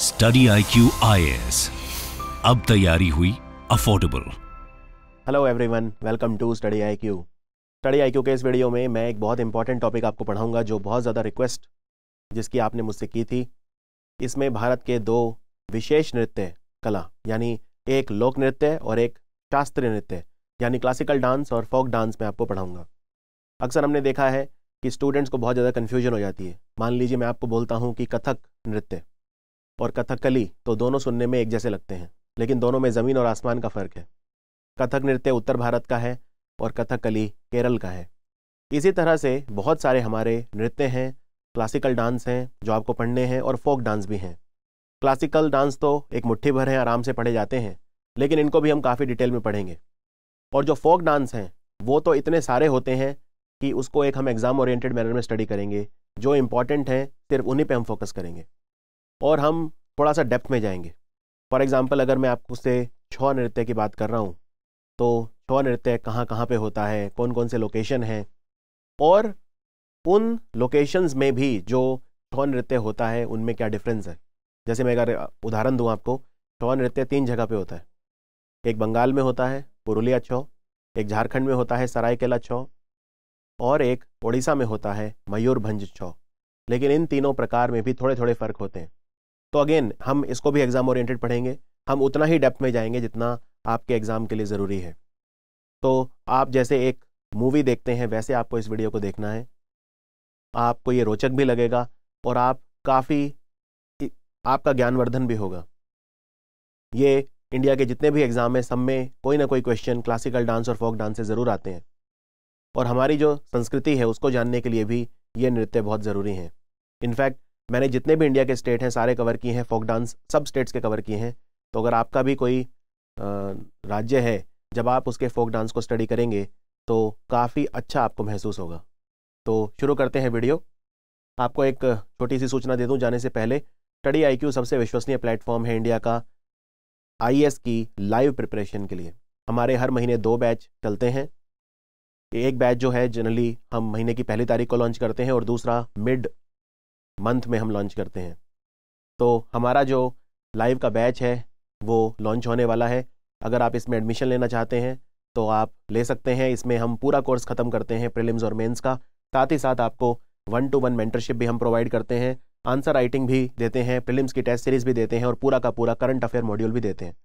study I Q आई अब तैयारी हुई affordable hello everyone welcome to study I Q study I Q के इस वीडियो में मैं एक बहुत इंपॉर्टेंट टॉपिक आपको पढ़ाऊंगा जो बहुत ज़्यादा रिक्वेस्ट जिसकी आपने मुझसे की थी इसमें भारत के दो विशेष नृत्य कला यानी एक लोक नृत्य और एक शास्त्रीय नृत्य यानी क्लासिकल डांस और फोक डांस में आपको पढ़ाऊंगा अक्सर हमने देखा है कि स्टूडेंट्स को बहुत ज़्यादा कन्फ्यूजन हो जाती है मान लीजिए मैं आपको बोलता हूँ कि कथक नृत्य और कथकली तो दोनों सुनने में एक जैसे लगते हैं लेकिन दोनों में ज़मीन और आसमान का फ़र्क है कथक नृत्य उत्तर भारत का है और कथकली केरल का है इसी तरह से बहुत सारे हमारे नृत्य हैं क्लासिकल डांस हैं जो आपको पढ़ने हैं और फोक डांस भी हैं क्लासिकल डांस तो एक मुट्ठी भर हैं आराम से पढ़े जाते हैं लेकिन इनको भी हम काफ़ी डिटेल में पढ़ेंगे और जो फोक डांस हैं वो तो इतने सारे होते हैं कि उसको एक हम एग्ज़ाम ओरिएंटेड मैनर में स्टडी करेंगे जो इम्पॉर्टेंट हैं सिर्फ उन्हीं पे हम फोकस करेंगे और हम थोड़ा सा डेप्थ में जाएंगे फॉर एग्ज़ाम्पल अगर मैं आपको से छौ नृत्य की बात कर रहा हूँ तो छौ नृत्य कहाँ कहाँ पे होता है कौन कौन से लोकेशन हैं और उन लोकेशंस में भी जो छौ नृत्य होता है उनमें क्या डिफरेंस है जैसे मैं अगर उदाहरण दूँ आपको छौ नृत्य तीन जगह पे होता है एक बंगाल में होता है पुरुलिया छौ एक झारखंड में होता है सरायकेला छौ और एक उड़ीसा में होता है मयूरभंज छौ लेकिन इन तीनों प्रकार में भी थोड़े थोड़े फ़र्क होते हैं तो अगेन हम इसको भी एग्ज़ाम ओरिएंटेड पढ़ेंगे हम उतना ही डेप्थ में जाएंगे जितना आपके एग्ज़ाम के लिए ज़रूरी है तो आप जैसे एक मूवी देखते हैं वैसे आपको इस वीडियो को देखना है आपको ये रोचक भी लगेगा और आप काफ़ी आपका ज्ञानवर्धन भी होगा ये इंडिया के जितने भी एग्ज़ाम हैं सब में कोई ना कोई क्वेश्चन क्लासिकल डांस और फोक डांस से ज़रूर आते हैं और हमारी जो संस्कृति है उसको जानने के लिए भी ये नृत्य बहुत ज़रूरी हैं इनफैक्ट मैंने जितने भी इंडिया के स्टेट हैं सारे कवर किए हैं फोक डांस सब स्टेट्स के कवर किए हैं तो अगर आपका भी कोई राज्य है जब आप उसके फोक डांस को स्टडी करेंगे तो काफ़ी अच्छा आपको महसूस होगा तो शुरू करते हैं वीडियो आपको एक छोटी सी सूचना दे दूं जाने से पहले स्टडी आईक्यू सबसे विश्वसनीय प्लेटफॉर्म है इंडिया का आई की लाइव प्रिपरेशन के लिए हमारे हर महीने दो बैच चलते हैं एक बैच जो है जनरली हम महीने की पहली तारीख को लॉन्च करते हैं और दूसरा मिड मंथ में हम लॉन्च करते हैं तो हमारा जो लाइव का बैच है वो लॉन्च होने वाला है अगर आप इसमें एडमिशन लेना चाहते हैं तो आप ले सकते हैं इसमें हम पूरा कोर्स ख़त्म करते हैं प्रिलिम्स और मेंस का साथ ही साथ आपको वन टू वन मेंटरशिप भी हम प्रोवाइड करते हैं आंसर राइटिंग भी देते हैं प्रिलिम्स की टेस्ट सीरीज भी देते हैं और पूरा का पूरा करंट अफेयर मॉड्यूल भी देते हैं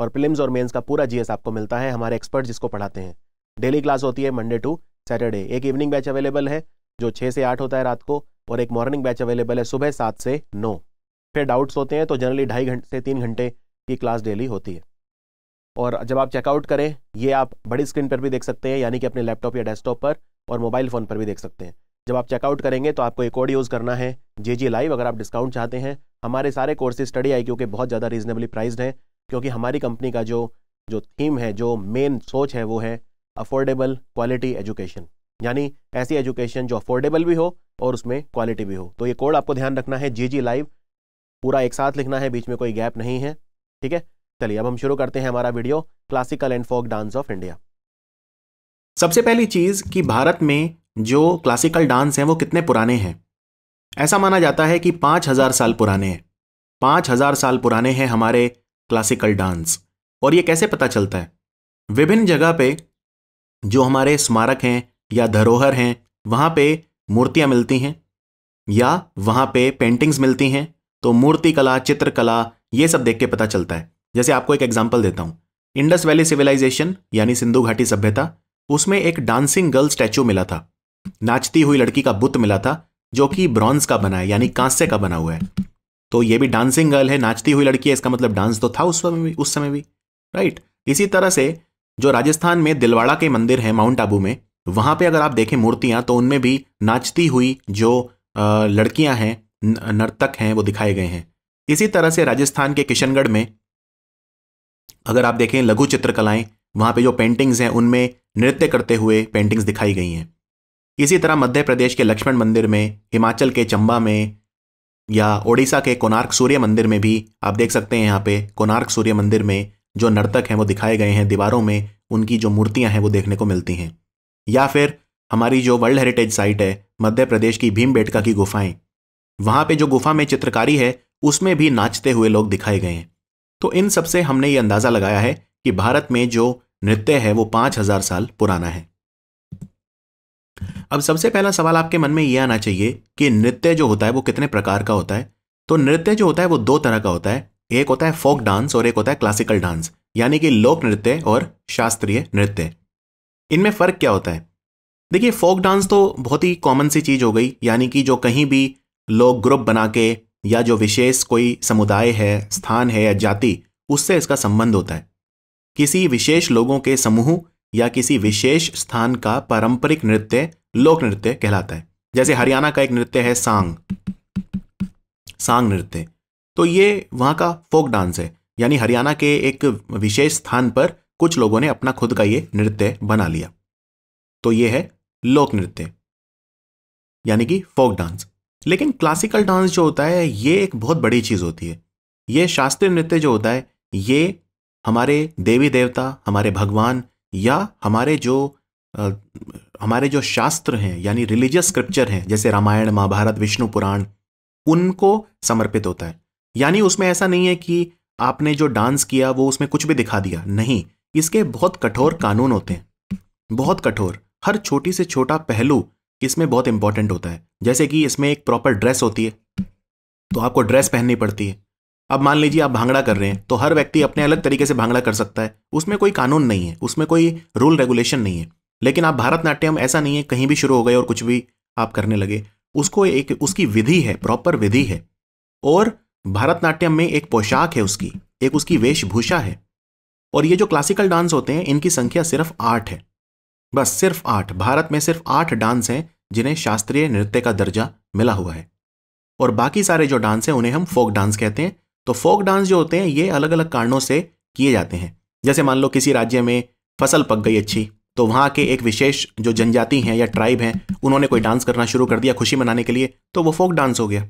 और प्रिलिम्स और मेन्स का पूरा जीएस आपको मिलता है हमारे एक्सपर्ट जिसको पढ़ाते हैं डेली क्लास होती है मंडे टू सैटरडे एक इवनिंग बैच अवेलेबल है जो छः से आठ होता है रात को और एक मॉर्निंग बैच अवेलेबल है सुबह सात से नौ फिर डाउट्स होते हैं तो जनरली ढाई घंटे से तीन घंटे की क्लास डेली होती है और जब आप चेकआउट करें ये आप बड़ी स्क्रीन पर भी देख सकते हैं यानी कि अपने लैपटॉप या डेस्कटॉप पर और मोबाइल फ़ोन पर भी देख सकते हैं जब आप चेकआउट करेंगे तो आपको एक कोड यूज़ करना है जे जी लाइव अगर आप डिस्काउंट चाहते हैं हमारे सारे कोर्सेज स्टडी आई के बहुत ज़्यादा रीजनेबली प्राइज्ड हैं क्योंकि हमारी कंपनी का जो जो थीम है जो मेन सोच है वो है अफोर्डेबल क्वालिटी एजुकेशन यानी ऐसी एजुकेशन जो अफोर्डेबल भी हो और उसमें क्वालिटी भी हो तो ये कोड आपको ध्यान रखना है जी जी लाइव पूरा एक साथ लिखना है बीच में कोई गैप नहीं है ठीक है चलिए अब हम शुरू करते हैं हमारा video classical and folk dance of India सबसे पहली चीज़ कि भारत में जो क्लासिकल डांस हैं वो कितने पुराने हैं ऐसा माना जाता है कि पांच हज़ार साल पुराने हैं पांच हज़ार साल पुराने हैं हमारे क्लासिकल डांस और ये कैसे पता चलता है विभिन्न जगह पे जो हमारे स्मारक हैं या धरोहर हैं वहाँ पे मूर्तियाँ मिलती हैं या वहाँ पे पेंटिंग्स मिलती हैं तो मूर्तिकला चित्रकला ये सब देख के पता चलता है जैसे आपको एक एग्जाम्पल देता हूँ इंडस वैली सिविलाइजेशन यानी सिंधु घाटी सभ्यता उसमें एक डांसिंग गर्ल स्टैचू मिला था नाचती हुई लड़की का बुत मिला था जो कि ब्रॉन्ज का बना है यानी कांस्य का बना हुआ है तो ये भी डांसिंग गर्ल है नाचती हुई लड़की है इसका मतलब डांस तो था उस समय भी उस समय भी राइट इसी तरह से जो राजस्थान में दिलवाड़ा के मंदिर है माउंट आबू में वहाँ पे अगर आप देखें मूर्तियाँ तो उनमें भी नाचती हुई जो लड़कियाँ हैं नर्तक हैं वो दिखाए गए हैं इसी तरह से राजस्थान के किशनगढ़ में अगर आप देखें लघु चित्रकलाएं वहाँ पे जो पेंटिंग्स हैं उनमें नृत्य करते हुए पेंटिंग्स दिखाई गई हैं इसी तरह मध्य प्रदेश के लक्ष्मण मंदिर में हिमाचल के चंबा में या ओडिशा के कोणार्क सूर्य मंदिर में भी आप देख सकते हैं यहाँ पे कोणार्क सूर्य मंदिर में जो नर्तक हैं वो दिखाए गए हैं दीवारों में उनकी जो मूर्तियाँ हैं वो देखने को मिलती हैं या फिर हमारी जो वर्ल्ड हेरिटेज साइट है मध्य प्रदेश की भीम की गुफाएं वहां पे जो गुफा में चित्रकारी है उसमें भी नाचते हुए लोग दिखाए गए हैं तो इन सबसे हमने ये अंदाजा लगाया है कि भारत में जो नृत्य है वो पांच हजार साल पुराना है अब सबसे पहला सवाल आपके मन में ये आना चाहिए कि नृत्य जो होता है वो कितने प्रकार का होता है तो नृत्य जो होता है वो दो तरह का होता है एक होता है फोक डांस और एक होता है क्लासिकल डांस यानी कि लोक नृत्य और शास्त्रीय नृत्य इनमें फ़र्क क्या होता है देखिए फोक डांस तो बहुत ही कॉमन सी चीज़ हो गई यानी कि जो कहीं भी लोग ग्रुप बना के या जो विशेष कोई समुदाय है स्थान है या जाति उससे इसका संबंध होता है किसी विशेष लोगों के समूह या किसी विशेष स्थान का पारंपरिक नृत्य लोक नृत्य कहलाता है जैसे हरियाणा का एक नृत्य है सांग सांग नृत्य तो ये वहां का फोक डांस है यानी हरियाणा के एक विशेष स्थान पर कुछ लोगों ने अपना खुद का ये नृत्य बना लिया तो ये है लोक नृत्य यानी कि फोक डांस लेकिन क्लासिकल डांस जो होता है ये एक बहुत बड़ी चीज़ होती है ये शास्त्रीय नृत्य जो होता है ये हमारे देवी देवता हमारे भगवान या हमारे जो आ, हमारे जो शास्त्र हैं यानी रिलीजियस स्क्रिप्चर हैं जैसे रामायण महाभारत विष्णु पुराण उनको समर्पित होता है यानी उसमें ऐसा नहीं है कि आपने जो डांस किया वो उसमें कुछ भी दिखा दिया नहीं इसके बहुत कठोर कानून होते हैं बहुत कठोर हर छोटी से छोटा पहलू इसमें बहुत इंपॉर्टेंट होता है जैसे कि इसमें एक प्रॉपर ड्रेस होती है तो आपको ड्रेस पहननी पड़ती है अब मान लीजिए आप भांगड़ा कर रहे हैं तो हर व्यक्ति अपने अलग तरीके से भांगड़ा कर सकता है उसमें कोई कानून नहीं है उसमें कोई रूल रेगुलेशन नहीं है लेकिन आप भारतनाट्यम ऐसा नहीं है कहीं भी शुरू हो गए और कुछ भी आप करने लगे उसको एक उसकी विधि है प्रॉपर विधि है और भारतनाट्यम में एक पोशाक है उसकी एक उसकी वेशभूषा है और ये जो क्लासिकल डांस होते हैं इनकी संख्या सिर्फ आठ है बस सिर्फ आठ भारत में सिर्फ आठ डांस हैं जिन्हें शास्त्रीय नृत्य का दर्जा मिला हुआ है और बाकी सारे जो डांस हैं उन्हें हम फोक डांस कहते हैं तो फोक डांस जो होते हैं ये अलग अलग कारणों से किए जाते हैं जैसे मान लो किसी राज्य में फसल पक गई अच्छी तो वहाँ के एक विशेष जो जनजाति हैं या ट्राइब हैं उन्होंने कोई डांस करना शुरू कर दिया खुशी मनाने के लिए तो वो फोक डांस हो गया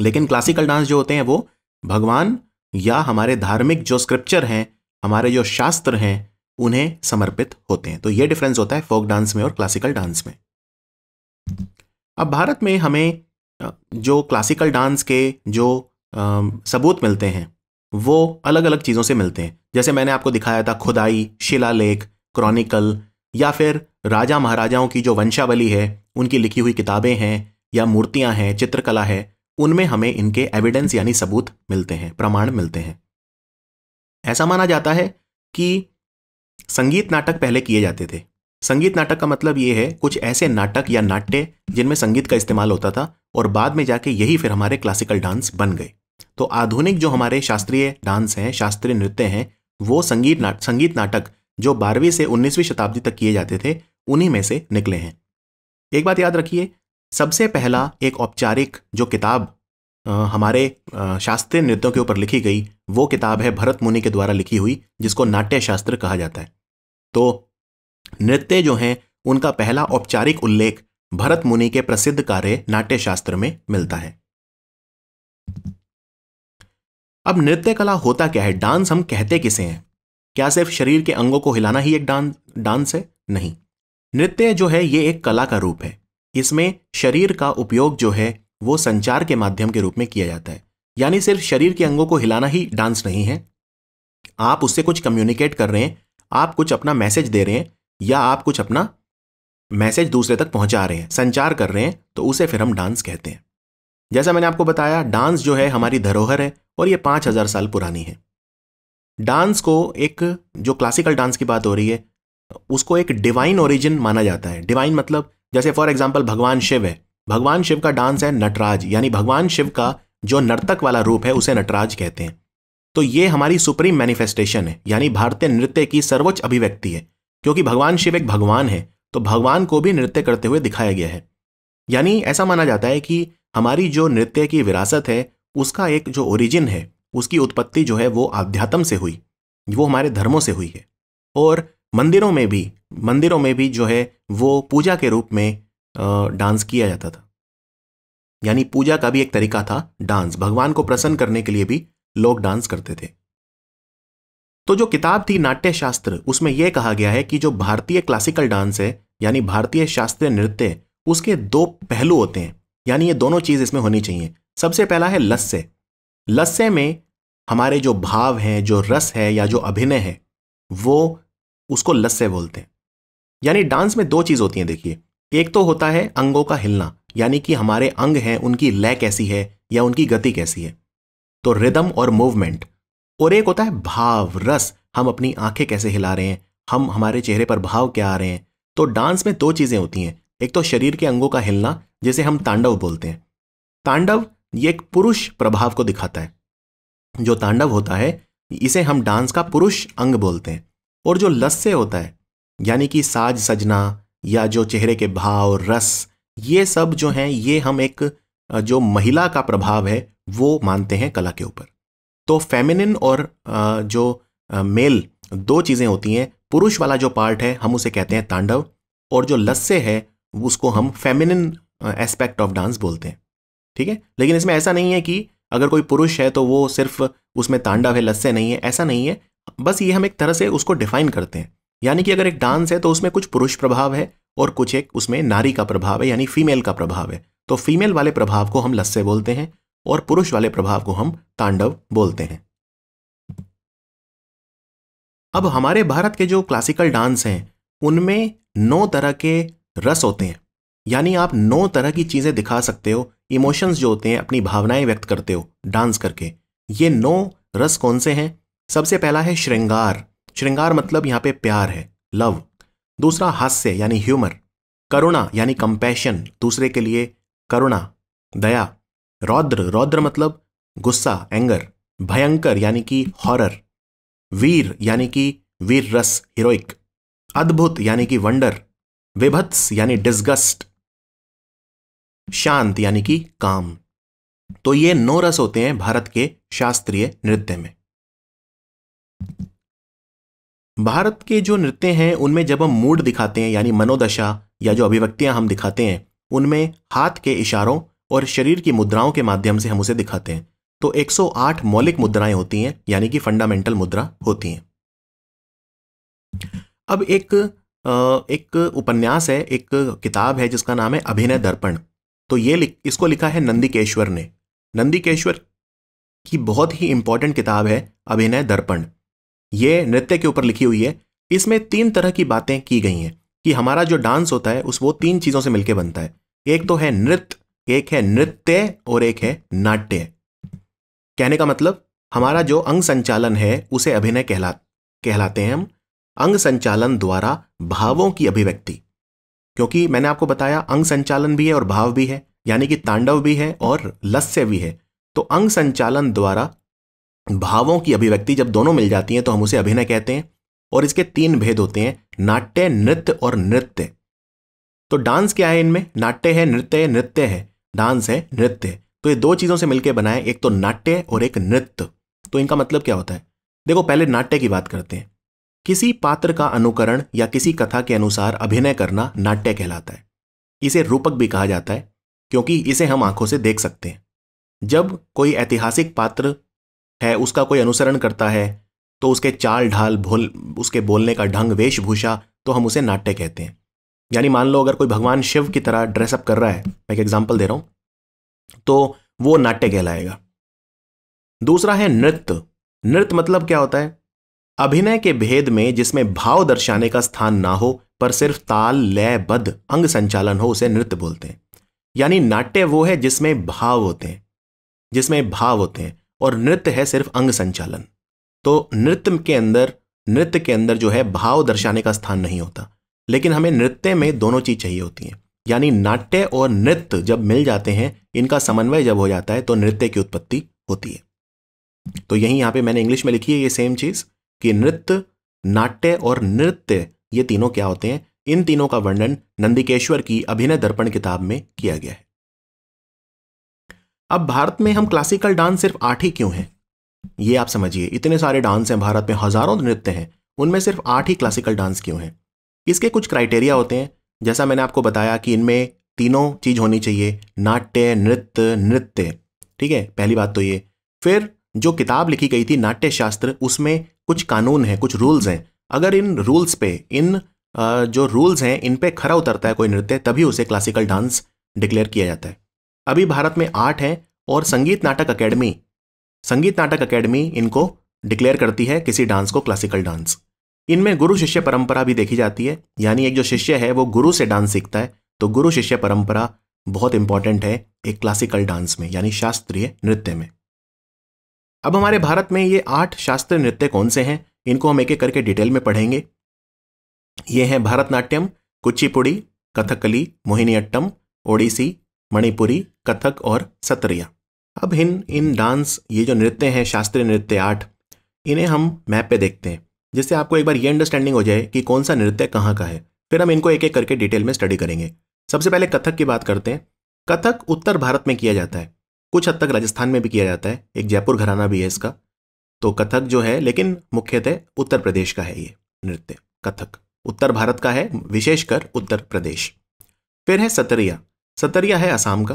लेकिन क्लासिकल डांस जो होते हैं वो भगवान या हमारे धार्मिक जो स्क्रिप्चर हैं हमारे जो शास्त्र हैं उन्हें समर्पित होते हैं तो ये डिफरेंस होता है फोक डांस में और क्लासिकल डांस में अब भारत में हमें जो क्लासिकल डांस के जो सबूत मिलते हैं वो अलग अलग चीज़ों से मिलते हैं जैसे मैंने आपको दिखाया था खुदाई शिलालेख क्रॉनिकल या फिर राजा महाराजाओं की जो वंशावली है उनकी लिखी हुई किताबें हैं या मूर्तियां हैं चित्रकला है उनमें हमें इनके एविडेंस यानी सबूत मिलते हैं प्रमाण मिलते हैं ऐसा माना जाता है कि संगीत नाटक पहले किए जाते थे संगीत नाटक का मतलब ये है कुछ ऐसे नाटक या नाट्य जिनमें संगीत का इस्तेमाल होता था और बाद में जाके यही फिर हमारे क्लासिकल डांस बन गए तो आधुनिक जो हमारे शास्त्रीय डांस हैं शास्त्रीय नृत्य हैं वो संगीत नाट संगीत नाटक जो बारहवीं से उन्नीसवीं शताब्दी तक किए जाते थे उन्हीं में से निकले हैं एक बात याद रखिए सबसे पहला एक औपचारिक जो किताब हमारे शास्त्रीय नृत्यों के ऊपर लिखी गई वो किताब है भरत मुनि के द्वारा लिखी हुई जिसको नाट्य शास्त्र कहा जाता है तो नृत्य जो हैं उनका पहला औपचारिक उल्लेख भरत मुनि के प्रसिद्ध कार्य नाट्य शास्त्र में मिलता है अब नृत्य कला होता क्या है डांस हम कहते किसे हैं क्या सिर्फ शरीर के अंगों को हिलाना ही एक डांस डांस है नहीं नृत्य जो है ये एक कला का रूप है इसमें शरीर का उपयोग जो है वो संचार के माध्यम के रूप में किया जाता है यानी सिर्फ शरीर के अंगों को हिलाना ही डांस नहीं है आप उससे कुछ कम्युनिकेट कर रहे हैं आप कुछ अपना मैसेज दे रहे हैं या आप कुछ अपना मैसेज दूसरे तक पहुंचा रहे हैं संचार कर रहे हैं तो उसे फिर हम डांस कहते हैं जैसा मैंने आपको बताया डांस जो है हमारी धरोहर है और ये पाँच हज़ार साल पुरानी है डांस को एक जो क्लासिकल डांस की बात हो रही है उसको एक डिवाइन ओरिजिन माना जाता है डिवाइन मतलब जैसे फॉर एग्जाम्पल भगवान शिव है भगवान शिव का डांस है नटराज यानी भगवान शिव का जो नर्तक वाला रूप है उसे नटराज कहते हैं तो ये हमारी सुप्रीम मैनिफेस्टेशन है यानी भारतीय नृत्य की सर्वोच्च अभिव्यक्ति है क्योंकि भगवान शिव एक भगवान है तो भगवान को भी नृत्य करते हुए दिखाया गया है यानी ऐसा माना जाता है कि हमारी जो नृत्य की विरासत है उसका एक जो ओरिजिन है उसकी उत्पत्ति जो है वो आध्यात्म से हुई वो हमारे धर्मों से हुई है और मंदिरों में भी मंदिरों में भी जो है वो पूजा के रूप में डांस किया जाता था यानी पूजा का भी एक तरीका था डांस भगवान को प्रसन्न करने के लिए भी लोग डांस करते थे तो जो किताब थी नाट्य शास्त्र उसमें यह कहा गया है कि जो भारतीय क्लासिकल डांस है यानी भारतीय शास्त्रीय नृत्य उसके दो पहलू होते हैं यानी ये दोनों चीज इसमें होनी चाहिए सबसे पहला है लस्य लस्य में हमारे जो भाव हैं जो रस है या जो अभिनय है वो उसको लस्य बोलते हैं यानी डांस में दो चीज होती है देखिए एक तो होता है अंगों का हिलना यानी कि हमारे अंग हैं उनकी लय कैसी है या उनकी गति कैसी है तो रिदम और मूवमेंट और एक होता है भाव रस हम अपनी आंखें कैसे हिला रहे हैं हम हमारे चेहरे पर भाव क्या आ रहे हैं तो डांस में दो चीज़ें होती हैं एक तो शरीर के अंगों का हिलना जिसे हम तांडव बोलते हैं तांडव ये एक पुरुष प्रभाव को दिखाता है जो तांडव होता है इसे हम डांस का पुरुष अंग बोलते हैं और जो लस्य होता है यानी कि साज सजना या जो चेहरे के भाव रस ये सब जो हैं ये हम एक जो महिला का प्रभाव है वो मानते हैं कला के ऊपर तो फेमिनिन और जो मेल दो चीज़ें होती हैं पुरुष वाला जो पार्ट है हम उसे कहते हैं तांडव और जो लस्से है उसको हम फेमिनिन एस्पेक्ट ऑफ डांस बोलते हैं ठीक है लेकिन इसमें ऐसा नहीं है कि अगर कोई पुरुष है तो वो सिर्फ उसमें तांडव है लस्से नहीं है ऐसा नहीं है बस ये हम एक तरह से उसको डिफाइन करते हैं यानी कि अगर एक डांस है तो उसमें कुछ पुरुष प्रभाव है और कुछ एक उसमें नारी का प्रभाव है यानी फीमेल का प्रभाव है तो फीमेल वाले प्रभाव को हम लस्से बोलते हैं और पुरुष वाले प्रभाव को हम तांडव बोलते हैं अब हमारे भारत के जो क्लासिकल डांस हैं उनमें नौ तरह के रस होते हैं यानी आप नौ तरह की चीज़ें दिखा सकते हो इमोशंस जो होते हैं अपनी भावनाएं व्यक्त करते हो डांस करके ये नौ रस कौन से हैं सबसे पहला है श्रृंगार श्रृंगार मतलब यहाँ पे प्यार है लव दूसरा हास्य यानी ह्यूमर करुणा यानी कंपैशन दूसरे के लिए करुणा दया रौद्र रौद्र मतलब गुस्सा एंगर भयंकर यानी कि हॉरर वीर यानी कि वीर रस हीरोइक अद्भुत यानी कि वंडर विभत्स यानी डिस्गस्ट शांत यानी कि काम तो ये नौ रस होते हैं भारत के शास्त्रीय नृत्य में भारत के जो नृत्य हैं उनमें जब हम मूड दिखाते हैं यानी मनोदशा या जो अभिव्यक्तियां हम दिखाते हैं उनमें हाथ के इशारों और शरीर की मुद्राओं के माध्यम से हम उसे दिखाते हैं तो 108 मौलिक मुद्राएं होती हैं यानी कि फंडामेंटल मुद्रा होती हैं अब एक एक उपन्यास है एक किताब है जिसका नाम है अभिनय दर्पण तो ये लिख इसको लिखा है नंदीकेश्वर ने नंदिकेश्वर की बहुत ही इंपॉर्टेंट किताब है अभिनय दर्पण ये नृत्य के ऊपर लिखी हुई है इसमें तीन तरह की बातें की गई हैं कि हमारा जो डांस होता है उस वो तीन चीज़ों से मिलकर बनता है एक तो है नृत्य एक है नृत्य और एक है नाट्य कहने का मतलब हमारा जो अंग संचालन है उसे अभिनय कहला कहलाते हैं हम अंग संचालन द्वारा भावों की अभिव्यक्ति क्योंकि मैंने आपको बताया अंग संचालन भी है और भाव भी है यानी कि तांडव भी है और लस्य भी है तो अंग संचालन द्वारा भावों की अभिव्यक्ति जब दोनों मिल जाती है तो हम उसे अभिनय कहते हैं और इसके तीन भेद होते हैं नाट्य नृत्य और नृत्य तो डांस क्या है इनमें नाट्य है नृत्य है नृत्य है डांस है नृत्य है तो ये दो चीज़ों से मिलकर बनाए एक तो नाट्य और एक नृत्य तो इनका मतलब क्या होता है देखो पहले नाट्य की बात करते हैं किसी पात्र का अनुकरण या किसी कथा के अनुसार अभिनय करना नाट्य कहलाता है इसे रूपक भी कहा जाता है क्योंकि इसे हम आंखों से देख सकते हैं जब कोई ऐतिहासिक पात्र है उसका कोई अनुसरण करता है तो उसके चाल ढाल भोल उसके बोलने का ढंग वेशभूषा तो हम उसे नाट्य कहते हैं यानी मान लो अगर कोई भगवान शिव की तरह ड्रेसअप कर रहा है मैं एक एग्जाम्पल दे रहा हूँ तो वो नाट्य कहलाएगा दूसरा है नृत्य नृत्य मतलब क्या होता है अभिनय के भेद में जिसमें भाव दर्शाने का स्थान ना हो पर सिर्फ ताल लय बद अंग संचालन हो उसे नृत्य बोलते हैं यानी नाट्य वो है जिसमें भाव होते हैं जिसमें भाव होते हैं और नृत्य है सिर्फ अंग संचालन तो नृत्य के अंदर नृत्य के अंदर जो है भाव दर्शाने का स्थान नहीं होता लेकिन हमें नृत्य में दोनों चीज चाहिए होती हैं यानी नाट्य और नृत्य जब मिल जाते हैं इनका समन्वय जब हो जाता है तो नृत्य की उत्पत्ति होती है तो यही यहाँ पे मैंने इंग्लिश में लिखी है ये सेम चीज कि नृत्य नाट्य और नृत्य ये तीनों क्या होते हैं इन तीनों का वर्णन नंदिकेश्वर की अभिनय दर्पण किताब में किया गया है अब भारत में हम क्लासिकल डांस सिर्फ आठ ही क्यों हैं ये आप समझिए इतने सारे डांस हैं भारत में हजारों नृत्य हैं उनमें सिर्फ आठ ही क्लासिकल डांस क्यों हैं इसके कुछ क्राइटेरिया होते हैं जैसा मैंने आपको बताया कि इनमें तीनों चीज होनी चाहिए नाट्य नृत्य नृत्य ठीक है पहली बात तो ये फिर जो किताब लिखी गई थी नाट्य शास्त्र उसमें कुछ कानून हैं कुछ रूल्स हैं अगर इन रूल्स पे इन जो रूल्स हैं इन पे खरा उतरता है कोई नृत्य तभी उसे क्लासिकल डांस डिक्लेयर किया जाता है अभी भारत में आठ हैं और संगीत नाटक अकेडमी संगीत नाटक अकेडमी इनको डिक्लेयर करती है किसी डांस को क्लासिकल डांस इनमें गुरु शिष्य परंपरा भी देखी जाती है यानी एक जो शिष्य है वो गुरु से डांस सीखता है तो गुरु शिष्य परंपरा बहुत इंपॉर्टेंट है एक क्लासिकल डांस में यानी शास्त्रीय नृत्य में अब हमारे भारत में ये आठ शास्त्रीय नृत्य कौन से हैं इनको हम एक एक करके डिटेल में पढ़ेंगे ये हैं भरतनाट्यम कुचिपुड़ी कथकली मोहिनीअट्टम ओडिसी मणिपुरी कथक और सतरिया अब इन इन डांस ये जो नृत्य हैं शास्त्रीय नृत्य आर्ट इन्हें हम मैप पे देखते हैं जिससे आपको एक बार ये अंडरस्टैंडिंग हो जाए कि कौन सा नृत्य कहाँ का है फिर हम इनको एक एक करके डिटेल में स्टडी करेंगे सबसे पहले कथक की बात करते हैं कथक उत्तर भारत में किया जाता है कुछ हद तक राजस्थान में भी किया जाता है एक जयपुर घराना भी है इसका तो कथक जो है लेकिन मुख्यतः उत्तर प्रदेश का है ये नृत्य कथक उत्तर भारत का है विशेषकर उत्तर प्रदेश फिर है सतरिया सतरिया है असम का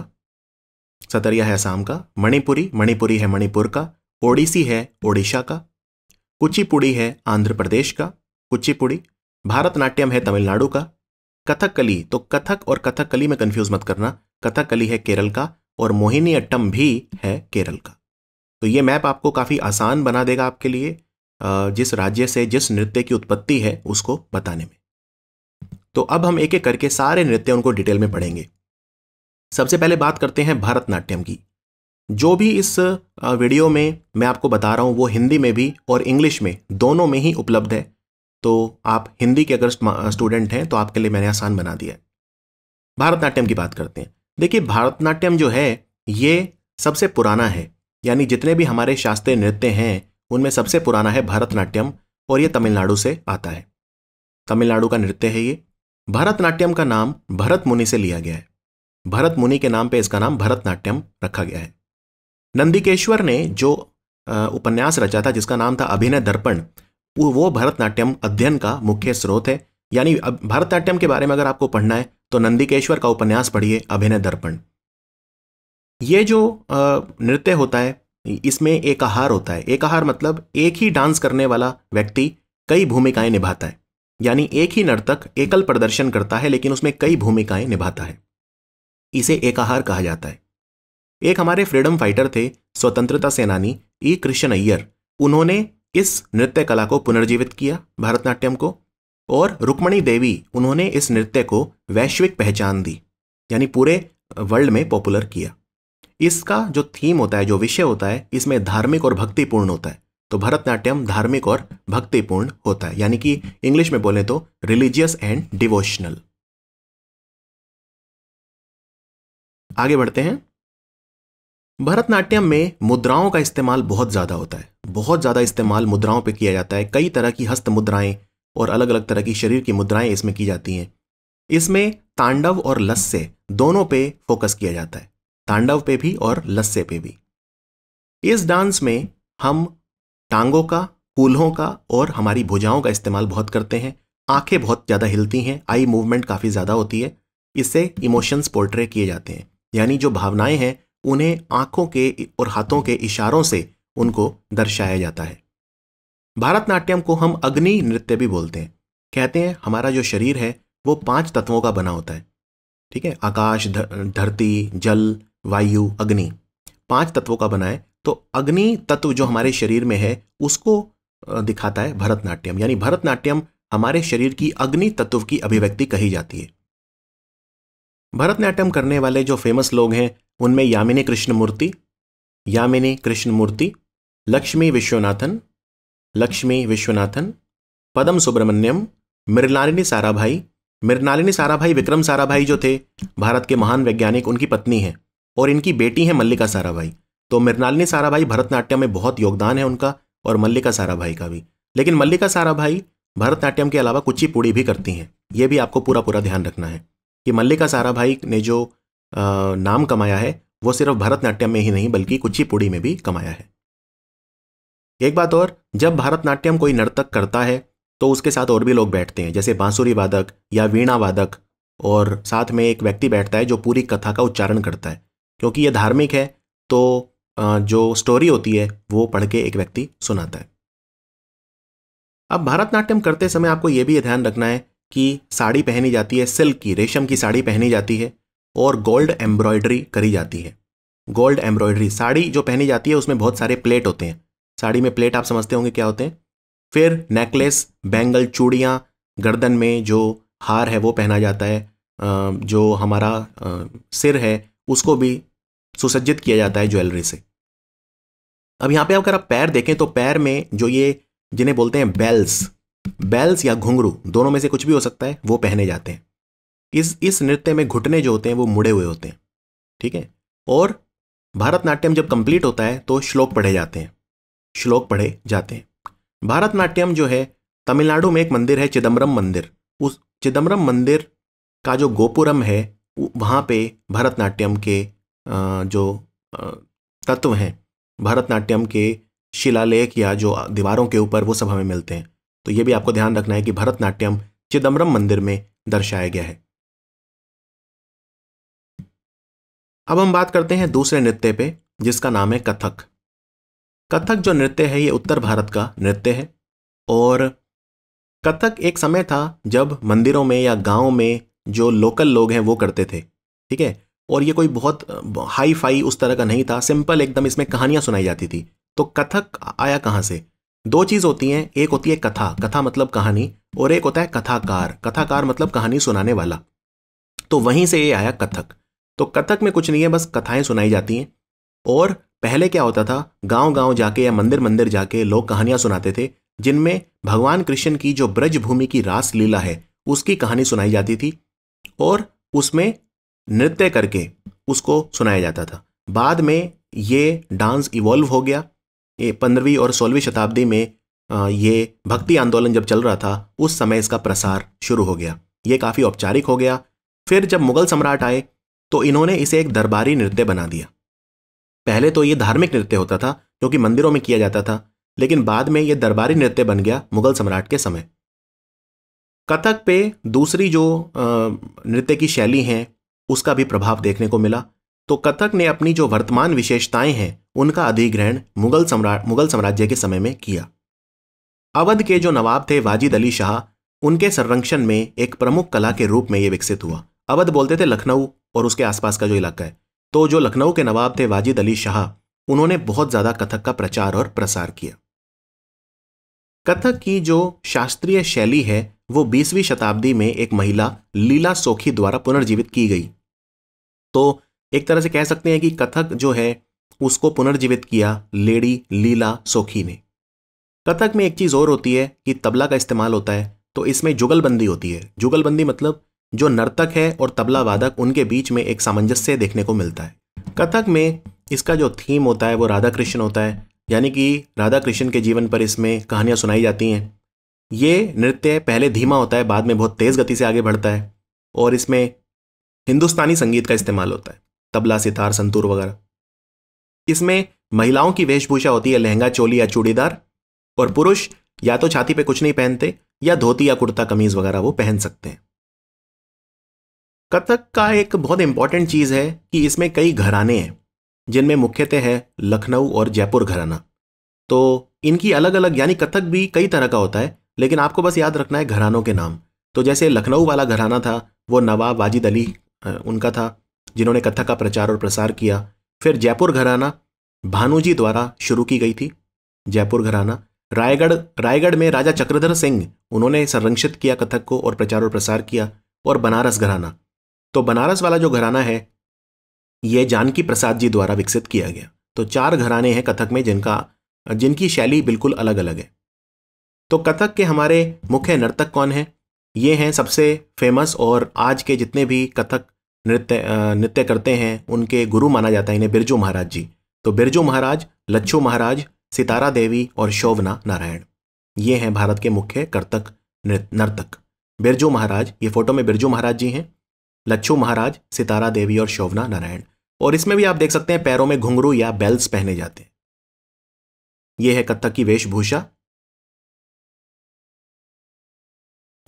सतरिया है असम का मणिपुरी मणिपुरी है मणिपुर का ओडिसी है ओडिशा का कुचिपुड़ी है आंध्र प्रदेश का कुचिपुड़ी भारतनाट्यम है तमिलनाडु का कथकली तो कथक और कथकली में कंफ्यूज मत करना कथकली है केरल का और मोहिनी अट्टम भी है केरल का तो ये मैप आपको काफ़ी आसान बना देगा आपके लिए जिस राज्य से जिस नृत्य की उत्पत्ति है उसको बताने में तो अब हम एक एक करके सारे नृत्य उनको डिटेल में पढ़ेंगे सबसे पहले बात करते हैं भरतनाट्यम की जो भी इस वीडियो में मैं आपको बता रहा हूँ वो हिंदी में भी और इंग्लिश में दोनों में ही उपलब्ध है तो आप हिंदी के अगर स्टूडेंट हैं तो आपके लिए मैंने आसान बना दिया भरतनाट्यम भारतनाट्यम की बात करते हैं देखिए भारतनाट्यम जो है ये सबसे पुराना है यानी जितने भी हमारे शास्त्रीय नृत्य हैं उनमें सबसे पुराना है भरतनाट्यम और ये तमिलनाडु से आता है तमिलनाडु का नृत्य है ये भरतनाट्यम का नाम भरत मुनि से लिया गया है भरत मुनि के नाम पे इसका नाम भरतनाट्यम रखा गया है नंदीकेश्वर ने जो उपन्यास रचा था जिसका नाम था अभिनय दर्पण वो भरतनाट्यम अध्ययन का मुख्य स्रोत है यानी अब भरतनाट्यम के बारे में अगर आपको पढ़ना है तो नंदिकेश्वर का उपन्यास पढ़िए अभिनय दर्पण ये जो नृत्य होता है इसमें एक आहार होता है एक आहार मतलब एक ही डांस करने वाला व्यक्ति कई भूमिकाएं निभाता है यानी एक ही नर्तक एकल प्रदर्शन करता है लेकिन उसमें कई भूमिकाएं निभाता है इसे एकाहार कहा जाता है एक हमारे फ्रीडम फाइटर थे स्वतंत्रता सेनानी ई कृष्ण अय्यर उन्होंने इस नृत्य कला को पुनर्जीवित किया भरतनाट्यम को और रुक्मणी देवी उन्होंने इस नृत्य को वैश्विक पहचान दी यानी पूरे वर्ल्ड में पॉपुलर किया इसका जो थीम होता है जो विषय होता है इसमें धार्मिक और भक्तिपूर्ण होता है तो भरतनाट्यम धार्मिक और भक्तिपूर्ण होता है यानी कि इंग्लिश में बोले तो रिलीजियस एंड डिवोशनल आगे बढ़ते हैं भरतनाट्यम में मुद्राओं का इस्तेमाल बहुत ज़्यादा होता है बहुत ज़्यादा इस्तेमाल मुद्राओं पर किया जाता है कई तरह की हस्त मुद्राएं और अलग अलग तरह की शरीर की मुद्राएं इसमें की जाती हैं इसमें तांडव और लस्य दोनों पे फोकस किया जाता है तांडव पे भी और लस्य पे भी इस डांस में हम टांगों का कूल्हों का और हमारी भुजाओं का इस्तेमाल बहुत करते हैं आंखें बहुत ज़्यादा हिलती हैं आई मूवमेंट काफ़ी ज़्यादा होती है इससे इमोशंस पोर्ट्रे किए जाते हैं यानी जो भावनाएं हैं उन्हें आंखों के और हाथों के इशारों से उनको दर्शाया जाता है भारतनाट्यम को हम अग्नि नृत्य भी बोलते हैं कहते हैं हमारा जो शरीर है वो पांच तत्वों का बना होता है ठीक है आकाश धरती जल वायु अग्नि पांच तत्वों का बना है तो अग्नि तत्व जो हमारे शरीर में है उसको दिखाता है भरतनाट्यम यानी भरतनाट्यम हमारे शरीर की अग्नि तत्व की अभिव्यक्ति कही जाती है भरतनाट्यम करने वाले जो फेमस लोग हैं उनमें यामिनी कृष्णमूर्ति यामिनी कृष्णमूर्ति लक्ष्मी विश्वनाथन लक्ष्मी विश्वनाथन पदम सुब्रमण्यम मृणालिनी साराभाई मृणालिनी साराभाई विक्रम साराभाई जो थे भारत के महान वैज्ञानिक उनकी पत्नी हैं और इनकी बेटी हैं मल्लिका साराभाई तो मृणालिनी साराभाई भरतनाट्यम में बहुत योगदान है उनका और मल्लिका साराभाई का भी लेकिन मल्लिका साराभाई भरतनाट्यम के अलावा कुचिपुड़ी भी करती हैं ये भी आपको पूरा पूरा ध्यान रखना है कि मल्लिका सारा भाई ने जो आ, नाम कमाया है वो सिर्फ भरतनाट्यम में ही नहीं बल्कि कुचिपुड़ी में भी कमाया है एक बात और जब भरतनाट्यम कोई नर्तक करता है तो उसके साथ और भी लोग बैठते हैं जैसे बांसुरी वादक या वीणा वादक और साथ में एक व्यक्ति बैठता है जो पूरी कथा का उच्चारण करता है क्योंकि यह धार्मिक है तो जो स्टोरी होती है वो पढ़ के एक व्यक्ति सुनाता है अब भरतनाट्यम करते समय आपको ये भी ध्यान रखना है की साड़ी पहनी जाती है सिल्क की रेशम की साड़ी पहनी जाती है और गोल्ड एम्ब्रॉयडरी करी जाती है गोल्ड एम्ब्रॉयडरी साड़ी जो पहनी जाती है उसमें बहुत सारे प्लेट होते हैं साड़ी में प्लेट आप समझते होंगे क्या होते हैं फिर नेकलेस बैंगल चूड़ियाँ गर्दन में जो हार है वो पहना जाता है जो हमारा सिर है उसको भी सुसज्जित किया जाता है ज्वेलरी से अब यहाँ पे अगर आप पैर देखें तो पैर में जो ये जिन्हें बोलते हैं बेल्स बेल्स या घुंघरू दोनों में से कुछ भी हो सकता है वो पहने जाते हैं इस इस नृत्य में घुटने जो होते हैं वो मुड़े हुए होते हैं ठीक है और भरतनाट्यम जब कंप्लीट होता है तो श्लोक पढ़े जाते हैं श्लोक पढ़े जाते हैं भरतनाट्यम जो है तमिलनाडु में एक मंदिर है चिदम्बरम मंदिर उस चिदम्बरम मंदिर का जो गोपुरम है वहाँ पे भरतनाट्यम के जो तत्व हैं भरतनाट्यम के शिलालेख या जो दीवारों के ऊपर वो सब हमें मिलते हैं तो यह भी आपको ध्यान रखना है कि भरतनाट्यम चिदम्बरम मंदिर में दर्शाया गया है अब हम बात करते हैं दूसरे नृत्य पे जिसका नाम है कथक कथक जो नृत्य है ये उत्तर भारत का नृत्य है और कथक एक समय था जब मंदिरों में या गाँव में जो लोकल लोग हैं वो करते थे ठीक है और ये कोई बहुत हाई फाई उस तरह का नहीं था सिंपल एकदम इसमें कहानियां सुनाई जाती थी तो कथक आया कहाँ से दो चीज होती हैं एक होती है कथा कथा मतलब कहानी और एक होता है कथाकार कथाकार मतलब कहानी सुनाने वाला तो वहीं से ये आया कथक तो कथक में कुछ नहीं है बस कथाएं सुनाई जाती हैं और पहले क्या होता था गांव गांव जाके या मंदिर मंदिर जाके लोग कहानियां सुनाते थे जिनमें भगवान कृष्ण की जो ब्रज भूमि की रास लीला है उसकी कहानी सुनाई जाती थी और उसमें नृत्य करके उसको सुनाया जाता था बाद में ये डांस इवॉल्व हो गया पंद्रहवीं और सोलहवीं शताब्दी में ये भक्ति आंदोलन जब चल रहा था उस समय इसका प्रसार शुरू हो गया ये काफ़ी औपचारिक हो गया फिर जब मुगल सम्राट आए तो इन्होंने इसे एक दरबारी नृत्य बना दिया पहले तो ये धार्मिक नृत्य होता था क्योंकि मंदिरों में किया जाता था लेकिन बाद में ये दरबारी नृत्य बन गया मुगल सम्राट के समय कथक पे दूसरी जो नृत्य की शैली है उसका भी प्रभाव देखने को मिला तो कथक ने अपनी जो वर्तमान विशेषताएं हैं उनका अधिग्रहण मुगल सम्राट मुगल साम्राज्य के समय में किया अवध के जो नवाब थे वाजिद अली शाह उनके संरक्षण में एक प्रमुख कला के रूप में ये विकसित हुआ अवध बोलते थे लखनऊ और उसके आसपास का जो इलाका है तो जो लखनऊ के नवाब थे वाजिद अली शाह उन्होंने बहुत ज़्यादा कथक का प्रचार और प्रसार किया कथक की जो शास्त्रीय शैली है वो 20वीं शताब्दी में एक महिला लीला सोखी द्वारा पुनर्जीवित की गई तो एक तरह से कह सकते हैं कि कथक जो है उसको पुनर्जीवित किया लेडी लीला सोखी ने कथक में एक चीज़ और होती है कि तबला का इस्तेमाल होता है तो इसमें जुगलबंदी होती है जुगलबंदी मतलब जो नर्तक है और तबला वादक उनके बीच में एक सामंजस्य देखने को मिलता है कथक में इसका जो थीम होता है वो राधा कृष्ण होता है यानी कि राधा कृष्ण के जीवन पर इसमें कहानियां सुनाई जाती हैं ये नृत्य पहले धीमा होता है बाद में बहुत तेज़ गति से आगे बढ़ता है और इसमें हिंदुस्तानी संगीत का इस्तेमाल होता है तबला सितार संतूर वगैरह इसमें महिलाओं की वेशभूषा होती है लहंगा चोली या चूड़ीदार और पुरुष या तो छाती पे कुछ नहीं पहनते या धोती या कुर्ता कमीज वगैरह वो पहन सकते हैं कथक का एक बहुत इंपॉर्टेंट चीज है कि इसमें कई घराने हैं जिनमें मुख्यतः है लखनऊ और जयपुर घराना तो इनकी अलग अलग यानी कथक भी कई तरह का होता है लेकिन आपको बस याद रखना है घरानों के नाम तो जैसे लखनऊ वाला घराना था वो नवाब वाजिद अली उनका था जिन्होंने कथक का प्रचार और प्रसार किया फिर जयपुर घराना भानुजी द्वारा शुरू की गई थी जयपुर घराना रायगढ़ रायगढ़ में राजा चक्रधर सिंह उन्होंने संरक्षित किया कथक को और प्रचार और प्रसार किया और बनारस घराना तो बनारस वाला जो घराना है यह जानकी प्रसाद जी द्वारा विकसित किया गया तो चार घराने हैं कथक में जिनका जिनकी शैली बिल्कुल अलग अलग है तो कथक के हमारे मुख्य नर्तक कौन है ये हैं सबसे फेमस और आज के जितने भी कथक नृत्य नृत्य करते हैं उनके गुरु माना जाता है इन्हें बिरजू महाराज जी तो बिरजू महाराज लच्छू महाराज सितारा देवी और शोभना नारायण ये हैं भारत के मुख्य कर्तक नर्तक बिरजू महाराज ये फोटो में बिरजू महाराज जी हैं लच्छू महाराज सितारा देवी और शोभना नारायण और इसमें भी आप देख सकते हैं पैरों में घुंघरू या बेल्स पहने जाते हैं ये है कत्थक की वेशभूषा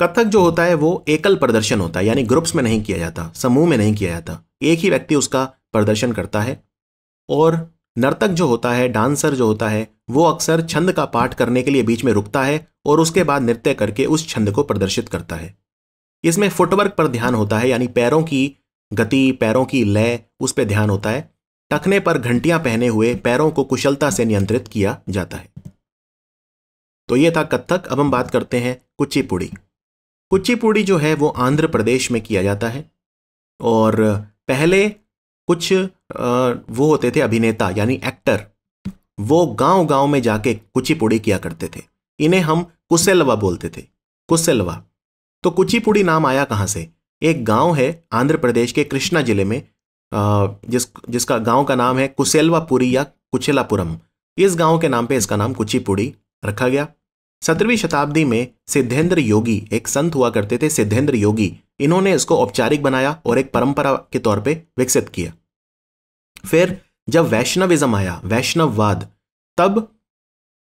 कथक जो होता है वो एकल प्रदर्शन होता है यानी ग्रुप्स में नहीं किया जाता समूह में नहीं किया जाता एक ही व्यक्ति उसका प्रदर्शन करता है और नर्तक जो होता है डांसर जो होता है वो अक्सर छंद का पाठ करने के लिए बीच में रुकता है और उसके बाद नृत्य करके उस छंद को प्रदर्शित करता है इसमें फुटवर्क पर ध्यान होता है यानी पैरों की गति पैरों की लय उस पर ध्यान होता है टखने पर घंटियां पहने हुए पैरों को कुशलता से नियंत्रित किया जाता है तो ये था कथक अब हम बात करते हैं कुचिपुड़ी कुचिपुड़ी जो है वो आंध्र प्रदेश में किया जाता है और पहले कुछ वो होते थे अभिनेता यानी एक्टर वो गांव गांव में जाके कुचिपुड़ी किया करते थे इन्हें हम कुसेलवा बोलते थे कुसेलवा तो कुचिपुड़ी नाम आया कहाँ से एक गांव है आंध्र प्रदेश के कृष्णा जिले में जिस जिसका गांव का नाम है कुसेलवापुरी या कुचेलापुरम इस गांव के नाम पे इसका नाम कुचिपुड़ी रखा गया सत्रहवीं शताब्दी में सिद्धेंद्र योगी एक संत हुआ करते थे सिद्धेंद्र योगी इन्होंने इसको औपचारिक बनाया और एक परंपरा के तौर पे विकसित किया फिर जब वैष्णविज्म आया वैष्णववाद तब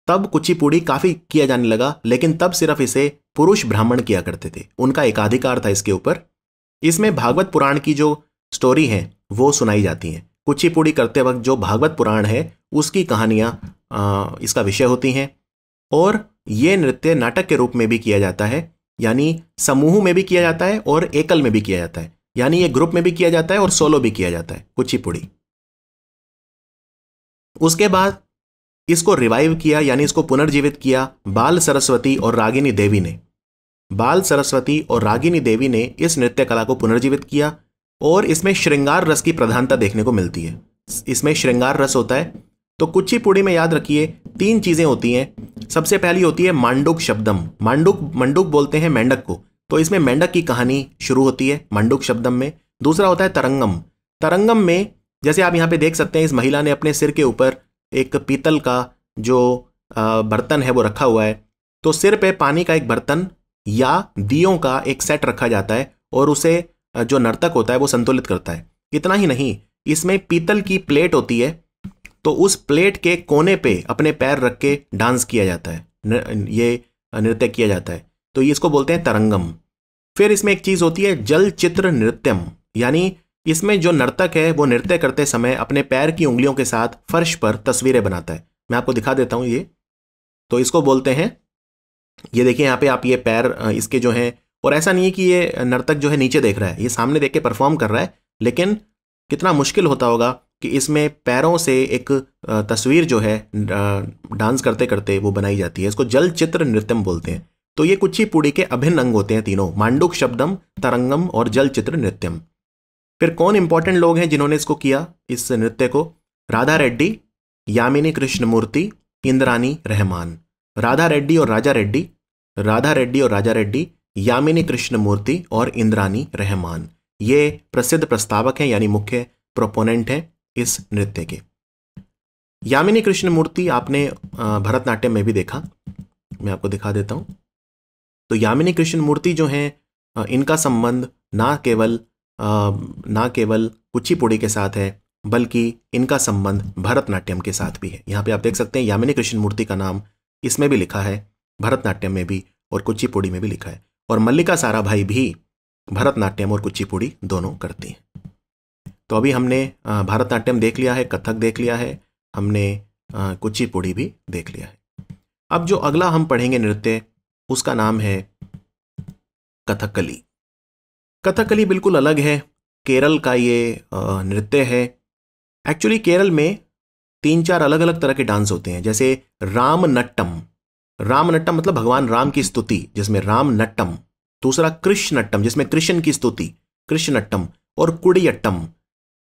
तब कुचिपुड़ी काफी किया जाने लगा लेकिन तब सिर्फ इसे पुरुष ब्राह्मण किया करते थे उनका एकाधिकार था इसके ऊपर इसमें भागवत पुराण की जो स्टोरी है वो सुनाई जाती हैं कुचिपुड़ी करते वक्त जो भागवत पुराण है उसकी कहानियाँ इसका विषय होती हैं और ये नृत्य नाटक के रूप में भी किया जाता है यानी समूह में भी किया जाता है और एकल में भी किया जाता है यानी ये ग्रुप में भी किया जाता है और सोलो भी किया जाता है कुचिपुड़ी उसके बाद इसको रिवाइव किया यानी इसको पुनर्जीवित किया बाल सरस्वती और रागिनी देवी ने बाल सरस्वती और रागिनी देवी ने इस नृत्य कला को पुनर्जीवित किया और इसमें श्रृंगार रस की प्रधानता देखने को मिलती है इसमें श्रृंगार रस होता है तो कुचिपुड़ी में याद रखिए तीन चीज़ें होती हैं सबसे पहली होती है मांडुक शब्दम मांडुक मंडुक बोलते हैं मेंढक को तो इसमें मेंढक की कहानी शुरू होती है मंडुक शब्दम में दूसरा होता है तरंगम तरंगम में जैसे आप यहाँ पे देख सकते हैं इस महिला ने अपने सिर के ऊपर एक पीतल का जो बर्तन है वो रखा हुआ है तो सिर पे पानी का एक बर्तन या दियों का एक सेट रखा जाता है और उसे जो नर्तक होता है वो संतुलित करता है इतना ही नहीं इसमें पीतल की प्लेट होती है तो उस प्लेट के कोने पे अपने पैर रख के डांस किया जाता है न, ये नृत्य किया जाता है तो ये इसको बोलते हैं तरंगम फिर इसमें एक चीज़ होती है जल चित्र नृत्यम यानी इसमें जो नर्तक है वो नृत्य करते समय अपने पैर की उंगलियों के साथ फर्श पर तस्वीरें बनाता है मैं आपको दिखा देता हूँ ये तो इसको बोलते हैं ये देखिए यहाँ पे आप ये पैर इसके जो हैं और ऐसा नहीं है कि ये नर्तक जो है नीचे देख रहा है ये सामने देख के परफॉर्म कर रहा है लेकिन कितना मुश्किल होता होगा कि इसमें पैरों से एक तस्वीर जो है डांस करते करते वो बनाई जाती है इसको जल चित्र नृत्यम बोलते हैं तो ये कुचिपुड़ी के अभिन्न अंग होते हैं तीनों मांडुक शब्दम तरंगम और जल चित्र नृत्यम फिर कौन इंपॉर्टेंट लोग हैं जिन्होंने इसको किया इस नृत्य को राधा रेड्डी यामिनी कृष्णमूर्ति इंद्रानी रहमान राधा रेड्डी और राजा रेड्डी राधा रेड्डी और राजा रेड्डी यामिनी कृष्णमूर्ति और इंद्रानी रहमान ये प्रसिद्ध प्रस्तावक हैं यानी मुख्य प्रोपोनेंट हैं इस नृत्य के यामिनी कृष्ण मूर्ति आपने भरतनाट्यम में भी देखा मैं आपको दिखा देता हूं तो यामिनी कृष्ण मूर्ति जो हैं इनका संबंध ना केवल ना केवल कुचिपुड़ी के साथ है बल्कि इनका संबंध भरतनाट्यम के साथ भी है यहाँ पे आप देख सकते हैं यामिनी कृष्ण मूर्ति का नाम इसमें भी लिखा है भरतनाट्यम में भी और कुचिपुड़ी में भी लिखा है और मल्लिका सारा भाई भी भरतनाट्यम और कुचिपुड़ी दोनों करती हैं तो अभी हमने भरतनाट्यम देख लिया है कथक देख लिया है हमने कुचिपुड़ी भी देख लिया है अब जो अगला हम पढ़ेंगे नृत्य उसका नाम है कथकली कथकली बिल्कुल अलग है केरल का ये नृत्य है एक्चुअली केरल में तीन चार अलग अलग तरह के डांस होते हैं जैसे राम नट्टम राम नट्टम मतलब भगवान राम की स्तुति जिसमें राम नट्टम दूसरा कृष्ण नट्टम जिसमें कृष्ण की स्तुति कृष्ण नट्टम और कुड़ियट्टम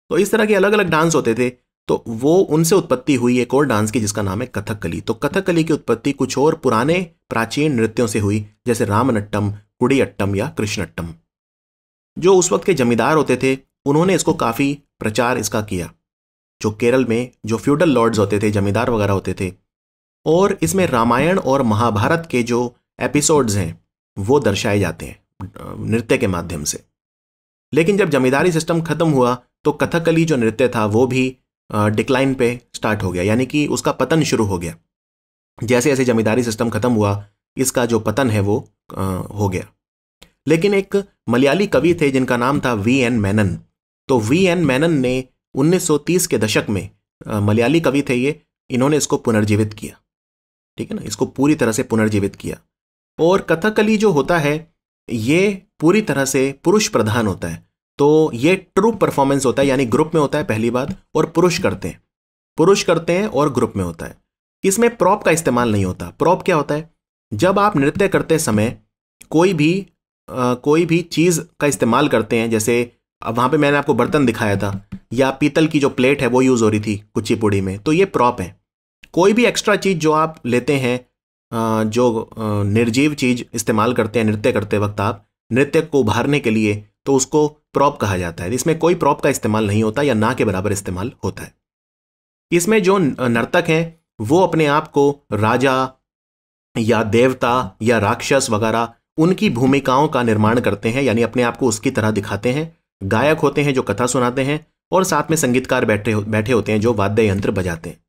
तो इस तरह के अलग अलग डांस होते थे तो वो उनसे उत्पत्ति हुई एक और डांस की जिसका नाम है कथकली तो कथकली की उत्पत्ति कुछ और पुराने प्राचीन नृत्यों से हुई जैसे रामनट्टम कुड़ीअट्टम या कृष्णअट्टम जो उस वक्त के जमींदार होते थे उन्होंने इसको काफ़ी प्रचार इसका किया जो केरल में जो फ्यूडल लॉर्ड्स होते थे जमींदार वगैरह होते थे और इसमें रामायण और महाभारत के जो एपिसोड्स हैं वो दर्शाए जाते हैं नृत्य के माध्यम से लेकिन जब जमींदारी सिस्टम खत्म हुआ तो कथकली जो नृत्य था वो भी डिक्लाइन पे स्टार्ट हो गया यानी कि उसका पतन शुरू हो गया जैसे जैसे जमींदारी सिस्टम खत्म हुआ इसका जो पतन है वो हो गया लेकिन एक मलयाली कवि थे जिनका नाम था वी एन मैनन तो वी एन मैनन ने 1930 के दशक में मलयाली कवि थे ये इन्होंने इसको पुनर्जीवित किया ठीक है ना इसको पूरी तरह से पुनर्जीवित किया और कथकली जो होता है ये पूरी तरह से पुरुष प्रधान होता है तो ये ट्रू परफॉर्मेंस होता है यानी ग्रुप में होता है पहली बात और पुरुष करते हैं पुरुष करते हैं और ग्रुप में होता है इसमें प्रॉप का इस्तेमाल नहीं होता प्रॉप क्या होता है जब आप नृत्य करते समय कोई भी आ, कोई भी चीज़ का इस्तेमाल करते हैं जैसे अब वहाँ पे मैंने आपको बर्तन दिखाया था या पीतल की जो प्लेट है वो यूज़ हो रही थी कुचिपुड़ी में तो ये प्रॉप है कोई भी एक्स्ट्रा चीज़ जो आप लेते हैं जो निर्जीव चीज़ इस्तेमाल करते हैं नृत्य करते वक्त आप नृत्य को उभारने के लिए तो उसको प्रॉप कहा जाता है इसमें कोई प्रॉप का इस्तेमाल नहीं होता या ना के बराबर इस्तेमाल होता है इसमें जो नर्तक हैं वो अपने आप को राजा या देवता या राक्षस वगैरह उनकी भूमिकाओं का निर्माण करते हैं यानी अपने आप को उसकी तरह दिखाते हैं गायक होते हैं जो कथा सुनाते हैं और साथ में संगीतकार बैठे बैठे होते हैं जो वाद्य यंत्र बजाते हैं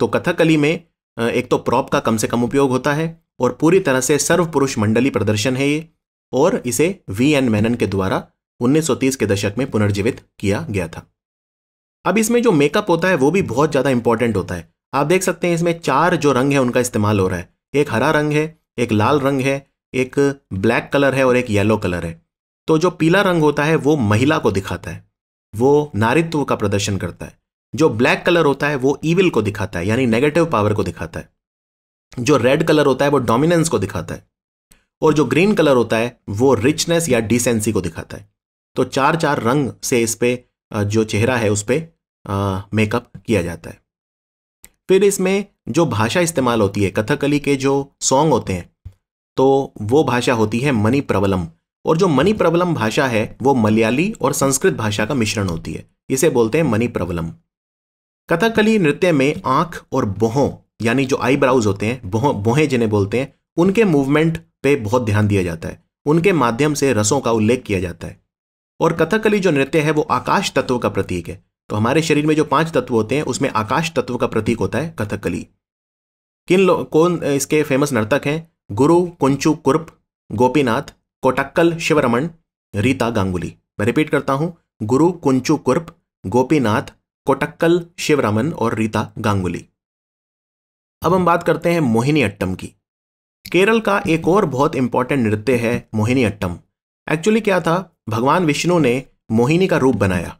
तो कथकली में एक तो प्रॉप का कम से कम उपयोग होता है और पूरी तरह से सर्व पुरुष मंडली प्रदर्शन है ये और इसे वी एन मेनन के द्वारा 1930 के दशक में पुनर्जीवित किया गया था अब इसमें जो मेकअप होता है वो भी बहुत ज़्यादा इंपॉर्टेंट होता है आप देख सकते हैं इसमें चार जो रंग है उनका इस्तेमाल हो रहा है एक हरा रंग है एक लाल रंग है एक ब्लैक कलर है और एक येलो कलर है तो जो पीला रंग होता है वो महिला को दिखाता है वो नारित्व का प्रदर्शन करता है जो ब्लैक कलर होता है वो ईविल को दिखाता है यानी नेगेटिव पावर को दिखाता है जो रेड कलर होता है वो डोमिनेंस को दिखाता है और जो ग्रीन कलर होता है वो रिचनेस या डिसेंसी को दिखाता है तो चार चार रंग से इस पर जो चेहरा है उस पर मेकअप किया जाता है फिर इसमें जो भाषा इस्तेमाल होती है कथकली के जो सॉन्ग होते हैं तो वो भाषा होती है मनी प्रबलम और जो मनी प्रबलम भाषा है वो मलयाली और संस्कृत भाषा का मिश्रण होती है इसे बोलते हैं मनी प्रबलम कथकली नृत्य में आंख और बोहों यानी जो आईब्राउज होते हैं बोह बोहें जिन्हें बोलते हैं उनके मूवमेंट पे बहुत ध्यान दिया जाता है उनके माध्यम से रसों का उल्लेख किया जाता है और कथकली जो नृत्य है वो आकाश तत्व का प्रतीक है तो हमारे शरीर में जो पांच तत्व होते हैं उसमें आकाश तत्व का प्रतीक होता है कथकली किन लोग कौन इसके फेमस नर्तक हैं गुरु कुंचू कुर्प गोपीनाथ कोटक्कल शिवरमण रीता गांगुली मैं रिपीट करता हूं गुरु कुंचू कुर्प गोपीनाथ कोटक्कल शिवरमन और रीता गांगुली अब हम बात करते हैं मोहिनी अट्टम की केरल का एक और बहुत इंपॉर्टेंट नृत्य है मोहिनी अट्टम एक्चुअली क्या था भगवान विष्णु ने मोहिनी का रूप बनाया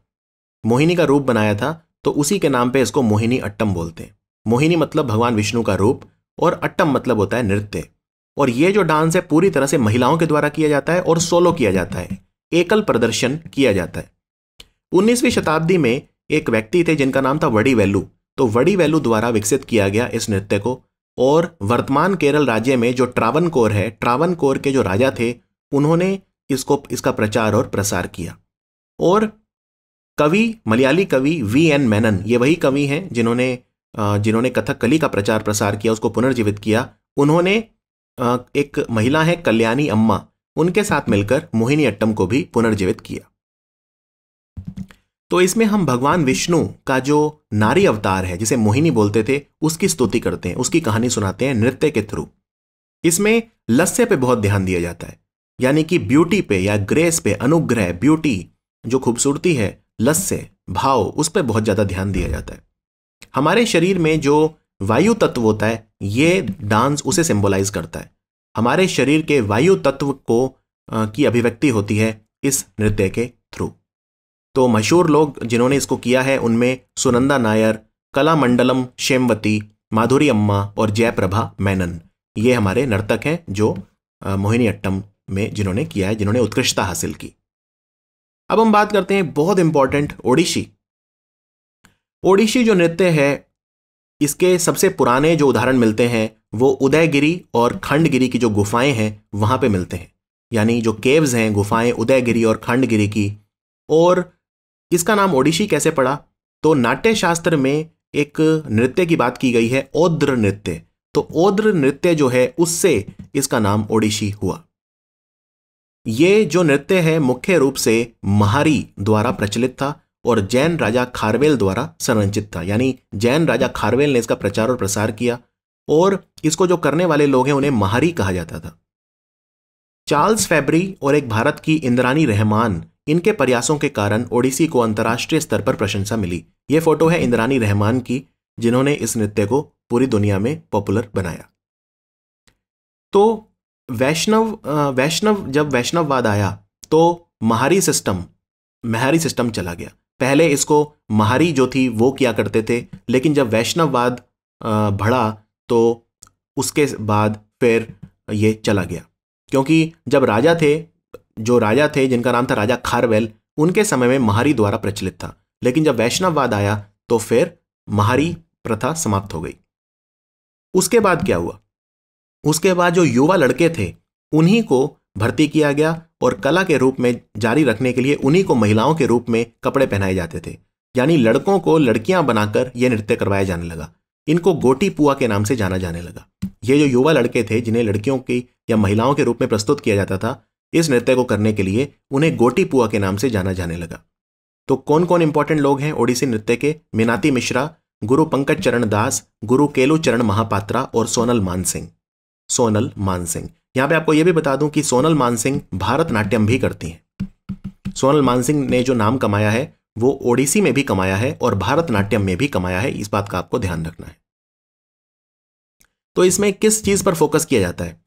मोहिनी का रूप बनाया था तो उसी के नाम पे इसको मोहिनी अट्टम बोलते हैं मोहिनी मतलब भगवान विष्णु का रूप और अट्टम मतलब होता है नृत्य और ये जो डांस है पूरी तरह से महिलाओं के द्वारा किया जाता है और सोलो किया जाता है एकल प्रदर्शन किया जाता है उन्नीसवीं शताब्दी में एक व्यक्ति थे जिनका नाम था वड़ी वेलू तो वड़ी वेलू द्वारा विकसित किया गया इस नृत्य को और वर्तमान केरल राज्य में जो ट्रावन कोर है ट्रावन कोर के जो राजा थे उन्होंने इसको इसका प्रचार और प्रसार किया और कवि मलयाली कवि वी एन मैनन ये वही कवि हैं जिन्होंने जिन्होंने कथक कली का प्रचार प्रसार किया उसको पुनर्जीवित किया उन्होंने एक महिला है कल्याणी अम्मा उनके साथ मिलकर मोहिनी अट्टम को भी पुनर्जीवित किया तो इसमें हम भगवान विष्णु का जो नारी अवतार है जिसे मोहिनी बोलते थे उसकी स्तुति करते हैं उसकी कहानी सुनाते हैं नृत्य के थ्रू इसमें लस्य पे बहुत ध्यान दिया जाता है यानी कि ब्यूटी पे या ग्रेस पे अनुग्रह ब्यूटी जो खूबसूरती है लस्य भाव उस पर बहुत ज़्यादा ध्यान दिया जाता है हमारे शरीर में जो वायु तत्व होता है ये डांस उसे सिंबलाइज करता है हमारे शरीर के वायु तत्व को की अभिव्यक्ति होती है इस नृत्य के थ्रू तो मशहूर लोग जिन्होंने इसको किया है उनमें सुनंदा नायर कला मंडलम शेमवती माधुरी अम्मा और जयप्रभा मैनन ये हमारे नर्तक हैं जो मोहिनी अट्टम में जिन्होंने किया है जिन्होंने उत्कृष्टता हासिल की अब हम बात करते हैं बहुत इंपॉर्टेंट ओडिशी ओडिशी जो नृत्य है इसके सबसे पुराने जो उदाहरण मिलते हैं वो उदयगिरी और खंडगिरी की जो गुफाएं हैं वहां पे मिलते हैं यानी जो केव्स हैं गुफाएं उदयगिरी और खंडगिरी की और इसका नाम ओडिशी कैसे पड़ा तो नाट्य शास्त्र में एक नृत्य की बात की गई है ओद्र नृत्य तो ओद्र नृत्य जो है उससे इसका नाम ओडिशी हुआ ये जो नृत्य है मुख्य रूप से महारी द्वारा प्रचलित था और जैन राजा खारवेल द्वारा संरचित था यानी जैन राजा खारवेल ने इसका प्रचार और प्रसार किया और इसको जो करने वाले लोग हैं उन्हें महारी कहा जाता था चार्ल्स फैबरी और एक भारत की इंद्रानी रहमान इनके प्रयासों के कारण ओडिसी को अंतर्राष्ट्रीय स्तर पर प्रशंसा मिली ये फोटो है इंद्रानी रहमान की जिन्होंने इस नृत्य को पूरी दुनिया में पॉपुलर बनाया तो वैष्णव वैष्णव जब वैष्णववाद आया तो महारी सिस्टम महारी सिस्टम चला गया पहले इसको महारी जो थी वो किया करते थे लेकिन जब वैष्णववाद बढ़ा तो उसके बाद फिर ये चला गया क्योंकि जब राजा थे जो राजा थे जिनका नाम था राजा खारवेल उनके समय में महारी द्वारा प्रचलित था लेकिन जब वैष्णववाद आया तो फिर महारी प्रथा समाप्त हो गई उसके बाद क्या हुआ उसके बाद जो युवा लड़के थे उन्हीं को भर्ती किया गया और कला के रूप में जारी रखने के लिए उन्हीं को महिलाओं के रूप में कपड़े पहनाए जाते थे यानी लड़कों को लड़कियां बनाकर यह नृत्य करवाया जाने लगा इनको गोटी पुआ के नाम से जाना जाने लगा ये जो युवा लड़के थे जिन्हें लड़कियों की या महिलाओं के रूप में प्रस्तुत किया जाता था इस नृत्य को करने के लिए उन्हें गोटीपुआ के नाम से जाना जाने लगा तो कौन कौन इंपॉर्टेंट लोग हैं ओडिसी नृत्य के मीनाती मिश्रा गुरु पंकज चरण दास गुरु केलो चरण महापात्रा और सोनल मानसिंह सोनल मानसिंह यहां पे आपको यह भी बता दूं कि सोनल मानसिंह भारतनाट्यम भी करती हैं सोनल मानसिंह ने जो नाम कमाया है वो ओडिसी में भी कमाया है और भारतनाट्यम में भी कमाया है इस बात का आपको ध्यान रखना है तो इसमें किस चीज पर फोकस किया जाता है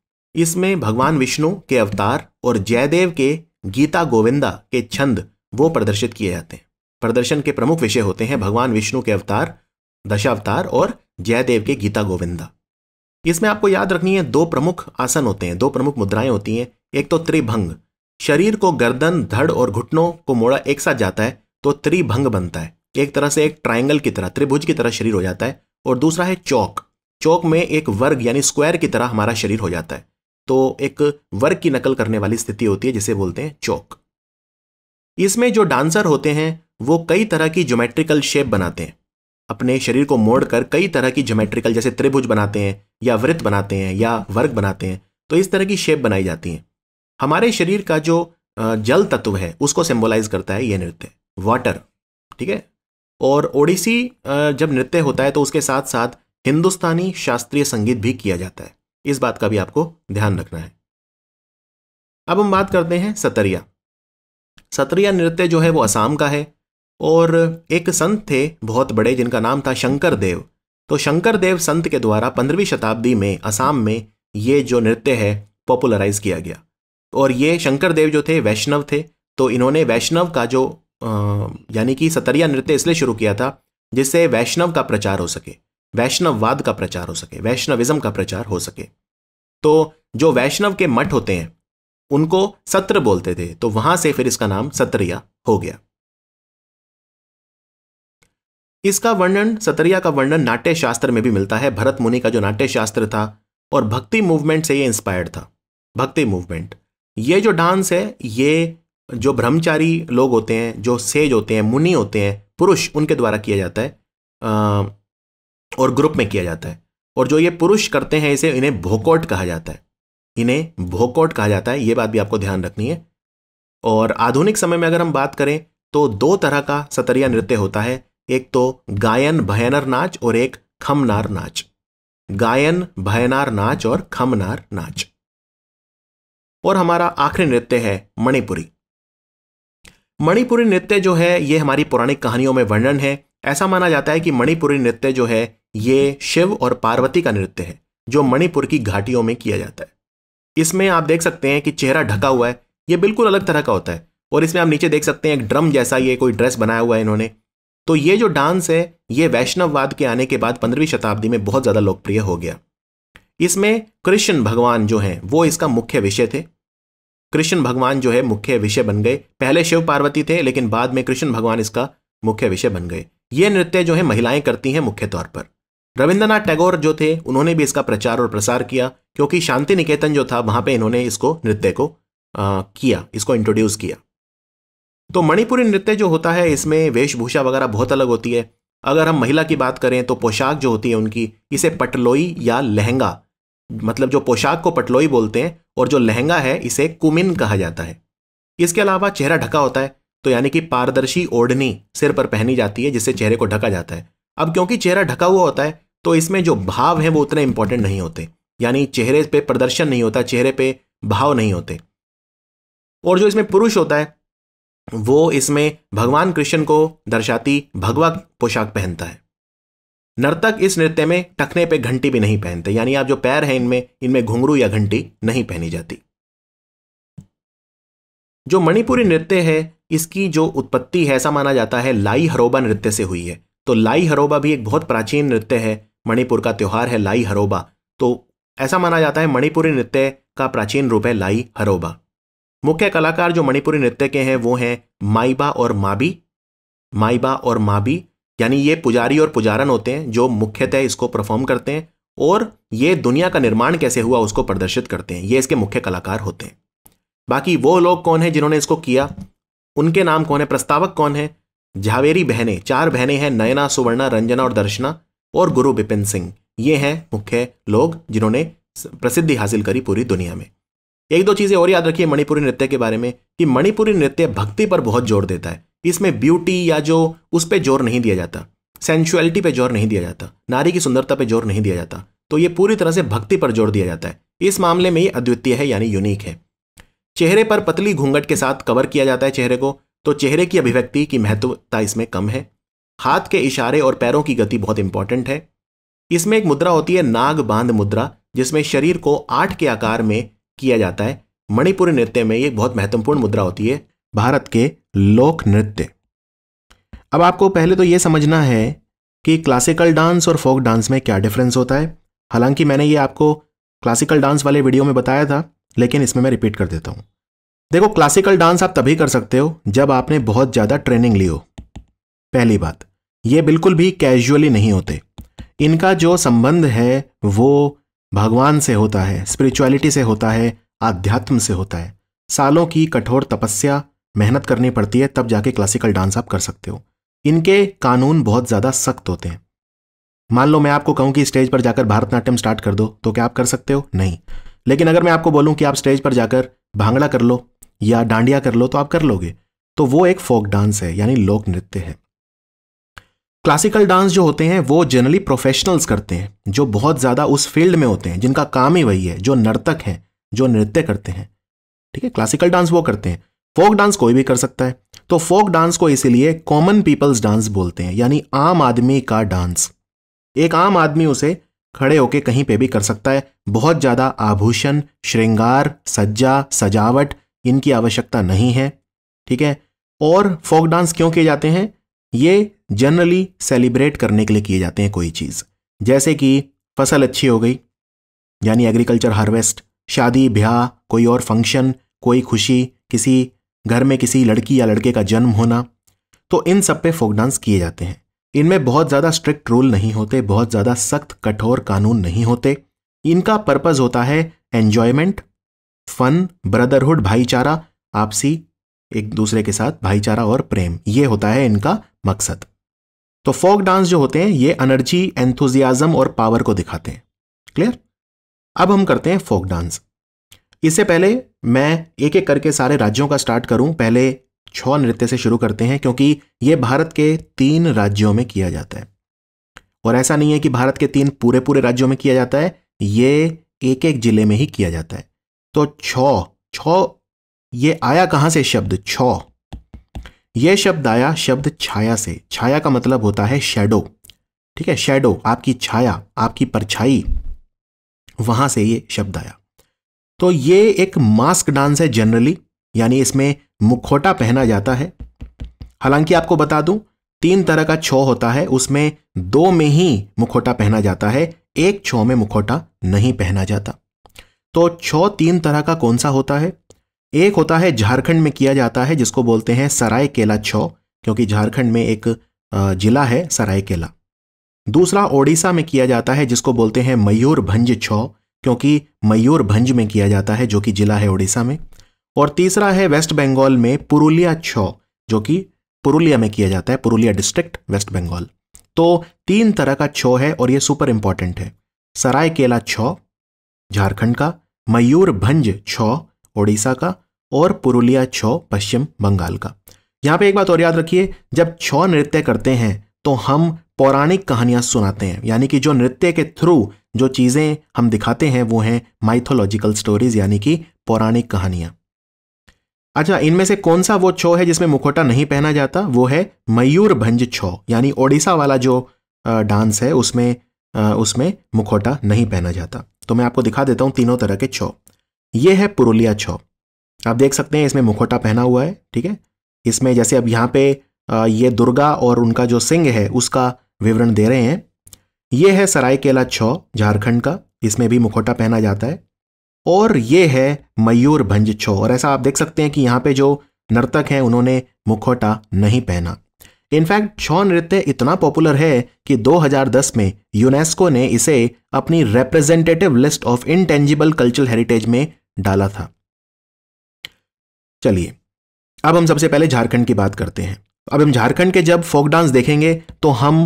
इसमें भगवान विष्णु के अवतार और जयदेव के गीता गोविंदा के छंद वो प्रदर्शित किए जाते हैं प्रदर्शन के प्रमुख विषय होते हैं भगवान विष्णु के अवतार दशावतार और जयदेव के गीता गोविंदा इसमें आपको याद रखनी है दो प्रमुख आसन होते हैं दो प्रमुख मुद्राएं होती हैं एक तो त्रिभंग शरीर को गर्दन धड़ और घुटनों को मोड़ा एक साथ जाता है तो त्रिभंग बनता है एक तरह से एक ट्राइंगल की तरह त्रिभुज की तरह शरीर हो जाता है और दूसरा है चौक चौक में एक वर्ग यानी स्क्वायर की तरह हमारा शरीर हो जाता है तो एक वर्ग की नकल करने वाली स्थिति होती है जिसे बोलते हैं चौक इसमें जो डांसर होते हैं वो कई तरह की ज्योमेट्रिकल शेप बनाते हैं अपने शरीर को मोड़ कर कई तरह की ज्योमेट्रिकल जैसे त्रिभुज बनाते हैं या वृत्त बनाते हैं या वर्ग बनाते हैं तो इस तरह की शेप बनाई जाती हैं हमारे शरीर का जो जल तत्व है उसको सिंबलाइज करता है ये नृत्य वाटर ठीक है और ओडिसी जब नृत्य होता है तो उसके साथ साथ हिंदुस्तानी शास्त्रीय संगीत भी किया जाता है इस बात का भी आपको ध्यान रखना है अब हम बात करते हैं सतरिया सतरिया नृत्य जो है वो असम का है और एक संत थे बहुत बड़े जिनका नाम था शंकर देव तो शंकर देव संत के द्वारा पंद्रहवीं शताब्दी में असम में ये जो नृत्य है पॉपुलराइज किया गया और ये शंकर देव जो थे वैष्णव थे तो इन्होंने वैष्णव का जो यानी कि सतरिया नृत्य इसलिए शुरू किया था जिससे वैष्णव का प्रचार हो सके वैष्णववाद का प्रचार हो सके वैष्णविज्म का प्रचार हो सके तो जो वैष्णव के मठ होते हैं उनको सत्र बोलते थे तो वहां से फिर इसका नाम सत्रिया हो गया इसका वर्णन सतरिया का वर्णन नाट्य शास्त्र में भी मिलता है भरत मुनि का जो नाट्य शास्त्र था और भक्ति मूवमेंट से ये इंस्पायर्ड था भक्ति मूवमेंट ये जो डांस है ये जो ब्रह्मचारी लोग होते हैं जो सेज होते हैं मुनि होते हैं पुरुष उनके द्वारा किया जाता है और ग्रुप में किया जाता है और जो ये पुरुष करते हैं इसे इन्हें भोकोट कहा जाता है इन्हें भोकोट कहा जाता है ये बात भी आपको ध्यान रखनी है और आधुनिक समय में अगर हम बात करें तो दो तरह का सतरिया नृत्य होता है एक तो गायन भयनर नाच और एक खमनार नाच गायन भयनार नाच और खमनार नाच और हमारा आखिरी नृत्य है मणिपुरी मणिपुरी नृत्य जो है ये हमारी पौराणिक कहानियों में वर्णन है ऐसा माना जाता है कि मणिपुरी नृत्य जो है ये शिव और पार्वती का नृत्य है जो मणिपुर की घाटियों में किया जाता है इसमें आप देख सकते हैं कि चेहरा ढका हुआ है ये बिल्कुल अलग तरह का होता है और इसमें आप नीचे देख सकते हैं एक ड्रम जैसा ये कोई ड्रेस बनाया हुआ है इन्होंने तो ये जो डांस है ये वैष्णववाद के आने के बाद पंद्रहवीं शताब्दी में बहुत ज़्यादा लोकप्रिय हो गया इसमें कृष्ण भगवान जो हैं वो इसका मुख्य विषय थे कृष्ण भगवान जो है मुख्य विषय बन गए पहले शिव पार्वती थे लेकिन बाद में कृष्ण भगवान इसका मुख्य विषय बन गए ये नृत्य जो है महिलाएं करती हैं मुख्य तौर पर रविंद्रनाथ टैगोर जो थे उन्होंने भी इसका प्रचार और प्रसार किया क्योंकि शांति निकेतन जो था वहां पे इन्होंने इसको नृत्य को आ, किया इसको इंट्रोड्यूस किया तो मणिपुरी नृत्य जो होता है इसमें वेशभूषा वगैरह बहुत अलग होती है अगर हम महिला की बात करें तो पोशाक जो होती है उनकी इसे पटलोई या लहंगा मतलब जो पोशाक को पटलोई बोलते हैं और जो लहंगा है इसे कुमिन कहा जाता है इसके अलावा चेहरा ढका होता है तो यानी कि पारदर्शी ओढ़नी सिर पर पहनी जाती है जिससे चेहरे को ढका जाता है अब क्योंकि चेहरा ढका हुआ होता है तो इसमें जो भाव है वो उतने इंपॉर्टेंट नहीं होते यानी चेहरे पे प्रदर्शन नहीं होता चेहरे पे भाव नहीं होते और जो इसमें पुरुष होता है वो इसमें भगवान कृष्ण को दर्शाती भगवा पोशाक पहनता है नर्तक इस नृत्य में टखने पे घंटी भी नहीं पहनते यानी आप जो पैर हैं इनमें इनमें घुंघरू या घंटी नहीं पहनी जाती जो मणिपुरी नृत्य है इसकी जो उत्पत्ति है ऐसा माना जाता है लाई हरोबा नृत्य से हुई है तो लाई हरोबा भी एक बहुत प्राचीन नृत्य है मणिपुर का त्यौहार है लाई हरोबा तो ऐसा माना जाता है मणिपुरी नृत्य का प्राचीन रूप है लाई हरोबा मुख्य कलाकार जो मणिपुरी नृत्य के हैं वो हैं माइबा और माबी माइबा और माबी यानी ये पुजारी और पुजारन होते हैं जो मुख्यतः इसको परफॉर्म करते हैं और ये दुनिया का निर्माण कैसे हुआ उसको प्रदर्शित करते हैं ये इसके मुख्य कलाकार होते हैं बाकी वो लोग कौन हैं जिन्होंने इसको किया उनके नाम कौन है प्रस्तावक कौन है झावेरी बहनें चार बहनें हैं नयना सुवर्णा रंजना और दर्शना और गुरु बिपिन सिंह ये हैं मुख्य लोग जिन्होंने प्रसिद्धि हासिल करी पूरी दुनिया में एक दो चीज़ें और याद रखिए मणिपुरी नृत्य के बारे में कि मणिपुरी नृत्य भक्ति पर बहुत जोर देता है इसमें ब्यूटी या जो उस पर जोर नहीं दिया जाता सेंशुअलिटी पे जोर नहीं दिया जाता नारी की सुंदरता पे जोर नहीं दिया जाता तो ये पूरी तरह से भक्ति पर जोर दिया जाता है इस मामले में ये अद्वितीय है यानी यूनिक है चेहरे पर पतली घूंघट के साथ कवर किया जाता है चेहरे को तो चेहरे की अभिव्यक्ति की महत्वता इसमें कम है हाथ के इशारे और पैरों की गति बहुत इंपॉर्टेंट है इसमें एक मुद्रा होती है नाग बांध मुद्रा जिसमें शरीर को आठ के आकार में किया जाता है मणिपुरी नृत्य में ये बहुत महत्वपूर्ण मुद्रा होती है भारत के लोक नृत्य अब आपको पहले तो ये समझना है कि क्लासिकल डांस और फोक डांस में क्या डिफरेंस होता है हालांकि मैंने ये आपको क्लासिकल डांस वाले वीडियो में बताया था लेकिन इसमें मैं रिपीट कर देता हूँ देखो क्लासिकल डांस आप तभी कर सकते हो जब आपने बहुत ज़्यादा ट्रेनिंग ली हो पहली बात ये बिल्कुल भी कैजुअली नहीं होते इनका जो संबंध है वो भगवान से होता है स्पिरिचुअलिटी से होता है आध्यात्म से होता है सालों की कठोर तपस्या मेहनत करनी पड़ती है तब जाके क्लासिकल डांस आप कर सकते हो इनके कानून बहुत ज़्यादा सख्त होते हैं मान लो मैं आपको कहूं कि स्टेज पर जाकर भारतनाट्यम स्टार्ट कर दो तो क्या आप कर सकते हो नहीं लेकिन अगर मैं आपको बोलूं कि आप स्टेज पर जाकर भांगड़ा कर लो या डांडिया कर लो तो आप कर लोगे तो वो एक फोक डांस है यानी लोक नृत्य है क्लासिकल डांस जो होते हैं वो जनरली प्रोफेशनल्स करते हैं जो बहुत ज़्यादा उस फील्ड में होते हैं जिनका काम ही वही है जो नर्तक हैं जो नृत्य करते हैं ठीक है क्लासिकल डांस वो करते हैं फोक डांस कोई भी कर सकता है तो फोक डांस को इसीलिए कॉमन पीपल्स डांस बोलते हैं यानी आम आदमी का डांस एक आम आदमी उसे खड़े होके कहीं पे भी कर सकता है बहुत ज़्यादा आभूषण श्रृंगार सज्जा सजावट इनकी आवश्यकता नहीं है ठीक है और फोक डांस क्यों किए जाते हैं ये जनरली सेलिब्रेट करने के लिए किए जाते हैं कोई चीज़ जैसे कि फसल अच्छी हो गई यानी एग्रीकल्चर हार्वेस्ट शादी ब्याह कोई और फंक्शन कोई खुशी किसी घर में किसी लड़की या लड़के का जन्म होना तो इन सब पे फोक डांस किए जाते हैं इनमें बहुत ज़्यादा स्ट्रिक्ट रूल नहीं होते बहुत ज़्यादा सख्त कठोर कानून नहीं होते इनका पर्पज़ होता है एन्जॉयमेंट फन ब्रदरहुड भाईचारा आपसी एक दूसरे के साथ भाईचारा और प्रेम ये होता है इनका मकसद तो फोक डांस जो होते हैं ये एनर्जी एंथुजियाजम और पावर को दिखाते हैं क्लियर अब हम करते हैं फोक डांस इससे पहले मैं एक एक करके सारे राज्यों का स्टार्ट करूं पहले छौ नृत्य से शुरू करते हैं क्योंकि ये भारत के तीन राज्यों में किया जाता है और ऐसा नहीं है कि भारत के तीन पूरे पूरे राज्यों में किया जाता है ये एक एक जिले में ही किया जाता है तो छौ ये आया कहां से शब्द छौ यह शब्द आया शब्द छाया से छाया का मतलब होता है शेडो ठीक है शेडो आपकी छाया आपकी परछाई वहां से ये शब्द आया तो ये एक मास्क डांस है जनरली यानी इसमें मुखोटा पहना जाता है हालांकि आपको बता दूं तीन तरह का छो होता है उसमें दो में ही मुखोटा पहना जाता है एक छो में मुखोटा नहीं पहना जाता तो छो तीन तरह का कौन सा होता है एक होता है झारखंड में किया जाता है जिसको बोलते हैं सराय केला छौ क्योंकि झारखंड में एक जिला है सराय केला दूसरा ओडिशा में किया जाता है जिसको बोलते हैं मयूर भंज छौ क्योंकि मयूरभंज में किया जाता है जो कि जिला है ओडिशा में और तीसरा है वेस्ट बंगाल में पुरुलिया छौ जो कि पुरुलिया में किया जाता है पुरुलिया डिस्ट्रिक्ट वेस्ट बंगाल तो तीन तरह का छो है और ये सुपर इंपॉर्टेंट है सरायकेला छौ झारखंड का मयूर भंज छौ ओडिशा का और पुरुलिया छौ पश्चिम बंगाल का यहाँ पे एक बात और याद रखिए जब छौ नृत्य करते हैं तो हम पौराणिक कहानियां सुनाते हैं यानी कि जो नृत्य के थ्रू जो चीज़ें हम दिखाते हैं वो हैं माइथोलॉजिकल स्टोरीज यानी कि पौराणिक कहानियां अच्छा इनमें से कौन सा वो छो है जिसमें मुखोटा नहीं पहना जाता वो है मयूर भंज छो यानी ओडिशा वाला जो डांस है उसमें उसमें मुखोटा नहीं पहना जाता तो मैं आपको दिखा देता हूँ तीनों तरह के छो ये है पुरुलिया छो आप देख सकते हैं इसमें मुखोटा पहना हुआ है ठीक है इसमें जैसे अब यहाँ पे ये दुर्गा और उनका जो सिंह है उसका विवरण दे रहे हैं ये है सरायकेला छौ झारखंड का इसमें भी मुखोटा पहना जाता है और ये है मयूर भंज छौ और ऐसा आप देख सकते हैं कि यहाँ पे जो नर्तक हैं उन्होंने मुखोटा नहीं पहना इनफैक्ट छो नृत्य इतना पॉपुलर है कि 2010 में यूनेस्को ने इसे अपनी representative list of intangible cultural heritage में डाला था चलिए अब हम सबसे पहले झारखंड की बात करते हैं अब हम झारखंड के जब फोक डांस देखेंगे तो हम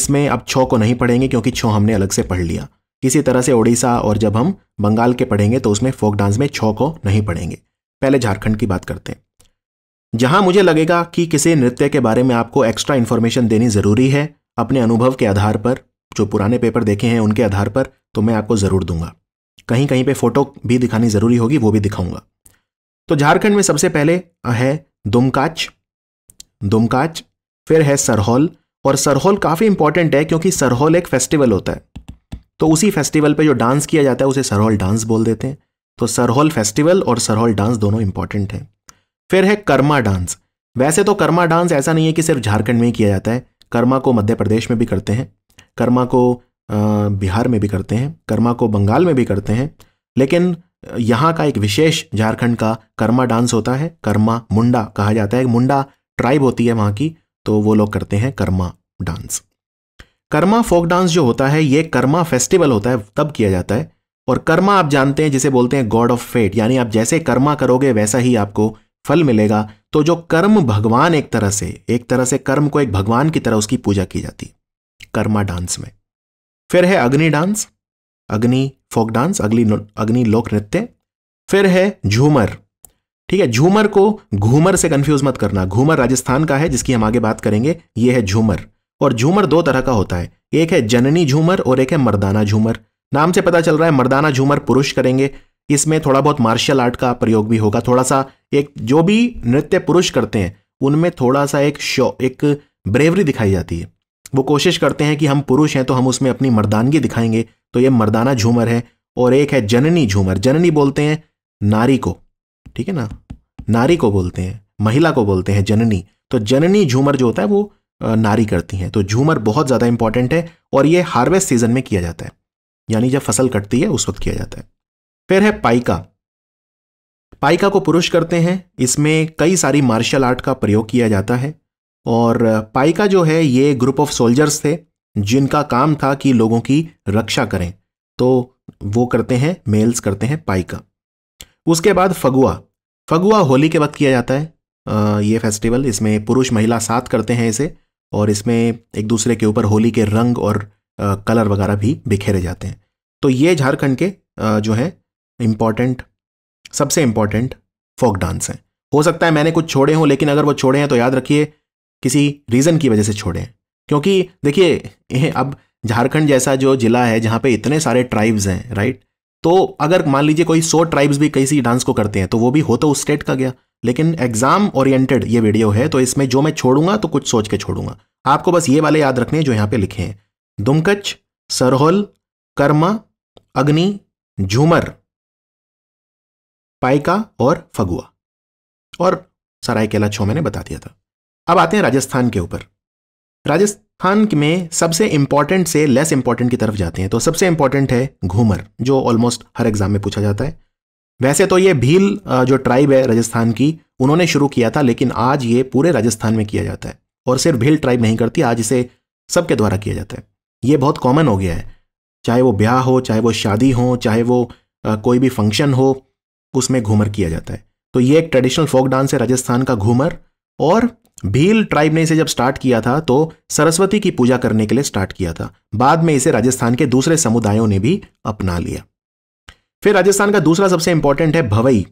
इसमें अब छो को नहीं पढ़ेंगे क्योंकि छो हमने अलग से पढ़ लिया इसी तरह से ओडिशा और जब हम बंगाल के पढ़ेंगे तो उसमें फोक डांस में छो को नहीं पढ़ेंगे पहले झारखंड की बात करते हैं जहां मुझे लगेगा कि किसी नृत्य के बारे में आपको एक्स्ट्रा इन्फॉर्मेशन देनी ज़रूरी है अपने अनुभव के आधार पर जो पुराने पेपर देखे हैं उनके आधार पर तो मैं आपको ज़रूर दूंगा कहीं कहीं पे फोटो भी दिखानी ज़रूरी होगी वो भी दिखाऊंगा तो झारखंड में सबसे पहले है दुमकाच दुमकाच फिर है सरहौल और सरहौल काफ़ी इंपॉर्टेंट है क्योंकि सरहौल एक फेस्टिवल होता है तो उसी फेस्टिवल पे जो डांस किया जाता है उसे सरहौल डांस बोल देते हैं तो सरहौल फेस्टिवल और सरहौल डांस दोनों इंपॉर्टेंट हैं फिर है कर्मा डांस वैसे तो कर्मा डांस ऐसा नहीं है कि सिर्फ झारखंड में ही किया जाता है कर्मा को मध्य प्रदेश में भी करते हैं कर्मा को बिहार में भी करते हैं कर्मा को बंगाल में भी करते हैं लेकिन यहाँ का एक विशेष झारखंड का कर्मा डांस होता है कर्मा मुंडा कहा जाता है मुंडा ट्राइब होती है वहाँ की तो वो लोग करते हैं Karma dance Karma folk dance जो होता है ये कर्मा फेस्टिवल होता है तब किया जाता है और कर्मा आप जानते हैं जिसे बोलते हैं गॉड ऑफ फेट यानी आप जैसे कर्मा करोगे वैसा ही आपको फल मिलेगा तो जो कर्म भगवान एक तरह से एक तरह से कर्म को एक भगवान की तरह उसकी पूजा की जाती कर्मा डांस में फिर है अग्नि डांस अग्नि फोक डांस अग्नि अग्नि लोक नृत्य फिर है झूमर ठीक है झूमर को घूमर से कंफ्यूज मत करना घूमर राजस्थान का है जिसकी हम आगे बात करेंगे ये है झूमर और झूमर दो तरह का होता है एक है जननी झूमर और एक है मर्दाना झूमर नाम से पता चल रहा है मर्दाना झूमर पुरुष करेंगे इसमें थोड़ा बहुत मार्शल आर्ट का प्रयोग भी होगा थोड़ा सा एक जो भी नृत्य पुरुष करते हैं उनमें थोड़ा सा एक शो एक ब्रेवरी दिखाई जाती है वो कोशिश करते हैं कि हम पुरुष हैं तो हम उसमें अपनी मर्दानगी दिखाएंगे तो ये मर्दाना झूमर है और एक है जननी झूमर जननी बोलते हैं नारी को ठीक है ना नारी को बोलते हैं महिला को बोलते हैं जननी तो जननी झूमर जो होता है वो नारी करती हैं तो झूमर बहुत ज़्यादा इंपॉर्टेंट है और ये हार्वेस्ट सीजन में किया जाता है यानी जब फसल कटती है उस वक्त किया जाता है फिर है पाइका पाइका को पुरुष करते हैं इसमें कई सारी मार्शल आर्ट का प्रयोग किया जाता है और पाइका जो है ये ग्रुप ऑफ सोल्जर्स थे जिनका काम था कि लोगों की रक्षा करें तो वो करते हैं मेल्स करते हैं पाइका उसके बाद फगुआ फगुआ होली के बाद किया जाता है आ, ये फेस्टिवल इसमें पुरुष महिला साथ करते हैं इसे और इसमें एक दूसरे के ऊपर होली के रंग और आ, कलर वगैरह भी बिखेरे जाते हैं तो ये झारखंड के आ, जो है इम्पॉर्टेंट सबसे इम्पॉर्टेंट फोक डांस हैं हो सकता है मैंने कुछ छोड़े हों लेकिन अगर वो छोड़े हैं तो याद रखिए किसी रीज़न की वजह से छोड़े हैं क्योंकि देखिए अब झारखंड जैसा जो जिला है जहाँ पे इतने सारे ट्राइब्स हैं राइट तो अगर मान लीजिए कोई सौ ट्राइब्स भी किसी डांस को करते हैं तो वो भी हो तो उस स्टेट का गया लेकिन एग्जाम ओरिएंटेड ये वीडियो है तो इसमें जो मैं छोड़ूंगा तो कुछ सोच के छोड़ूंगा आपको बस ये वाले याद रखने जो यहाँ पे लिखे हैं दुमकच सरहोल कर्मा अग्नि झूमर पाइका और फगुआ और सरायकेला छो मैंने बता दिया था अब आते हैं राजस्थान के ऊपर राजस्थान में सबसे इंपॉर्टेंट से लेस इंपॉर्टेंट की तरफ जाते हैं तो सबसे इंपॉर्टेंट है घूमर जो ऑलमोस्ट हर एग्जाम में पूछा जाता है वैसे तो ये भील जो ट्राइब है राजस्थान की उन्होंने शुरू किया था लेकिन आज ये पूरे राजस्थान में किया जाता है और सिर्फ भील ट्राइब नहीं करती आज इसे सबके द्वारा किया जाता है ये बहुत कॉमन हो गया है चाहे वो ब्याह हो चाहे वो शादी हो चाहे वो कोई भी फंक्शन हो उसमें घूमर किया जाता है तो ये एक ट्रेडिशनल फोक डांस है राजस्थान का घूमर और भील ट्राइब ने इसे जब स्टार्ट किया था तो सरस्वती की पूजा करने के लिए स्टार्ट किया था बाद में इसे राजस्थान के दूसरे समुदायों ने भी अपना लिया फिर राजस्थान का दूसरा सबसे इंपॉर्टेंट है भवई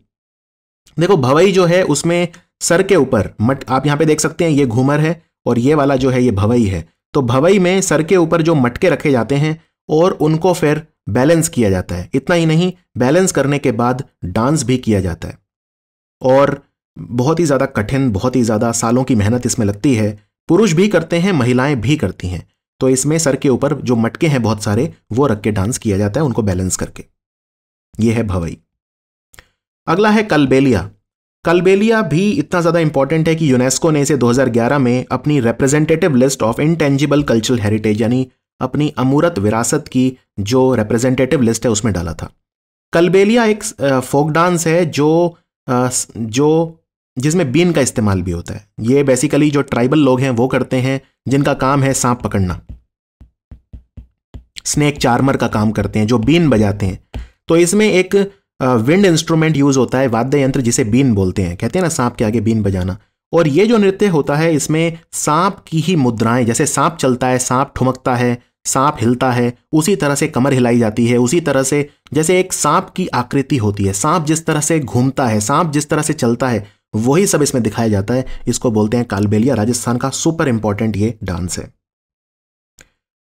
देखो भवई जो है उसमें सर के ऊपर मट आप यहां पे देख सकते हैं ये घूमर है और ये वाला जो है ये भवई है तो भवई में सर के ऊपर जो मटके रखे जाते हैं और उनको फिर बैलेंस किया जाता है इतना ही नहीं बैलेंस करने के बाद डांस भी किया जाता है और बहुत ही ज़्यादा कठिन बहुत ही ज़्यादा सालों की मेहनत इसमें लगती है पुरुष भी करते हैं महिलाएं भी करती हैं तो इसमें सर के ऊपर जो मटके हैं बहुत सारे वो रख के डांस किया जाता है उनको बैलेंस करके ये है भवई अगला है कलबेलिया कलबेलिया भी इतना ज़्यादा इंपॉर्टेंट है कि यूनेस्को ने इसे 2011 में अपनी representative list of intangible cultural heritage यानी अपनी अमूरत विरासत की जो रिप्रेजेंटेटिव लिस्ट है उसमें डाला था कलबेलिया एक फोक डांस है जो जो जिसमें बीन का इस्तेमाल भी होता है ये बेसिकली जो ट्राइबल लोग हैं वो करते हैं जिनका काम है सांप पकड़ना स्नेक चार्मर का काम करते हैं जो बीन बजाते हैं तो इसमें एक विंड इंस्ट्रूमेंट यूज होता है वाद्य यंत्र जिसे बीन बोलते हैं कहते हैं ना सांप के आगे बीन बजाना और ये जो नृत्य होता है इसमें सांप की ही मुद्राएं जैसे सांप चलता है सांप ठुमकता है सांप हिलता है उसी तरह से कमर हिलाई जाती है उसी तरह से जैसे एक सांप की आकृति होती है सांप जिस तरह से घूमता है सांप जिस तरह से चलता है वही सब इसमें दिखाया जाता है इसको बोलते हैं कालबेलिया राजस्थान का सुपर इंपॉर्टेंट ये डांस है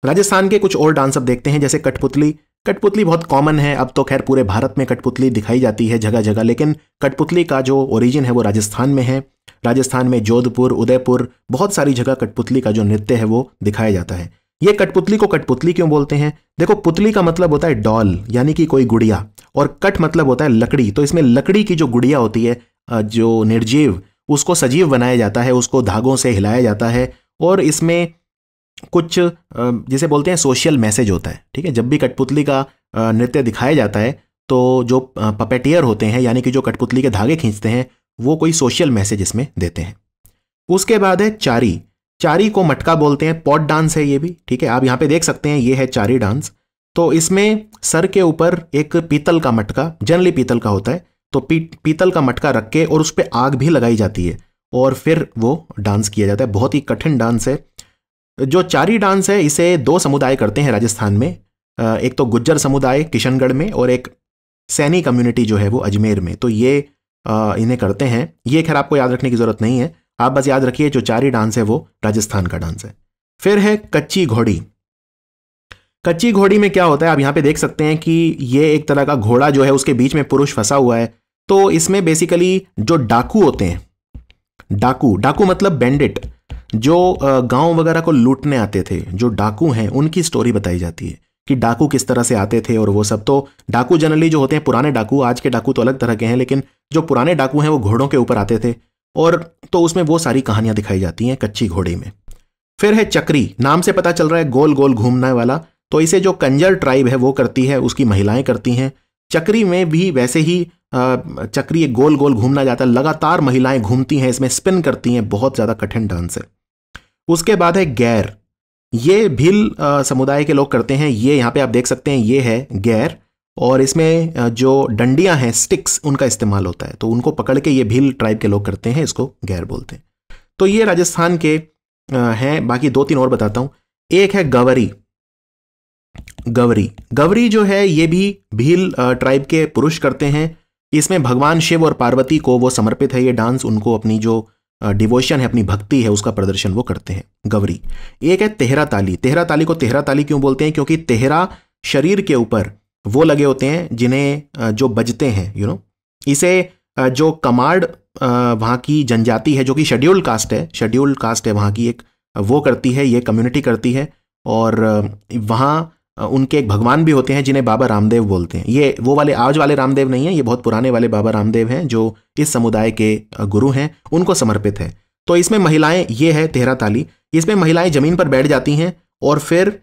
राजस्थान के कुछ और डांस अब देखते हैं जैसे कठपुतली कठपुतली बहुत कॉमन है अब तो खैर पूरे भारत में कठपुतली दिखाई जाती है जगह जगह लेकिन कठपुतली का जो ओरिजिन है वो राजस्थान में है राजस्थान में जोधपुर उदयपुर बहुत सारी जगह कठपुतली का जो नृत्य है वो दिखाया जाता है ये कठपुतली को कठपुतली क्यों बोलते हैं देखो पुतली का मतलब होता है डॉल यानी कि कोई गुड़िया और कट मतलब होता है लकड़ी तो इसमें लकड़ी की जो गुड़िया होती है जो निर्जीव उसको सजीव बनाया जाता है उसको धागों से हिलाया जाता है और इसमें कुछ जिसे बोलते हैं सोशल मैसेज होता है ठीक है जब भी कठपुतली का नृत्य दिखाया जाता है तो जो पपेटियर होते हैं यानी कि जो कठपुतली के धागे खींचते हैं वो कोई सोशल मैसेज इसमें देते हैं उसके बाद है चारी चारी को मटका बोलते हैं पॉट डांस है ये भी ठीक है आप यहाँ पे देख सकते हैं ये है चारी डांस तो इसमें सर के ऊपर एक पीतल का मटका जनरली पीतल का होता है तो पी, पीतल का मटका रख के और उस पर आग भी लगाई जाती है और फिर वो डांस किया जाता है बहुत ही कठिन डांस है जो चारी डांस है इसे दो समुदाय करते हैं राजस्थान में एक तो गुज्जर समुदाय किशनगढ़ में और एक सैनी कम्युनिटी जो है वो अजमेर में तो ये इन्हें करते हैं ये खैर आपको याद रखने की ज़रूरत नहीं है आप बस याद रखिए जो चारी डांस है वो राजस्थान का डांस है फिर है कच्ची घोड़ी कच्ची घोड़ी में क्या होता है आप यहाँ पे देख सकते हैं कि ये एक तरह का घोड़ा जो है उसके बीच में पुरुष फंसा हुआ है तो इसमें बेसिकली जो डाकू होते हैं डाकू डाकू मतलब बैंडिट जो गांव वगैरह को लूटने आते थे जो डाकू हैं उनकी स्टोरी बताई जाती है कि डाकू किस तरह से आते थे और वो सब तो डाकू जनरली जो होते हैं पुराने डाकू आज के डाकू तो अलग तरह के हैं लेकिन जो पुराने डाकू हैं वो घोड़ों के ऊपर आते थे और तो उसमें वो सारी कहानियां दिखाई जाती हैं कच्ची घोड़ी में फिर है चक्री नाम से पता चल रहा है गोल गोल घूमने वाला तो इसे जो कंजर ट्राइब है वो करती है उसकी महिलाएं करती हैं चक्री में भी वैसे ही चक्रीय गोल गोल घूमना जाता है लगातार महिलाएं घूमती हैं इसमें स्पिन करती हैं बहुत ज़्यादा कठिन डांस है उसके बाद है गैर ये भील समुदाय के लोग करते हैं ये यहाँ पे आप देख सकते हैं ये है गैर और इसमें जो डंडियाँ हैं स्टिक्स उनका इस्तेमाल होता है तो उनको पकड़ के ये भील ट्राइब के लोग करते हैं इसको गैर बोलते हैं तो ये राजस्थान के हैं बाकी दो तीन और बताता हूँ एक है गवरी गवरी गवरी जो है ये भी भील ट्राइब के पुरुष करते हैं इसमें भगवान शिव और पार्वती को वो समर्पित है ये डांस उनको अपनी जो डिवोशन है अपनी भक्ति है उसका प्रदर्शन वो करते हैं गवरी एक है तेहरा ताली तेहरा ताली को तेहरा ताली क्यों बोलते हैं क्योंकि तेहरा शरीर के ऊपर वो लगे होते हैं जिन्हें जो बजते हैं यू नो इसे जो कमाड वहाँ की जनजाति है जो कि शेड्यूल कास्ट है शेड्यूल कास्ट है वहाँ की एक वो करती है ये कम्युनिटी करती है और वहाँ उनके एक भगवान भी होते हैं जिन्हें बाबा रामदेव बोलते हैं ये वो वाले आज वाले रामदेव नहीं है ये बहुत पुराने वाले बाबा रामदेव हैं जो इस समुदाय के गुरु हैं उनको समर्पित है तो इसमें महिलाएं ये है तेहरा ताली इसमें महिलाएं ज़मीन पर बैठ जाती हैं और फिर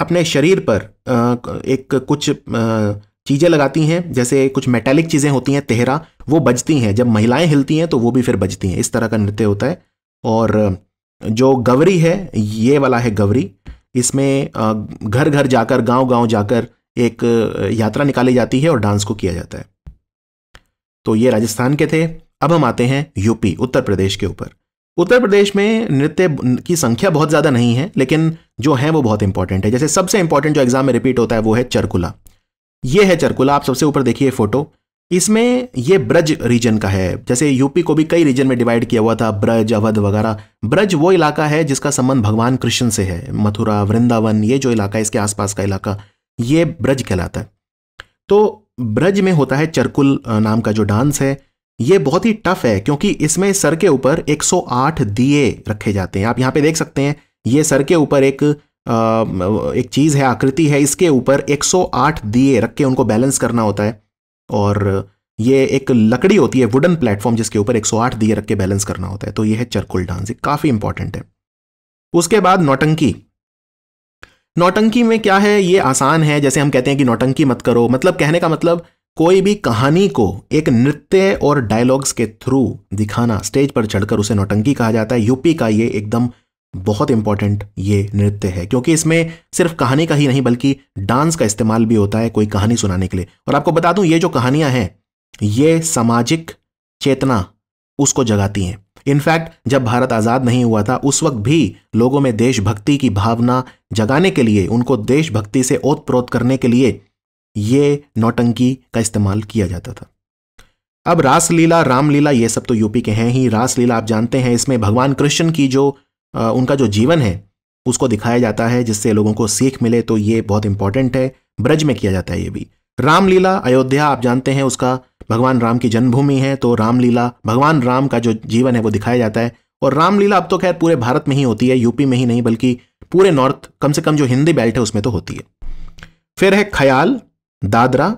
अपने शरीर पर एक कुछ चीज़ें लगाती हैं जैसे कुछ मेटेलिक चीज़ें होती हैं तेहरा वो बजती हैं जब महिलाएं हिलती हैं तो वो भी फिर बजती हैं इस तरह का नृत्य होता है और जो गवरी है ये वाला है गवरी इसमें घर घर जाकर गांव गांव जाकर एक यात्रा निकाली जाती है और डांस को किया जाता है तो ये राजस्थान के थे अब हम आते हैं यूपी उत्तर प्रदेश के ऊपर उत्तर प्रदेश में नृत्य की संख्या बहुत ज़्यादा नहीं है लेकिन जो है वो बहुत इंपॉर्टेंट है जैसे सबसे इंपॉर्टेंट जो एग्जाम में रिपीट होता है वो है चरकुला ये है चरकुला आप सबसे ऊपर देखिए फोटो इसमें ये ब्रज रीजन का है जैसे यूपी को भी कई रीजन में डिवाइड किया हुआ था ब्रज अवध वगैरह ब्रज वो इलाका है जिसका संबंध भगवान कृष्ण से है मथुरा वृंदावन ये जो इलाका है इसके आसपास का इलाका ये ब्रज कहलाता है तो ब्रज में होता है चरकुल नाम का जो डांस है ये बहुत ही टफ है क्योंकि इसमें सर के ऊपर 108 दिए रखे जाते हैं आप यहाँ पे देख सकते हैं ये सर के ऊपर एक एक चीज़ है आकृति है इसके ऊपर 108 दिए रख के उनको बैलेंस करना होता है और ये एक लकड़ी होती है वुडन प्लेटफॉर्म जिसके ऊपर 108 दिए रख के बैलेंस करना होता है तो ये है चरकुल डांस काफ़ी इंपॉर्टेंट है उसके बाद नौटंकी नौटंकी में क्या है ये आसान है जैसे हम कहते हैं कि नौटंकी मत करो मतलब कहने का मतलब कोई भी कहानी को एक नृत्य और डायलॉग्स के थ्रू दिखाना स्टेज पर चढ़कर उसे नौटंकी कहा जाता है यूपी का ये एकदम बहुत इंपॉर्टेंट ये नृत्य है क्योंकि इसमें सिर्फ कहानी का ही नहीं बल्कि डांस का इस्तेमाल भी होता है कोई कहानी सुनाने के लिए और आपको बता दूं ये जो कहानियां हैं ये सामाजिक चेतना उसको जगाती हैं इनफैक्ट जब भारत आज़ाद नहीं हुआ था उस वक्त भी लोगों में देशभक्ति की भावना जगाने के लिए उनको देशभक्ति से ओतप्रोत करने के लिए ये नौटंकी का इस्तेमाल किया जाता था अब रासलीला रामलीला ये सब तो यूपी के हैं ही रासलीला आप जानते हैं इसमें भगवान कृष्ण की जो उनका जो जीवन है उसको दिखाया जाता है जिससे लोगों को सीख मिले तो ये बहुत इंपॉर्टेंट है ब्रज में किया जाता है ये भी रामलीला अयोध्या आप जानते हैं उसका भगवान राम की जन्मभूमि है तो रामलीला भगवान राम का जो जीवन है वो दिखाया जाता है और रामलीला अब तो खैर पूरे भारत में ही होती है यूपी में ही नहीं बल्कि पूरे नॉर्थ कम से कम जो हिंदी बेल्ट है उसमें तो होती है फिर है ख्याल दादरा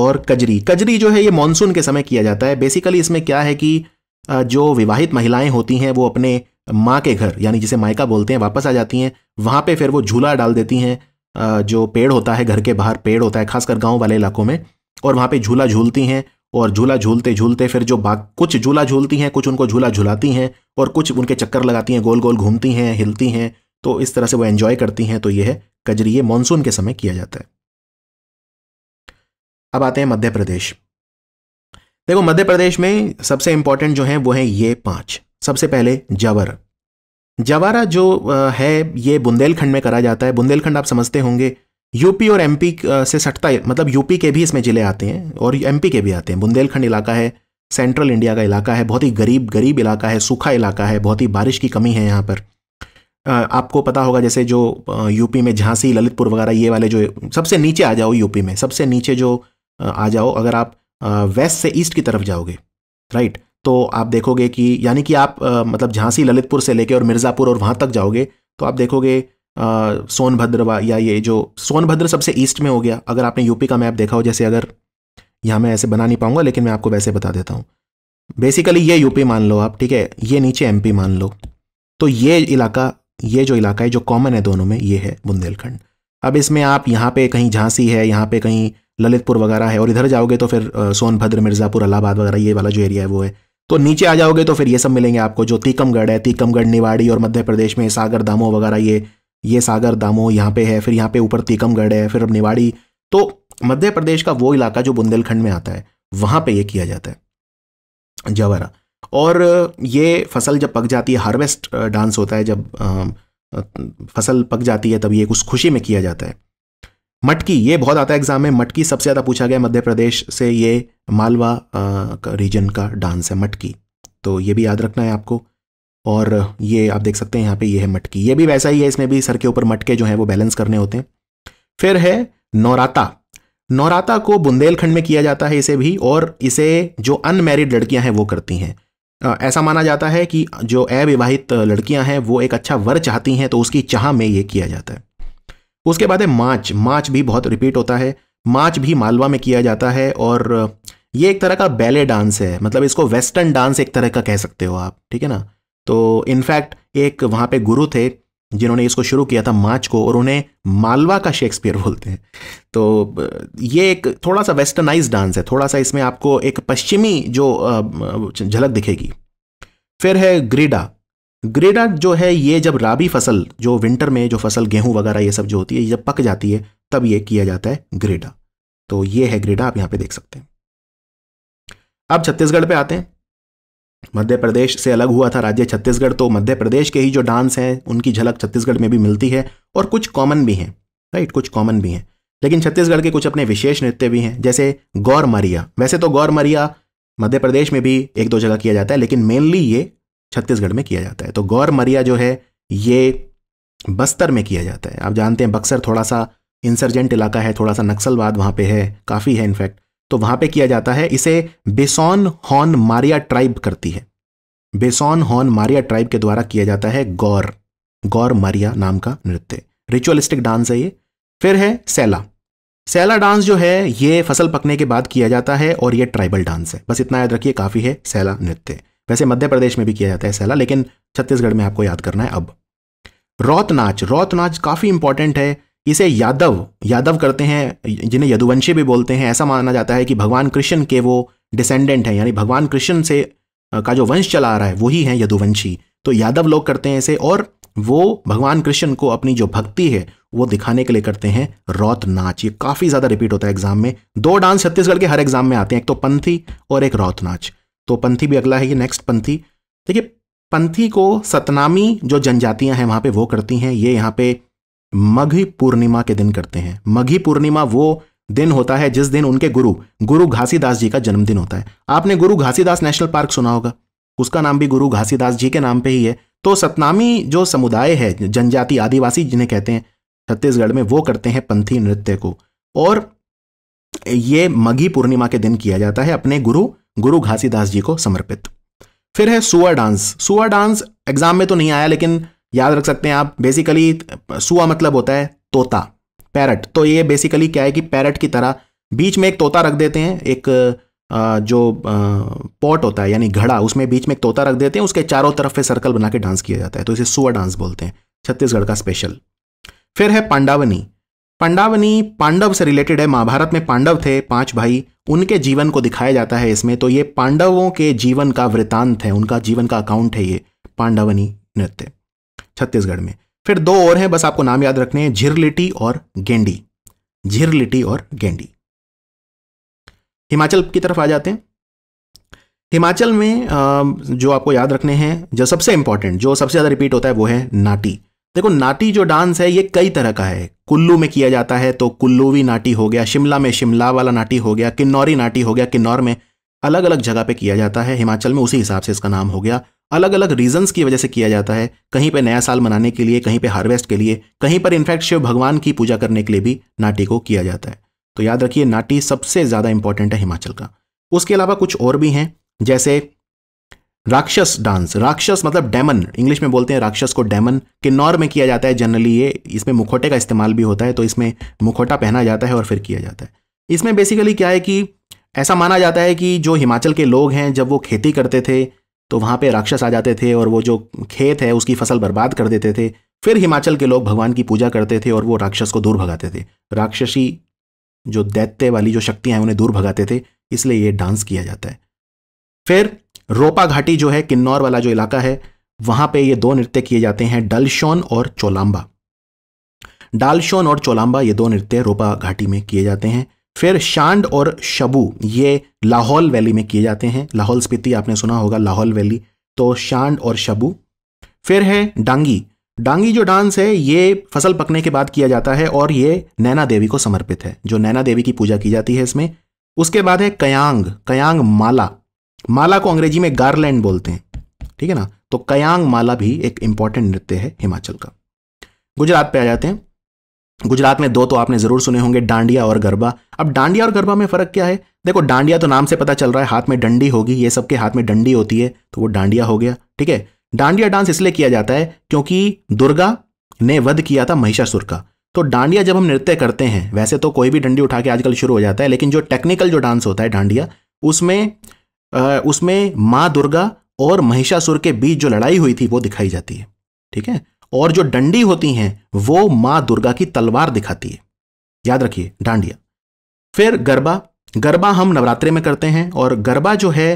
और कजरी कजरी जो है ये मानसून के समय किया जाता है बेसिकली इसमें क्या है कि जो विवाहित महिलाएं होती हैं वो अपने माँ के घर यानी जिसे मायका बोलते हैं वापस आ जाती हैं वहाँ पे फिर वो झूला डाल देती हैं जो पेड़ होता है घर के बाहर पेड़ होता है खासकर गांव वाले इलाकों में और वहाँ पे झूला झूलती हैं और झूला झूलते झूलते फिर जो बाग कुछ झूला झूलती हैं कुछ उनको झूला झुलाती हैं और कुछ उनके चक्कर लगाती हैं गोल गोल घूमती हैं हिलती हैं तो इस तरह से वो एन्जॉय करती हैं तो यह है कजरी ये मानसून के समय किया जाता है अब आते हैं मध्य प्रदेश देखो मध्य प्रदेश में सबसे इंपॉर्टेंट जो है वो है ये पांच सबसे पहले जवर जवारा जो है ये बुंदेलखंड में करा जाता है बुंदेलखंड आप समझते होंगे यूपी और एमपी से सटता है मतलब यूपी के भी इसमें ज़िले आते हैं और एमपी के भी आते हैं बुंदेलखंड इलाका है सेंट्रल इंडिया का इलाका है बहुत ही गरीब गरीब इलाका है सूखा इलाका है बहुत ही बारिश की कमी है यहाँ पर आपको पता होगा जैसे जो यूपी में झांसी ललितपुर वगैरह ये वाले जो सबसे नीचे आ जाओ यूपी में सबसे नीचे जो आ जाओ अगर आप वेस्ट से ईस्ट की तरफ जाओगे राइट तो आप देखोगे कि यानी कि आप आ, मतलब झांसी ललितपुर से लेके और मिर्ज़ापुर और वहाँ तक जाओगे तो आप देखोगे सोनभद्रवा सोनभद्र या ये जो सोनभद्र सबसे ईस्ट में हो गया अगर आपने यूपी का मैप देखा हो जैसे अगर यहाँ मैं ऐसे बना नहीं पाऊंगा लेकिन मैं आपको वैसे बता देता हूँ बेसिकली ये यूपी मान लो आप ठीक है ये नीचे एम मान लो तो ये इलाका ये जो इलाका है जो कॉमन है दोनों में ये है बुंदेलखंड अब इसमें आप यहाँ पे कहीं झांसी है यहाँ पे कहीं ललितपुर वगैरह है और इधर जाओगे तो फिर सोनभद्र मिर्ज़ापुर अलाहाबाद वगैरह ये वाला जो एरिया है वो है तो नीचे आ जाओगे तो फिर ये सब मिलेंगे आपको जो तीकमगढ़ है तीकमगढ़ निवाड़ी और मध्य प्रदेश में सागर दामो वगैरह ये ये सागर दामो यहाँ पे है फिर यहाँ पे ऊपर तीकमगढ़ है फिर निवाड़ी तो मध्य प्रदेश का वो इलाका जो बुंदेलखंड में आता है वहाँ पे ये किया जाता है जवरा और ये फसल जब पक जाती है हार्वेस्ट डांस होता है जब फसल पक जाती है तब ये कुछ खुशी में किया जाता है मटकी ये बहुत आता है एग्जाम में मटकी सबसे ज़्यादा पूछा गया मध्य प्रदेश से ये मालवा रीजन का डांस है मटकी तो ये भी याद रखना है आपको और ये आप देख सकते हैं यहाँ पे ये है मटकी ये भी वैसा ही है इसमें भी सर के ऊपर मटके जो हैं वो बैलेंस करने होते हैं फिर है नौराता नौराता को बुंदेलखंड में किया जाता है इसे भी और इसे जो अनमेरिड लड़कियां हैं वो करती हैं ऐसा माना जाता है कि जो अविवाहित लड़कियां हैं वो एक अच्छा वर चाहती हैं तो उसकी चाह में ये किया जाता है उसके बाद है माच माच भी बहुत रिपीट होता है माच भी मालवा में किया जाता है और ये एक तरह का बैले डांस है मतलब इसको वेस्टर्न डांस एक तरह का कह सकते हो आप ठीक है ना तो इनफैक्ट एक वहाँ पे गुरु थे जिन्होंने इसको शुरू किया था मार्च को और उन्हें मालवा का शेक्सपियर बोलते हैं तो ये एक थोड़ा सा वेस्टर्नाइज डांस है थोड़ा सा इसमें आपको एक पश्चिमी जो झलक दिखेगी फिर है ग्रीडा ग्रेडा जो है ये जब राबी फसल जो विंटर में जो फसल गेहूं वगैरह ये सब जो होती है जब पक जाती है तब ये किया जाता है ग्रेडा तो ये है ग्रेडा आप यहां पे देख सकते हैं अब छत्तीसगढ़ पे आते हैं मध्य प्रदेश से अलग हुआ था राज्य छत्तीसगढ़ तो मध्य प्रदेश के ही जो डांस हैं उनकी झलक छत्तीसगढ़ में भी मिलती है और कुछ कॉमन भी हैं राइट कुछ कॉमन भी हैं लेकिन छत्तीसगढ़ के कुछ अपने विशेष नृत्य भी हैं जैसे गौर मरिया वैसे तो गौर मरिया मध्य प्रदेश में भी एक दो जगह किया जाता है लेकिन मेनली ये छत्तीसगढ़ में किया जाता है तो गौर मरिया जो है ये बस्तर में किया जाता है आप जानते हैं बक्सर थोड़ा सा इंसर्जेंट इलाका है थोड़ा सा नक्सलवाद वहाँ पे है काफ़ी है इनफैक्ट तो वहाँ पे किया जाता है इसे बेसौन हॉन मारिया ट्राइब करती है बेसौन हॉन मारिया ट्राइब के द्वारा किया जाता है गौर गौर मारिया नाम का नृत्य रिचुअलिस्टिक डांस है ये फिर है सैला सैला डांस जो है ये फसल पकने के बाद किया जाता है और ये ट्राइबल डांस है बस इतना याद रखिए काफ़ी है सैला नृत्य वैसे मध्य प्रदेश में भी किया जाता है सैला लेकिन छत्तीसगढ़ में आपको याद करना है अब रौत नाच रौत नाच काफ़ी इंपॉर्टेंट है इसे यादव यादव करते हैं जिन्हें यदुवंशी भी बोलते हैं ऐसा माना जाता है कि भगवान कृष्ण के वो डिसेंडेंट हैं यानी भगवान कृष्ण से का जो वंश चला आ रहा है वही है यदुवंशी तो यादव लोग करते हैं इसे और वो भगवान कृष्ण को अपनी जो भक्ति है वो दिखाने के लिए करते हैं रौत नाच ये काफ़ी ज़्यादा रिपीट होता है एग्जाम में दो डांस छत्तीसगढ़ के हर एग्जाम में आते हैं एक तो पंथी और एक रौत नाच तो पंथी भी अगला है ये नेक्स्ट पंथी देखिए पंथी को सतनामी जो जनजातियां हैं वहां पे वो करती हैं ये यहाँ पे मघी पूर्णिमा के दिन करते हैं मघी पूर्णिमा वो दिन होता है जिस दिन उनके गुरु गुरु घासीदास जी का जन्मदिन होता है आपने गुरु घासीदास नेशनल पार्क सुना होगा उसका नाम भी गुरु घासीदास जी के नाम पे ही है तो सतनामी जो समुदाय है जनजाति आदिवासी जिन्हें कहते हैं छत्तीसगढ़ में वो करते हैं पंथी नृत्य को और ये मघी पूर्णिमा के दिन किया जाता है अपने गुरु गुरु घासीदास जी को समर्पित फिर है सुअर डांस सुअर डांस एग्जाम में तो नहीं आया लेकिन याद रख सकते हैं आप बेसिकली सुअ मतलब होता है तोता पैरट तो ये बेसिकली क्या है कि पैरट की तरह बीच में एक तोता रख देते हैं एक जो पॉट होता है यानी घड़ा उसमें बीच में एक तोता रख देते हैं उसके चारों तरफ से सर्कल बना के डांस किया जाता है तो इसे सुअर डांस बोलते हैं छत्तीसगढ़ का स्पेशल फिर है पांडावनी पांडावनी पांडव से रिलेटेड है महाभारत में पांडव थे पांच भाई उनके जीवन को दिखाया जाता है इसमें तो ये पांडवों के जीवन का वृतांत है उनका जीवन का अकाउंट है ये पांडवनी नृत्य छत्तीसगढ़ में फिर दो और हैं बस आपको नाम याद रखने हैं झिरलिटी और गेंडी झिरलिटी और गेंडी हिमाचल की तरफ आ जाते हैं हिमाचल में जो आपको याद रखने हैं जो सबसे इंपॉर्टेंट जो सबसे ज़्यादा रिपीट होता है वो है नाटी देखो नाटी जो डांस है ये कई तरह का है कुल्लू में किया जाता है तो कुल्लूवी नाटी हो गया शिमला में शिमला वाला नाटी हो गया किन्नौरी नाटी हो गया किन्नौर में अलग अलग जगह पे किया जाता है हिमाचल में उसी हिसाब से इसका नाम हो गया अलग अलग रीजंस की वजह से किया जाता है कहीं पे नया साल मनाने के लिए कहीं पे हार्वेस्ट के लिए कहीं पर इनफैक्ट शिव भगवान की पूजा करने के लिए भी नाटी को किया जाता है तो याद रखिए नाटी सबसे ज़्यादा इंपॉर्टेंट है हिमाचल का उसके अलावा कुछ और भी हैं जैसे राक्षस डांस राक्षस मतलब डेमन इंग्लिश में बोलते हैं राक्षस को डेमन किन्नौर में किया जाता है जनरली ये इसमें मुखोटे का इस्तेमाल भी होता है तो इसमें मुखोटा पहना जाता है और फिर किया जाता है इसमें बेसिकली क्या है कि ऐसा माना जाता है कि जो हिमाचल के लोग हैं जब वो खेती करते थे तो वहाँ पे राक्षस आ जाते थे और वो जो खेत है उसकी फसल बर्बाद कर देते थे फिर हिमाचल के लोग भगवान की पूजा करते थे और वो राक्षस को दूर भगाते थे राक्षसी जो दैत्य वाली जो शक्तियाँ हैं उन्हें दूर भगाते थे इसलिए ये डांस किया जाता है फिर रोपा घाटी जो है किन्नौर वाला जो इलाका है वहां पे ये दो नृत्य किए जाते हैं डलशोन और चोलांबा डालशोन और चोलांबा ये दो नृत्य रोपा घाटी में किए जाते हैं फिर शांड और शबू ये लाहौल वैली में किए जाते हैं लाहौल स्पीति आपने सुना होगा लाहौल वैली तो शांड और शबू फिर है डांगी डांगी जो डांस है ये फसल पकने के बाद किया जाता है और ये नैना देवी को समर्पित है जो नैना देवी की पूजा की जाती है इसमें उसके बाद है कयांग कयांग माला माला को अंग्रेजी में गार्लैंड बोलते हैं ठीक है ना तो कयांग माला भी एक इंपॉर्टेंट नृत्य है हिमाचल का गुजरात पे आ जाते हैं गुजरात में दो तो आपने जरूर सुने होंगे डांडिया और गरबा अब डांडिया और गरबा में फर्क क्या है देखो डांडिया तो नाम से पता चल रहा है हाथ में डंडी होगी ये सबके हाथ में डंडी होती है तो वो डांडिया हो गया ठीक है डांडिया डांस इसलिए किया जाता है क्योंकि दुर्गा ने वध किया था महिषासुर का तो डांडिया जब हम नृत्य करते हैं वैसे तो कोई भी डंडी उठा के आजकल शुरू हो जाता है लेकिन जो टेक्निकल जो डांस होता है डांडिया उसमें उसमें माँ दुर्गा और महिषासुर के बीच जो लड़ाई हुई थी वो दिखाई जाती है ठीक है और जो डंडी होती हैं वो माँ दुर्गा की तलवार दिखाती है याद रखिए डांडिया फिर गरबा गरबा हम नवरात्रे में करते हैं और गरबा जो है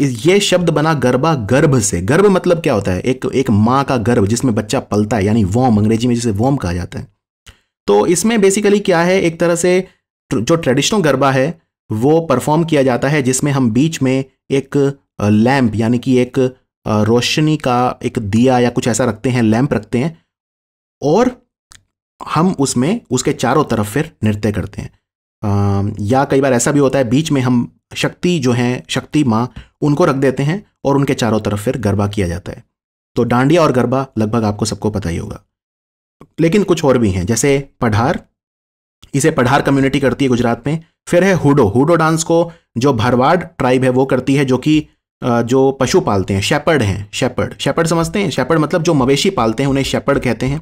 ये शब्द बना गरबा गर्भ से गर्भ मतलब क्या होता है एक एक माँ का गर्भ जिसमें बच्चा पलता है यानी वॉम अंग्रेजी में जिसे वॉम कहा जाता है तो इसमें बेसिकली क्या है एक तरह से जो ट्रेडिशनल गरबा है वो परफॉर्म किया जाता है जिसमें हम बीच में एक लैम्प यानी कि एक रोशनी का एक दिया या कुछ ऐसा रखते हैं लैम्प रखते हैं और हम उसमें उसके चारों तरफ फिर नृत्य करते हैं आ, या कई बार ऐसा भी होता है बीच में हम शक्ति जो है शक्ति माँ उनको रख देते हैं और उनके चारों तरफ फिर गरबा किया जाता है तो डांडिया और गरबा लगभग आपको सबको पता ही होगा लेकिन कुछ और भी हैं जैसे पढ़ार इसे पढ़ार कम्युनिटी करती है गुजरात में फिर है हुडो हुडो डांस को जो भरवाड़ ट्राइब है वो करती है जो कि जो पशु पालते हैं शेपर्ड हैं शेपर्ड शेपर्ड समझते हैं शेपर्ड मतलब जो मवेशी पालते हैं उन्हें शेपर्ड कहते हैं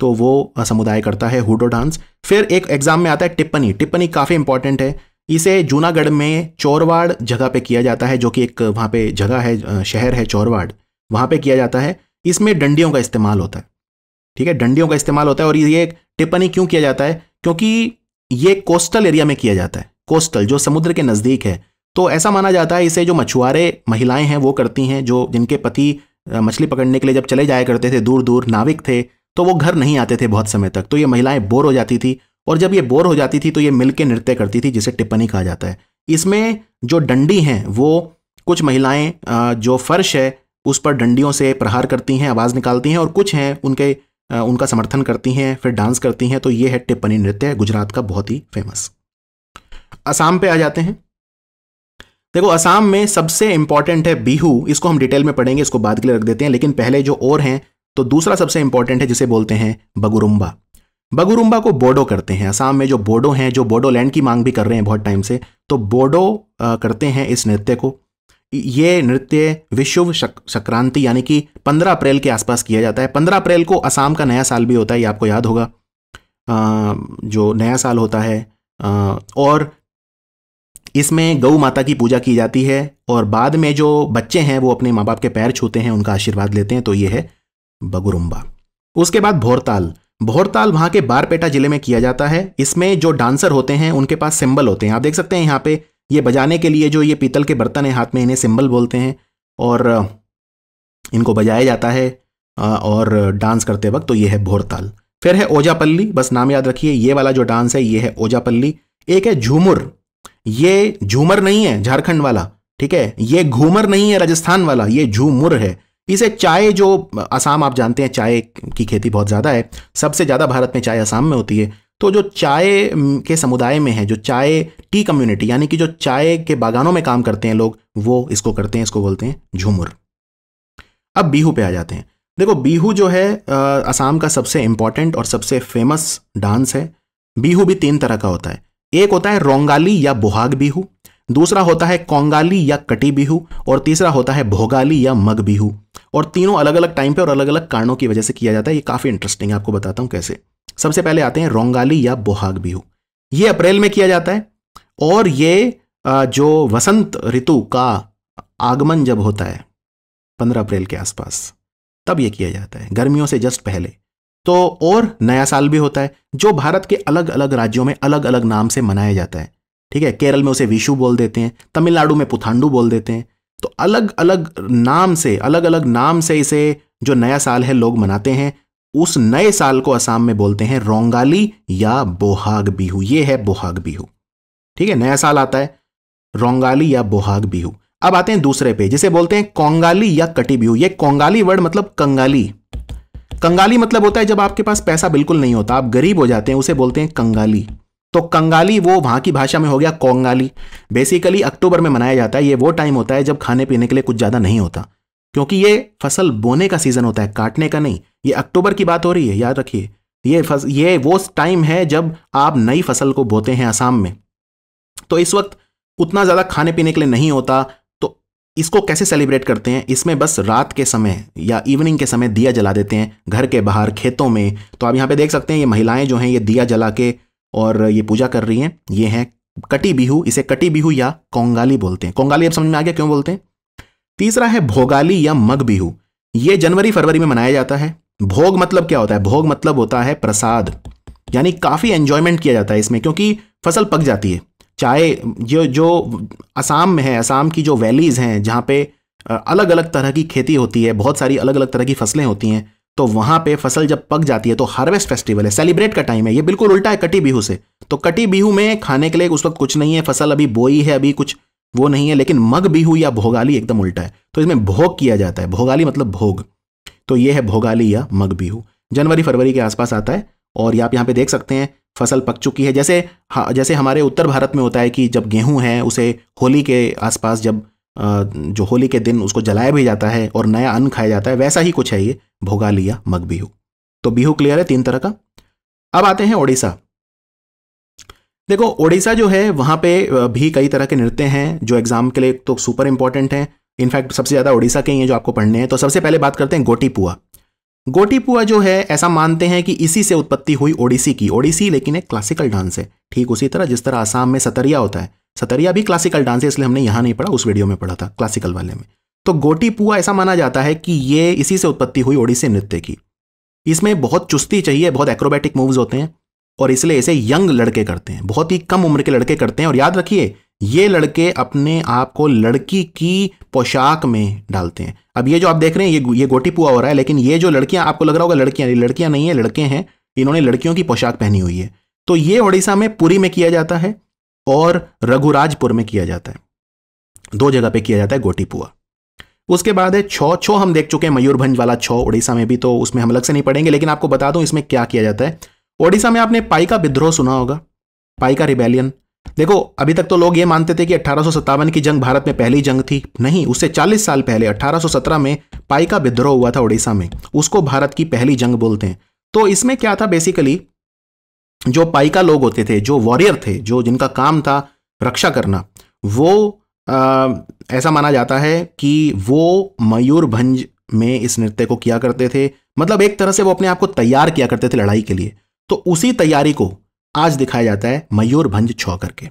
तो वो समुदाय करता है हुडो डांस फिर एक एग्जाम में आता है टिप्पणी टिप्पणी काफ़ी इंपॉर्टेंट है इसे जूनागढ़ में चौरवाड़ जगह पे किया जाता है जो कि एक वहाँ पे जगह है शहर है चौरवाड़ वहाँ पे किया जाता है इसमें डंडियों का इस्तेमाल होता है ठीक है डंडियों का इस्तेमाल होता है और ये टिप्पणी क्यों किया जाता है क्योंकि ये कोस्टल एरिया में किया जाता है कोस्टल जो समुद्र के नज़दीक है तो ऐसा माना जाता है इसे जो मछुआरे महिलाएं हैं वो करती हैं जो जिनके पति मछली पकड़ने के लिए जब चले जाया करते थे दूर दूर नाविक थे तो वो घर नहीं आते थे बहुत समय तक तो ये महिलाएं बोर हो जाती थी और जब ये बोर हो जाती थी तो ये मिल के नृत्य करती थी जिसे टिप्पणी कहा जाता है इसमें जो डंडी हैं वो कुछ महिलाएं जो फर्श है उस पर डंडियों से प्रहार करती हैं आवाज़ निकालती हैं और कुछ हैं उनके उनका समर्थन करती हैं फिर डांस करती हैं तो ये है टिप्पणी नृत्य गुजरात का बहुत ही फेमस असम पे आ जाते हैं देखो असम में सबसे इंपॉर्टेंट है बिहू इसको हम डिटेल में पढ़ेंगे इसको बाद के लिए रख देते हैं लेकिन पहले जो और हैं तो दूसरा सबसे इंपॉर्टेंट है जिसे बोलते हैं बगुरुम्बा बगुरुम्बा को बोडो करते हैं असम में जो बोडो हैं जो बोडोलैंड की मांग भी कर रहे हैं बहुत टाइम से तो बोडो करते हैं इस नृत्य को ये नृत्य विश्व संक्रांति यानी कि 15 अप्रैल के आसपास किया जाता है 15 अप्रैल को असम का नया साल भी होता है ये आपको याद होगा जो नया साल होता है और इसमें गऊ माता की पूजा की जाती है और बाद में जो बच्चे हैं वो अपने माँ बाप के पैर छूते हैं उनका आशीर्वाद लेते हैं तो ये है बगुरुम्बा उसके बाद भोरताल भोरताल वहाँ के बारपेटा जिले में किया जाता है इसमें जो डांसर होते हैं उनके पास सिंबल होते हैं आप देख सकते हैं यहाँ पे ये बजाने के लिए जो ये पीतल के बर्तन है हाथ में इन्हें सिम्बल बोलते हैं और इनको बजाया जाता है और डांस करते वक्त तो ये है भोरताल फिर है ओजापल्ली बस नाम याद रखिए ये वाला जो डांस है ये है ओजापल्ली एक है झूमुर ये झूमर नहीं है झारखंड वाला ठीक है ये घूमर नहीं है राजस्थान वाला ये झूमुर है इसे चाय जो असम आप जानते हैं चाय की खेती बहुत ज़्यादा है सबसे ज़्यादा भारत में चाय असम में होती है तो जो चाय के समुदाय में है जो चाय टी कम्युनिटी यानी कि जो चाय के बागानों में काम करते हैं लोग वो इसको करते हैं इसको बोलते हैं झूमर अब बीहू पे आ जाते हैं देखो बीहू जो है आ, असम का सबसे इंपॉर्टेंट और सबसे फेमस डांस है बीहू भी तीन तरह का होता है एक होता है रोंगाली या बुहाग बिहू दूसरा होता है कोंगाली या कटी बिहू और तीसरा होता है भोगाली या मग बिहू और तीनों अलग अलग टाइम पे और अलग अलग कारणों की वजह से किया जाता है ये काफ़ी इंटरेस्टिंग है आपको बताता हूँ कैसे सबसे पहले आते हैं रोंगाली या बोहाग बिहू ये अप्रैल में किया जाता है और ये जो वसंत ऋतु का आगमन जब होता है पंद्रह अप्रैल के आसपास तब ये किया जाता है गर्मियों से जस्ट पहले तो और नया साल भी होता है जो भारत के अलग अलग राज्यों में अलग अलग नाम से मनाया जाता है ठीक है केरल में उसे विशु बोल देते हैं तमिलनाडु में पुथांडू बोल देते हैं तो अलग अलग नाम से अलग अलग नाम से इसे जो नया साल है लोग मनाते हैं उस नए साल को असम में बोलते हैं रोंगाली या बोहाग बिहू ये है बोहाग बिहू ठीक है नया साल आता है रोंगाली या बोहाग बिहू अब आते हैं दूसरे पे जिसे बोलते हैं कोंगाली या कटी बिहू ये कोंगाली वर्ड मतलब कंगाली कंगाली मतलब होता है जब आपके पास पैसा बिल्कुल नहीं होता आप गरीब हो जाते हैं उसे बोलते हैं कंगाली तो कंगाली वो वहां की भाषा में हो गया कोंगाली बेसिकली अक्टूबर में मनाया जाता है ये वो टाइम होता है जब खाने पीने के लिए कुछ ज़्यादा नहीं होता क्योंकि ये फसल बोने का सीजन होता है काटने का नहीं ये अक्टूबर की बात हो रही है याद रखिए ये फस, ये वो टाइम है जब आप नई फसल को बोते हैं आसाम में तो इस वक्त उतना ज़्यादा खाने पीने के लिए नहीं होता तो इसको कैसे सेलिब्रेट करते हैं इसमें बस रात के समय या इवनिंग के समय दिया जला देते हैं घर के बाहर खेतों में तो आप यहाँ पे देख सकते हैं ये महिलाएं जो हैं ये दिया जला के और ये पूजा कर रही हैं ये हैं कटी बिहू इसे कटी बिहू या कोंगाली बोलते हैं कोंगाली अब समझ में आ गया क्यों बोलते हैं तीसरा है भोगाली या मग बिहू ये जनवरी फरवरी में मनाया जाता है भोग मतलब क्या होता है भोग मतलब होता है प्रसाद यानी काफ़ी एंजॉयमेंट किया जाता है इसमें क्योंकि फसल पक जाती है चाहे जो जो असम में है असम की जो वैलीज़ हैं जहाँ पे अलग अलग तरह की खेती होती है बहुत सारी अलग अलग तरह की फसलें होती हैं तो वहाँ पे फसल जब पक जाती है तो हार्वेस्ट फेस्टिवल है सेलिब्रेट का टाइम है ये बिल्कुल उल्टा है कटी बिहू से तो कटी बिहू में खाने के लिए उस वक्त कुछ नहीं है फसल अभी बोई है अभी कुछ वो नहीं है लेकिन मग बिहू या भोगाली एकदम उल्टा है तो इसमें भोग किया जाता है भोगाली मतलब भोग तो ये है भोगाली या मग बिहू जनवरी फरवरी के आसपास आता है और आप यहाँ पे देख सकते हैं फसल पक चुकी है जैसे जैसे हमारे उत्तर भारत में होता है कि जब गेहूं है उसे होली के आसपास जब जो होली के दिन उसको जलाया भी जाता है और नया अन्न खाया जाता है वैसा ही कुछ है ये भोगाली या मग बिहू तो बिहू क्लियर है तीन तरह का अब आते हैं ओडिशा देखो ओडिशा जो है वहाँ पे भी कई तरह के नृत्य हैं जो एग्जाम के लिए तो सुपर इंपॉर्टेंट हैं इनफैक्ट सबसे ज़्यादा ओडिशा के ही हैं जो आपको पढ़ने हैं तो सबसे पहले बात करते हैं गोटीपुआ गोटीपुआ जो है ऐसा मानते हैं कि इसी से उत्पत्ति हुई ओडिसी की ओडिसी लेकिन एक क्लासिकल डांस है ठीक उसी तरह जिस तरह आसाम में सतरिया होता है सतरिया भी क्लासिकल डांस है इसलिए हमने यहाँ नहीं पढ़ा उस वीडियो में पढ़ा था क्लासिकल वाले में तो गोटीपुआ ऐसा माना जाता है कि ये इसी से उत्पत्ति हुई ओडिसी नृत्य की इसमें बहुत चुस्ती चाहिए बहुत एक्रोबैटिक मूव्स होते हैं और इसलिए इसे यंग लड़के करते हैं बहुत ही कम उम्र के लड़के करते हैं और याद रखिए ये लड़के अपने आप को लड़की की पोशाक में डालते हैं अब ये जो आप देख रहे हैं ये ये गोटी पुआ हो रहा है लेकिन ये जो लड़कियां आपको लग रहा होगा लड़कियां ये लड़कियां नहीं है लड़के हैं इन्होंने लड़कियों की पोशाक पहनी हुई है तो ये ओडिशा में पुरी में किया जाता है और रघुराजपुर में किया जाता है दो जगह पे किया जाता है गोटी पुआ उसके बाद है छो छो हम देख चुके हैं मयूरभंज वाला छो उड़ीसा में भी तो उसमें हम अलग से नहीं पढ़ेंगे लेकिन आपको बता दूं इसमें क्या किया जाता है ओडिशा में आपने पाई का विद्रोह सुना होगा पाई का रिबेलियन देखो अभी तक तो लोग ये मानते थे कि अठारह की जंग भारत में पहली जंग थी नहीं उससे 40 साल पहले 1817 में पाई का विद्रोह हुआ था ओडिशा में उसको भारत की पहली जंग बोलते हैं तो इसमें क्या था बेसिकली जो का लोग होते थे जो वॉरियर थे जो जिनका काम था रक्षा करना वो आ, ऐसा माना जाता है कि वो मयूरभंज में इस नृत्य को किया करते थे मतलब एक तरह से वो अपने आप को तैयार किया करते थे लड़ाई के लिए तो उसी तैयारी को आज दिखाया जाता है मयूरभंज छौ करके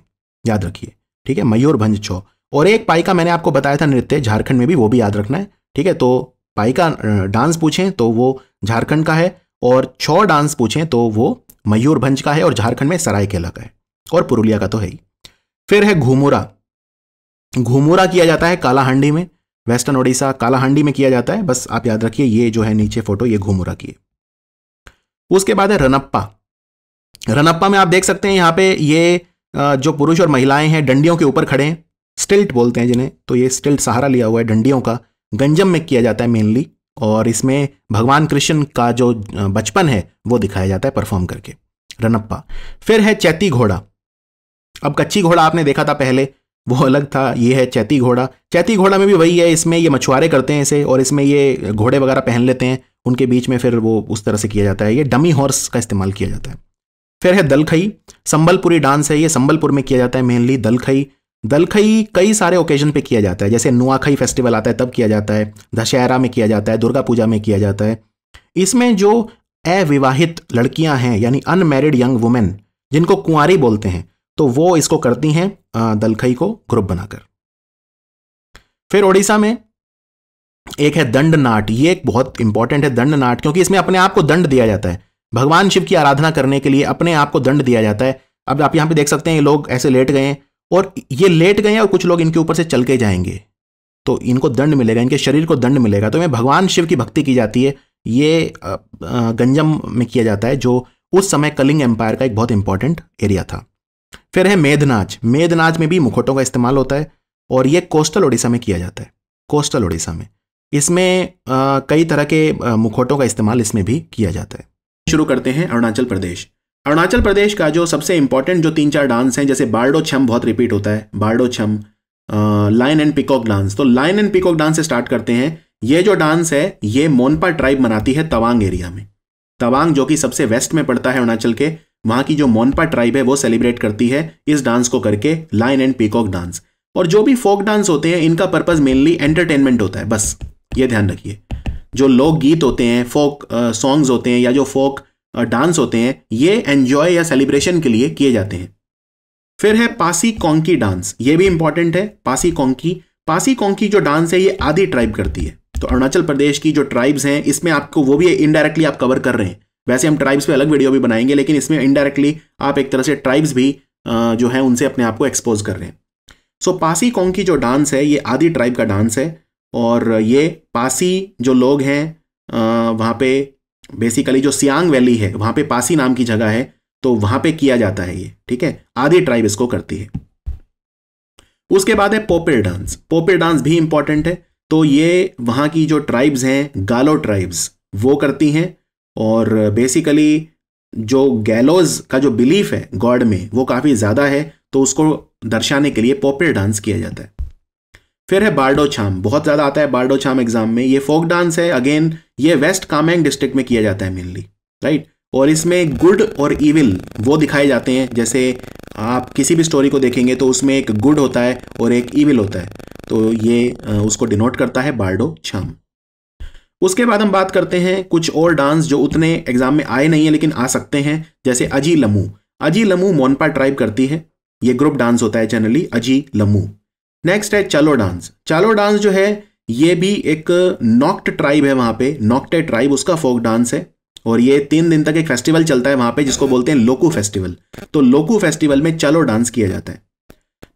याद रखिए ठीक है मयूर भंज छौ और एक पाई का मैंने आपको बताया था नृत्य झारखंड में भी वो भी याद रखना है ठीक है तो पाई का डांस पूछें तो वो झारखंड का है और छौ डांस पूछें तो वो मयूर भंज का है और झारखंड में सरायकेला का है और पुरुलिया का तो है ही फिर है घूमूरा घुमुरा किया जाता है कालाहांडी में वेस्टर्न ओडिशा कालाहांडी में किया जाता है बस आप याद रखिए ये जो है नीचे फोटो ये घूमूरा की है उसके बाद है रनप्पा रनप्पा में आप देख सकते हैं यहाँ पे ये जो पुरुष और महिलाएं हैं डंडियों के ऊपर खड़े हैं स्टिल्ट बोलते हैं जिन्हें तो ये स्टिल्ट सहारा लिया हुआ है डंडियों का गंजम में किया जाता है मेनली और इसमें भगवान कृष्ण का जो बचपन है वो दिखाया जाता है परफॉर्म करके रनप्पा फिर है चैती घोड़ा अब कच्ची घोड़ा आपने देखा था पहले वो अलग था ये है चैती घोड़ा चैती घोड़ा में भी वही है इसमें ये मछुआरे करते हैं इसे और इसमें ये घोड़े वगैरह पहन लेते हैं उनके बीच में फिर वो उस तरह से किया जाता है ये डमी हॉर्स का इस्तेमाल किया जाता है फिर है दलखई संबलपुरी डांस है ये संबलपुर में किया जाता है मेनली दलखई दलखई कई सारे ओकेजन पे किया जाता है जैसे नुआखई फेस्टिवल आता है तब किया जाता है दशहरा में किया जाता है दुर्गा पूजा में किया जाता है इसमें जो अविवाहित लड़कियां हैं यानी अनमेरिड यंग वुमेन जिनको कुंवारी बोलते हैं तो वो इसको करती हैं दलखई को ग्रुप बनाकर फिर ओडिशा में एक है दंड नाट ये एक बहुत इंपॉर्टेंट है दंड नाट क्योंकि इसमें अपने आप को दंड दिया जाता है भगवान शिव की आराधना करने के लिए अपने आप को दंड दिया जाता है अब आप यहां पे देख सकते हैं ये लोग ऐसे लेट गए हैं और ये लेट गए हैं और कुछ लोग इनके ऊपर से चल के जाएंगे तो इनको दंड मिलेगा इनके शरीर को दंड मिलेगा तो भगवान शिव की भक्ति की जाती है ये गंजम में किया जाता है जो उस समय कलिंग एम्पायर का एक बहुत इंपॉर्टेंट एरिया था फिर है मेदनाच मेदनाच में भी मुखोटों का इस्तेमाल होता है और ये कोस्टल ओडिशा में किया जाता है कोस्टल ओडिशा में इसमें आ, कई तरह के मुखौटों का इस्तेमाल इसमें भी किया जाता है शुरू करते हैं अरुणाचल प्रदेश अरुणाचल प्रदेश का जो सबसे इंपॉर्टेंट जो तीन चार डांस हैं जैसे बार्डो छम बहुत रिपीट होता है Bardo Chham lion and peacock dance तो लाइन एंड पिकॉक डांस से स्टार्ट करते हैं ये जो डांस है ये मोनपा ट्राइब मनाती है तवांग एरिया में तवांग जो कि सबसे वेस्ट में पड़ता है अरुणाचल के वहाँ की जो मोनपा ट्राइब है वो सेलिब्रेट करती है इस डांस को करके लाइन एंड पीकॉक डांस और जो भी फोक डांस होते हैं इनका पर्पज मेनली एंटरटेनमेंट होता है बस ये ध्यान रखिए जो लोक गीत होते हैं फोक सॉन्ग्स होते हैं या जो फोक डांस होते हैं ये एन्जॉय या सेलिब्रेशन के लिए किए जाते हैं फिर है पासी कोंकी डांस ये भी इंपॉर्टेंट है पासी कोंकी पासी कोंकी जो डांस है ये आदि ट्राइब करती है तो अरुणाचल प्रदेश की जो ट्राइब्स हैं इसमें आपको वो भी इनडायरेक्टली आप कवर कर रहे हैं वैसे हम ट्राइब्स पे अलग वीडियो भी बनाएंगे लेकिन इसमें इनडायरेक्टली आप एक तरह से ट्राइब्स भी जो है उनसे अपने आप को एक्सपोज कर रहे हैं सो so, पासी कोंकी की जो डांस है ये आदि ट्राइब का डांस है और ये पासी जो लोग हैं वहाँ पे बेसिकली जो सियांग वैली है वहाँ पे पासी नाम की जगह है तो वहाँ पे किया जाता है ये ठीक है आधी ट्राइब इसको करती है उसके बाद है पोपिर डांस पोपिर डांस भी इंपॉर्टेंट है तो ये वहाँ की जो ट्राइब्स हैं गालो ट्राइब्स वो करती हैं और बेसिकली जो गैलोज का जो बिलीफ है गॉड में वो काफ़ी ज़्यादा है तो उसको दर्शाने के लिए पोपिर डांस किया जाता है फिर है बार्डो छाम बहुत ज़्यादा आता है बार्डो छाम एग्जाम में ये फोक डांस है अगेन ये वेस्ट कामेंग डिस्ट्रिक्ट में किया जाता है मेनली राइट और इसमें गुड और इविल वो दिखाए जाते हैं जैसे आप किसी भी स्टोरी को देखेंगे तो उसमें एक गुड होता है और एक इविल होता है तो ये उसको डिनोट करता है बार्डो छाम उसके बाद हम बात करते हैं कुछ और डांस जो उतने एग्जाम में आए नहीं है लेकिन आ सकते हैं जैसे अजी लमू अजी लमू मोनपा ट्राइब करती है ये ग्रुप डांस होता है जनरली अजी लमू नेक्स्ट है चलो डांस चालो डांस जो है ये भी एक नॉक्ट ट्राइब है वहाँ पे नॉक्टे ट्राइब उसका फोक डांस है और ये तीन दिन तक एक फेस्टिवल चलता है वहाँ पे जिसको बोलते हैं लोकू फेस्टिवल तो लोकू फेस्टिवल में चलो डांस किया जाता है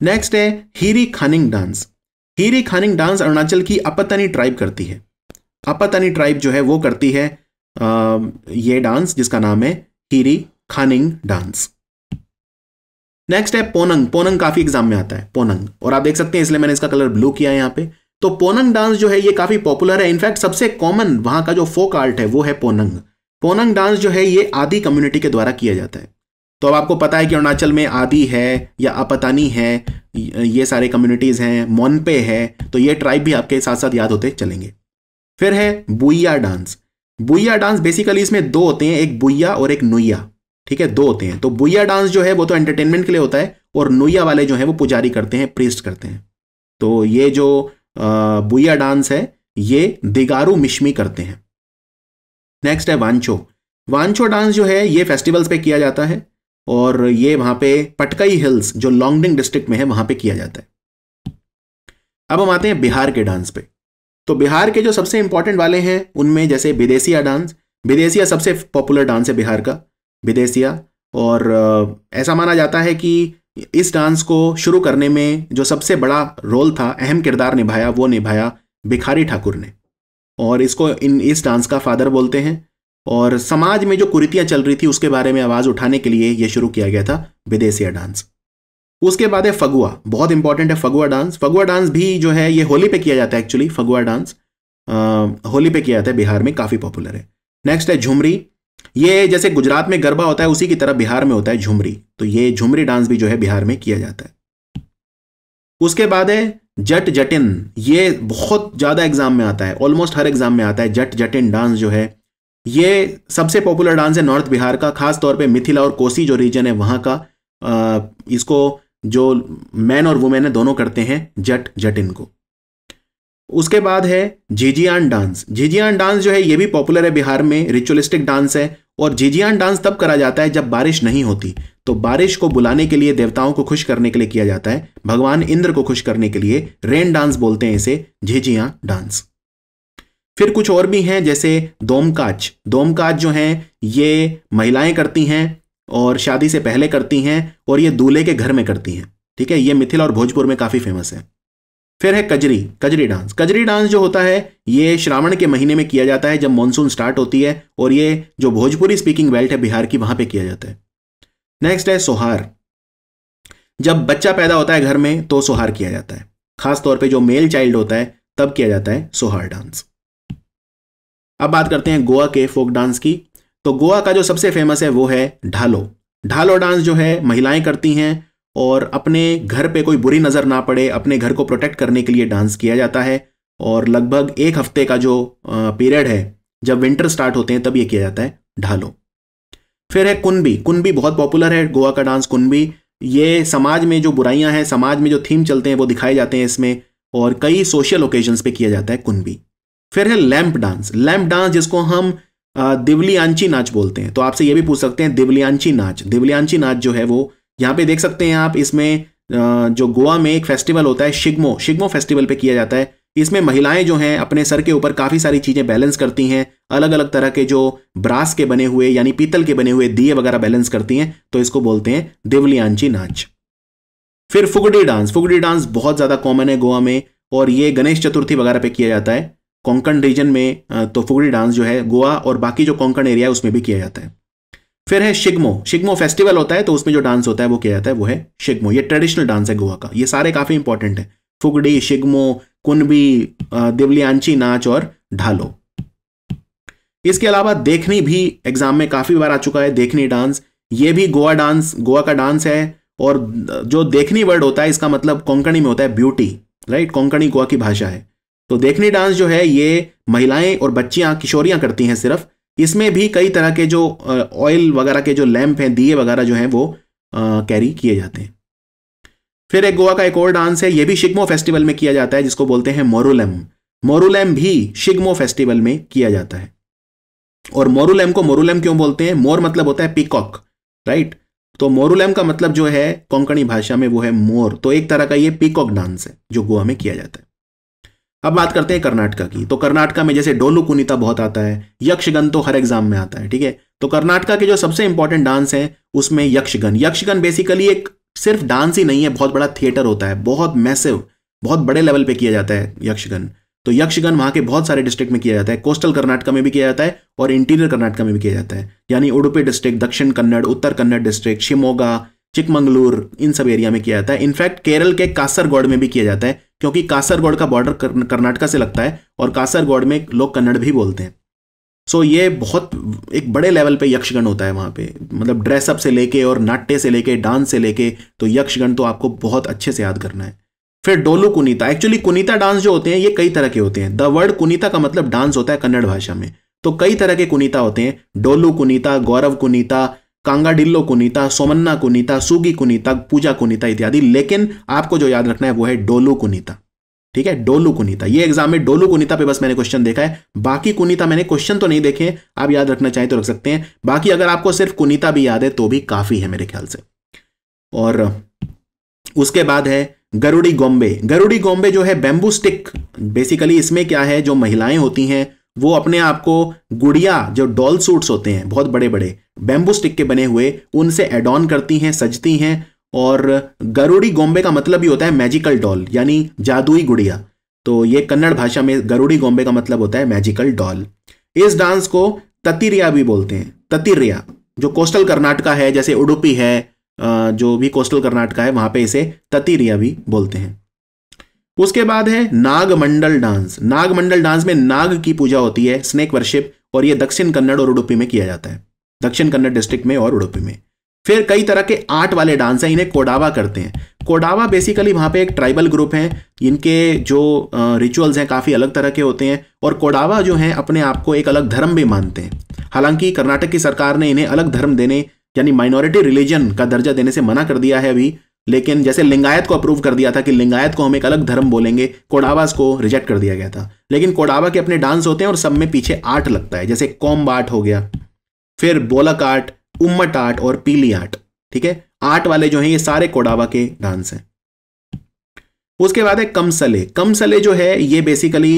नेक्स्ट है हीरी खानिंग डांस हीरी खानिंग डांस अरुणाचल की अपतनी ट्राइब करती है अपतनी ट्राइब जो है वो करती है आ, ये डांस जिसका नाम है हीरी खानिंग डांस नेक्स्ट है पोनंग पोनंग काफी एग्जाम में आता है पोनंग और आप देख सकते हैं इसलिए मैंने इसका कलर ब्लू किया है यहाँ पे तो पोनंग डांस जो है ये काफी पॉपुलर है इनफैक्ट सबसे कॉमन वहां का जो फोक आर्ट है वो है पोनंग पोनंग डांस जो है ये आदि कम्युनिटी के द्वारा किया जाता है तो अब आपको पता है कि अरुणाचल में आदि है या अपतानी है ये सारे कम्युनिटीज़ हैं मोनपे है तो ये ट्राइब भी आपके साथ साथ याद होते चलेंगे फिर है Buiya dance Buiya dance basically इसमें दो होते हैं एक बुइया और एक नुइया ठीक है दो होते हैं तो बुया डांस जो है वो तो एंटरटेनमेंट के लिए होता है और नुया वाले जो है वो पुजारी करते हैं प्रीस्ट करते हैं तो ये जो बुया डांस है ये दिगारू मिशमी करते हैं नेक्स्ट है वांचो वांचो डांस जो है ये फेस्टिवल्स पे किया जाता है और ये वहां पे पटकई हिल्स जो लॉन्गडिंग डिस्ट्रिक्ट में है वहां पे किया जाता है अब हम आते हैं बिहार के डांस पे तो बिहार के जो सबसे इंपॉर्टेंट वाले हैं उनमें जैसे विदेशिया डांस विदेशिया सबसे पॉपुलर डांस है बिहार का विदेशिया और ऐसा माना जाता है कि इस डांस को शुरू करने में जो सबसे बड़ा रोल था अहम किरदार निभाया वो निभाया भिखारी ठाकुर ने और इसको इन इस डांस का फादर बोलते हैं और समाज में जो कुरीतियाँ चल रही थी उसके बारे में आवाज़ उठाने के लिए ये शुरू किया गया था विदेशिया डांस उसके बाद है फगुआ बहुत इंपॉर्टेंट है फगुआ डांस फगुआ डांस भी जो है ये होली पे किया जाता है एक्चुअली फगुआ डांस होली पे किया जाता है बिहार में काफ़ी पॉपुलर है नेक्स्ट है झुमरी ये जैसे गुजरात में गरबा होता है उसी की तरह बिहार में होता है झुमरी तो ये झुमरी डांस भी जो है बिहार में किया जाता है उसके बाद है जट जटिन ये बहुत ज़्यादा एग्जाम में आता है ऑलमोस्ट हर एग्जाम में आता है जट जटिन डांस जो है ये सबसे पॉपुलर डांस है नॉर्थ बिहार का खास तौर पे मिथिला और कोसी जो रीजन है वहां का आ, इसको जो मैन और वुमेन है दोनों करते हैं जट जटिन को उसके बाद है झिझियान डांस झिझियान डांस जो है ये भी पॉपुलर है बिहार में रिचुअलिस्टिक डांस है और झिझियान डांस तब करा जाता है जब बारिश नहीं होती तो बारिश को बुलाने के लिए देवताओं को खुश करने के लिए किया जाता है भगवान इंद्र को खुश करने के लिए रेन डांस बोलते हैं इसे झिझिया डांस फिर कुछ और भी हैं जैसे दोमकाच दोमकाच जो हैं ये महिलाएं करती हैं और शादी से पहले करती हैं और ये दूल्हे के घर में करती हैं ठीक है ये मिथिला और भोजपुर में काफ़ी फेमस है फिर है कजरी कजरी डांस कजरी डांस जो होता है ये श्रावण के महीने में किया जाता है जब मानसून स्टार्ट होती है और ये जो भोजपुरी स्पीकिंग बेल्ट है बिहार की वहां पे किया जाता है नेक्स्ट है सोहार जब बच्चा पैदा होता है घर में तो सोहार किया जाता है खासतौर पर जो मेल चाइल्ड होता है तब किया जाता है सोहार डांस अब बात करते हैं गोवा के फोक डांस की तो गोवा का जो सबसे फेमस है वो है ढालो ढालो डांस जो है महिलाएं करती हैं और अपने घर पे कोई बुरी नज़र ना पड़े अपने घर को प्रोटेक्ट करने के लिए डांस किया जाता है और लगभग एक हफ्ते का जो पीरियड है जब विंटर स्टार्ट होते हैं तब ये किया जाता है ढालो फिर है कुनबी कुनबी बहुत पॉपुलर है गोवा का डांस कुनबी ये समाज में जो बुराइयां हैं समाज में जो थीम चलते हैं वो दिखाए जाते हैं इसमें और कई सोशल ओकेजन्स पे किया जाता है कुनबी फिर है लैम्प डांस लैम्प डांस जिसको हम दिवलियांची नाच बोलते हैं तो आपसे ये भी पूछ सकते हैं दिवलियांची नाच दिवलियांची नाच जो है वो यहाँ पे देख सकते हैं आप इसमें जो गोवा में एक फेस्टिवल होता है शिगमो शिगमो फेस्टिवल पे किया जाता है इसमें महिलाएं जो हैं अपने सर के ऊपर काफ़ी सारी चीज़ें बैलेंस करती हैं अलग अलग तरह के जो ब्रास के बने हुए यानी पीतल के बने हुए दिए वगैरह बैलेंस करती हैं तो इसको बोलते हैं देवलियांची नाच फिर फुगडी डांस फुगडी डांस बहुत ज़्यादा कॉमन है गोवा में और ये गणेश चतुर्थी वगैरह पे किया जाता है कोंकण रीजन में तो फुगड़ी डांस जो है गोवा और बाकी जो कोंकण एरिया है उसमें भी किया जाता है फिर है शिगमो शिगमो फेस्टिवल होता है तो उसमें जो डांस होता है वो क्या जाता है वो है शिगमो ये ट्रेडिशनल डांस है गोवा का ये सारे काफ़ी इंपॉर्टेंट है फुगड़ी शिगमो कुनबी दिवलियांची नाच और ढालो इसके अलावा देखनी भी एग्जाम में काफ़ी बार आ चुका है देखनी डांस ये भी गोवा डांस गोवा का डांस है और जो देखनी वर्ड होता है इसका मतलब कोंकणी में होता है ब्यूटी राइट कोंकणी गोवा की भाषा है तो देखनी डांस जो है ये महिलाएं और बच्चियां किशोरियां करती हैं सिर्फ इसमें भी कई तरह के जो ऑयल वगैरह के जो लैम्प हैं दिए वगैरह जो हैं वो कैरी किए जाते हैं फिर एक गोवा का एक और डांस है ये भी शिगमो फेस्टिवल में किया जाता है जिसको बोलते हैं मोरुलम मोरुलम भी शिगमो फेस्टिवल में किया जाता है और मोरुलम को मोरुलम क्यों बोलते हैं मोर मतलब होता है पीकॉक राइट तो मोरुलम का मतलब जो है कोंकणी भाषा में वो है मोर तो एक तरह का ये पीकॉक डांस है जो गोवा में किया जाता है अब बात करते हैं कर्नाटका की तो कर्नाटका में जैसे डोलू कुनीता बहुत आता है यक्षगन तो हर एग्जाम में आता है ठीक है तो कर्नाटका के जो सबसे इंपॉर्टेंट डांस है उसमें यक्षगन यक्षगन बेसिकली एक सिर्फ डांस ही नहीं है बहुत बड़ा थिएटर होता है बहुत मैसिव बहुत बड़े लेवल पे किया जाता है यक्षगन तो यक्षगन वहां के बहुत सारे डिस्ट्रिक्ट में किया जाता है कोस्टल कर्नाटका में भी किया जाता है और इंटीरियर कर्नाटका में भी किया जाता है यानी उडुपी डिस्ट्रिक्ट दक्षिण कन्नड़ उत्तर कन्नड़ डिस्ट्रिक्ट शिमोगा चिकमंगलूर इन सब एरिया में किया जाता है इनफैक्ट केरल के कासरगौड़ में भी किया जाता है क्योंकि कासरगौड़ का बॉर्डर कर्नाटका से लगता है और कासरगौड़ में लोग कन्नड़ भी बोलते हैं सो so, ये बहुत एक बड़े लेवल पे यक्षगण होता है वहाँ पे मतलब ड्रेसअप से लेके और नाट्य से लेके डांस से लेके तो यक्षगण तो आपको बहुत अच्छे से याद करना है फिर डोलू कुनीता एक्चुअली कुनीता डांस जो होते हैं ये कई तरह के होते हैं द वर्ड कुनीता का मतलब डांस होता है कन्नड़ भाषा में तो कई तरह के कुनीता होते हैं डोलू कुनीता गौरव कुनीता कांगाडिल्लो कुनीता सोमन्ना कुनीता सुगी कुनीता पूजा कुनीता इत्यादि लेकिन आपको जो याद रखना है वो है डोलू कुनीता ठीक है डोलू कुनीता ये एग्जाम में डोलू कुनीता पे बस मैंने क्वेश्चन देखा है बाकी कुनीता मैंने क्वेश्चन तो नहीं देखे आप याद रखना चाहें तो रख सकते हैं बाकी अगर आपको सिर्फ कुनीता भी याद है तो भी काफी है मेरे ख्याल से और उसके बाद है गरुड़ी गोम्बे गरुड़ी गोम्बे जो है बेम्बू स्टिक बेसिकली इसमें क्या है जो महिलाएं होती हैं वो अपने आप को गुड़िया जो डॉल सूट्स होते हैं बहुत बड़े बड़े बैम्बू स्टिक के बने हुए उनसे एड ऑन करती हैं सजती हैं और गरुड़ी गोम्बे का मतलब ही होता है मैजिकल डॉल यानी जादुई गुड़िया तो ये कन्नड़ भाषा में गरुड़ी गोम्बे का मतलब होता है मैजिकल डॉल इस डांस को ततिरिया भी बोलते हैं ततिरिया जो कोस्टल कर्नाटका है जैसे उडुपी है जो भी कोस्टल कर्नाटका है वहाँ पे इसे ततिरिया भी बोलते हैं उसके बाद है नागमंडल डांस नागमंडल डांस में नाग की पूजा होती है स्नेक वर्शिप और ये दक्षिण कन्नड़ और उडुपी में किया जाता है दक्षिण कन्नड़ डिस्ट्रिक्ट में और उडुपी में फिर कई तरह के आर्ट वाले डांस हैं इन्हें कोडावा करते हैं कोडावा बेसिकली वहाँ पे एक ट्राइबल ग्रुप हैं इनके जो रिचुअल्स हैं काफ़ी अलग तरह के होते हैं और कोडावा जो हैं अपने आप को एक अलग धर्म भी मानते हैं हालांकि कर्नाटक की सरकार ने इन्हें अलग धर्म देने यानी माइनॉरिटी रिलीजन का दर्जा देने से मना कर दिया है अभी लेकिन जैसे लिंगायत को अप्रूव कर दिया था कि लिंगायत को हम एक अलग धर्म बोलेंगे कोडावास को रिजेक्ट कर दिया गया था लेकिन कोडावा के अपने डांस होते हैं और सब में पीछे आर्ट लगता है जैसे कॉम्ब आर्ट हो गया फिर बोलक आर्ट उम्मट आर्ट और पीली आर्ट ठीक है आर्ट वाले जो हैं ये सारे कोडावा के डांस हैं उसके बाद है कमसले कमसले जो है ये बेसिकली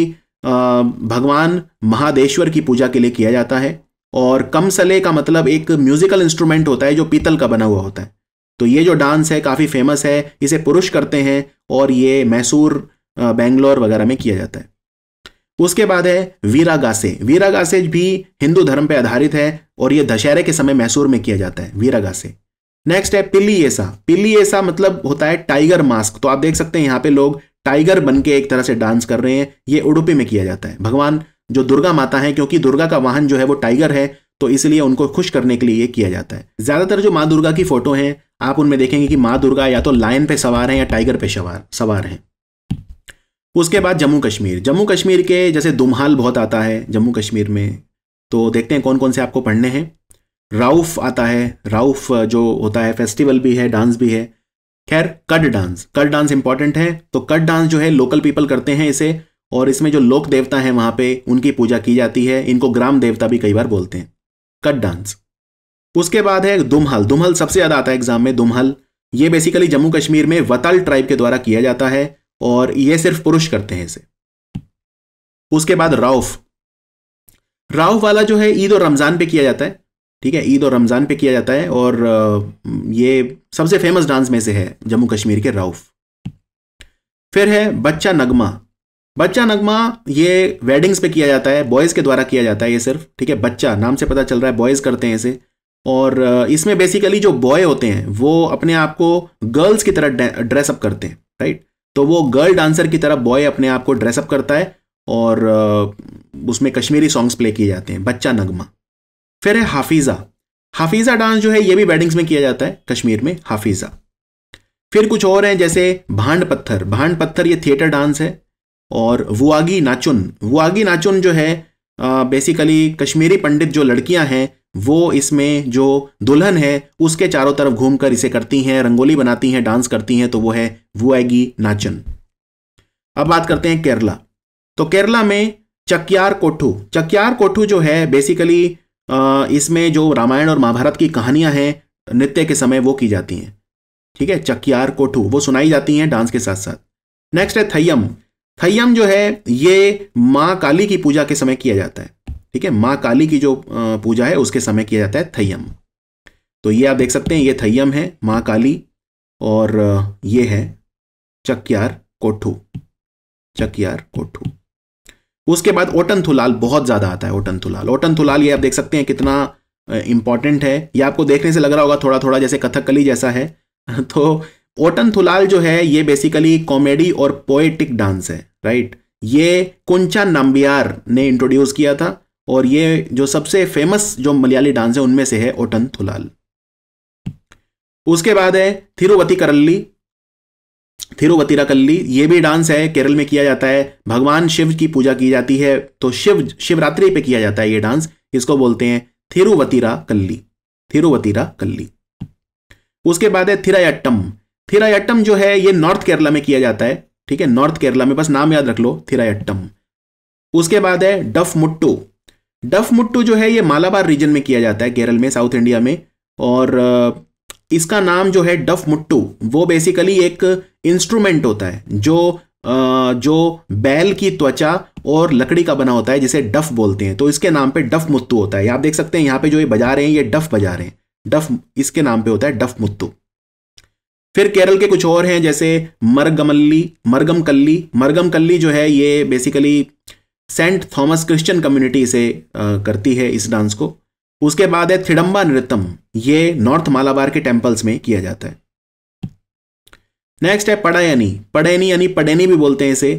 भगवान महादेश्वर की पूजा के लिए किया जाता है और कमसले का मतलब एक म्यूजिकल इंस्ट्रूमेंट होता है जो पीतल का बना हुआ होता है तो ये जो डांस है काफ़ी फेमस है इसे पुरुष करते हैं और ये मैसूर बेंगलोर वगैरह में किया जाता है उसके बाद है वीरा गासे वीरा गासे भी हिंदू धर्म पर आधारित है और ये दशहरे के समय मैसूर में किया जाता है वीरा गासे नेक्स्ट है पिल्ली ऐसा पिल्ली ऐसा मतलब होता है टाइगर मास्क तो आप देख सकते हैं यहाँ पे लोग टाइगर बन के एक तरह से डांस कर रहे हैं ये उडुपी में किया जाता है भगवान जो दुर्गा माता है क्योंकि दुर्गा का वाहन जो है वो टाइगर है तो इसलिए उनको खुश करने के लिए ये किया जाता है ज्यादातर जो माँ दुर्गा की फोटो हैं आप उनमें देखेंगे कि माँ दुर्गा या तो लायन पे सवार हैं या टाइगर पे सवार सवार हैं उसके बाद जम्मू कश्मीर जम्मू कश्मीर के जैसे दुमहाल बहुत आता है जम्मू कश्मीर में तो देखते हैं कौन कौन से आपको पढ़ने हैं राउफ आता है राउफ जो होता है फेस्टिवल भी है डांस भी है खैर कट डांस कट डांस इंपॉर्टेंट है तो कट डांस जो है लोकल पीपल करते हैं इसे और इसमें जो लोक देवता हैं वहाँ पे उनकी पूजा की जाती है इनको ग्राम देवता भी कई बार बोलते हैं कट डांस उसके बाद है दुमहल दुमहल सबसे ज़्यादा आता है एग्जाम में दुमहल ये बेसिकली जम्मू कश्मीर में वतल ट्राइब के द्वारा किया जाता है और ये सिर्फ पुरुष करते हैं इसे उसके बाद राउफ राउफ वाला जो है ईद और रमज़ान पे किया जाता है ठीक है ईद और रमज़ान पे किया जाता है और ये सबसे फेमस डांस में से है जम्मू कश्मीर के राउफ फिर है बच्चा नगमा बच्चा नगमा ये वेडिंग्स पे किया जाता है बॉयज़ के द्वारा किया जाता है ये सिर्फ ठीक है बच्चा नाम से पता चल रहा है बॉयज़ करते हैं इसे और इसमें बेसिकली जो बॉय होते हैं वो अपने आप को गर्ल्स की तरह ड्रेसअप करते हैं राइट तो वो गर्ल डांसर की तरह बॉय अपने आप को ड्रेसअप करता है और उसमें कश्मीरी सॉन्ग्स प्ले किए जाते हैं बच्चा नगमा फिर है हाफिज़ा हाफिज़ा डांस जो है ये भी वेडिंग्स में किया जाता है कश्मीर में हाफिज़ा फिर कुछ और हैं जैसे भांड पत्थर भांड पत्थर ये थिएटर डांस है और वुआगी नाचुन वुआगी नाचुन जो है बेसिकली कश्मीरी पंडित जो लड़कियां हैं वो इसमें जो दुल्हन है उसके चारों तरफ घूमकर इसे करती हैं रंगोली बनाती हैं डांस करती हैं तो वो है वुआगी नाचन अब बात करते हैं केरला तो केरला में चक्यार कोठू चक्यार कोठू जो है बेसिकली इसमें जो रामायण और महाभारत की कहानियां हैं नृत्य के समय वो की जाती हैं ठीक है चक्यार कोठू वो सुनाई जाती हैं डांस के साथ साथ नेक्स्ट है थैयम थैयम जो है ये माँ काली की पूजा के समय किया जाता है ठीक है माँ काली की जो पूजा है उसके समय किया जाता है थैयम तो ये आप देख सकते हैं ये थैयम है माँ काली और ये है चक्यार कोठू चक्यार कोठू उसके बाद ओटन थुलाल बहुत ज़्यादा आता है ओटन थुलाल ओटन थुलाल ये आप देख सकते हैं कितना इंपॉर्टेंट है ये आपको देखने से लग रहा होगा थोड़ा थोड़ा जैसे कथकली जैसा है तो ओटन थुलाल जो है ये बेसिकली कॉमेडी और पोएटिक डांस है राइट ये कुंचा नाम्बियार ने इंट्रोड्यूस किया था और ये जो सबसे फेमस जो मलयाली डांस है उनमें से है ओटन थुलाल उसके बाद है थिरुवती करल्ली थिरुवतीरा कल्ली ये भी डांस है केरल में किया जाता है भगवान शिव की पूजा की जाती है तो शिव शिवरात्रि पे किया जाता है ये डांस इसको बोलते हैं थिरुवतीरा कल्ली थिरुवतीरा कल्ली उसके बाद है थिरायट्टम थिरायट्टम जो है ये नॉर्थ केरला में किया जाता है ठीक है नॉर्थ केरला में बस नाम याद रख लो थिरायट्टम उसके बाद है डफ मुट्टू डफ मुट्टू जो है ये मालाबार रीजन में किया जाता है केरल में साउथ इंडिया में और इसका नाम जो है डफ मुट्टू वो बेसिकली एक इंस्ट्रूमेंट होता है जो जो बैल की त्वचा और लकड़ी का बना होता है जिसे डफ बोलते हैं तो इसके नाम पे डफ मुत्तू होता है आप देख सकते हैं यहाँ पे जो ये बजा रहे हैं ये डफ बजा रहे हैं डफ इसके नाम पे होता है डफ मुत्तू फिर केरल के कुछ और हैं जैसे मरगमल्ली मरगम कल्ली मरगम कल्ली जो है ये basically Saint Thomas Christian community से करती है इस डांस को उसके बाद है थिडम्बा नृत्यम ये नॉर्थ मालाबार के टेम्पल्स में किया जाता है नेक्स्ट है पड़ायनी पड़ैनी यानी पडेनी भी बोलते हैं इसे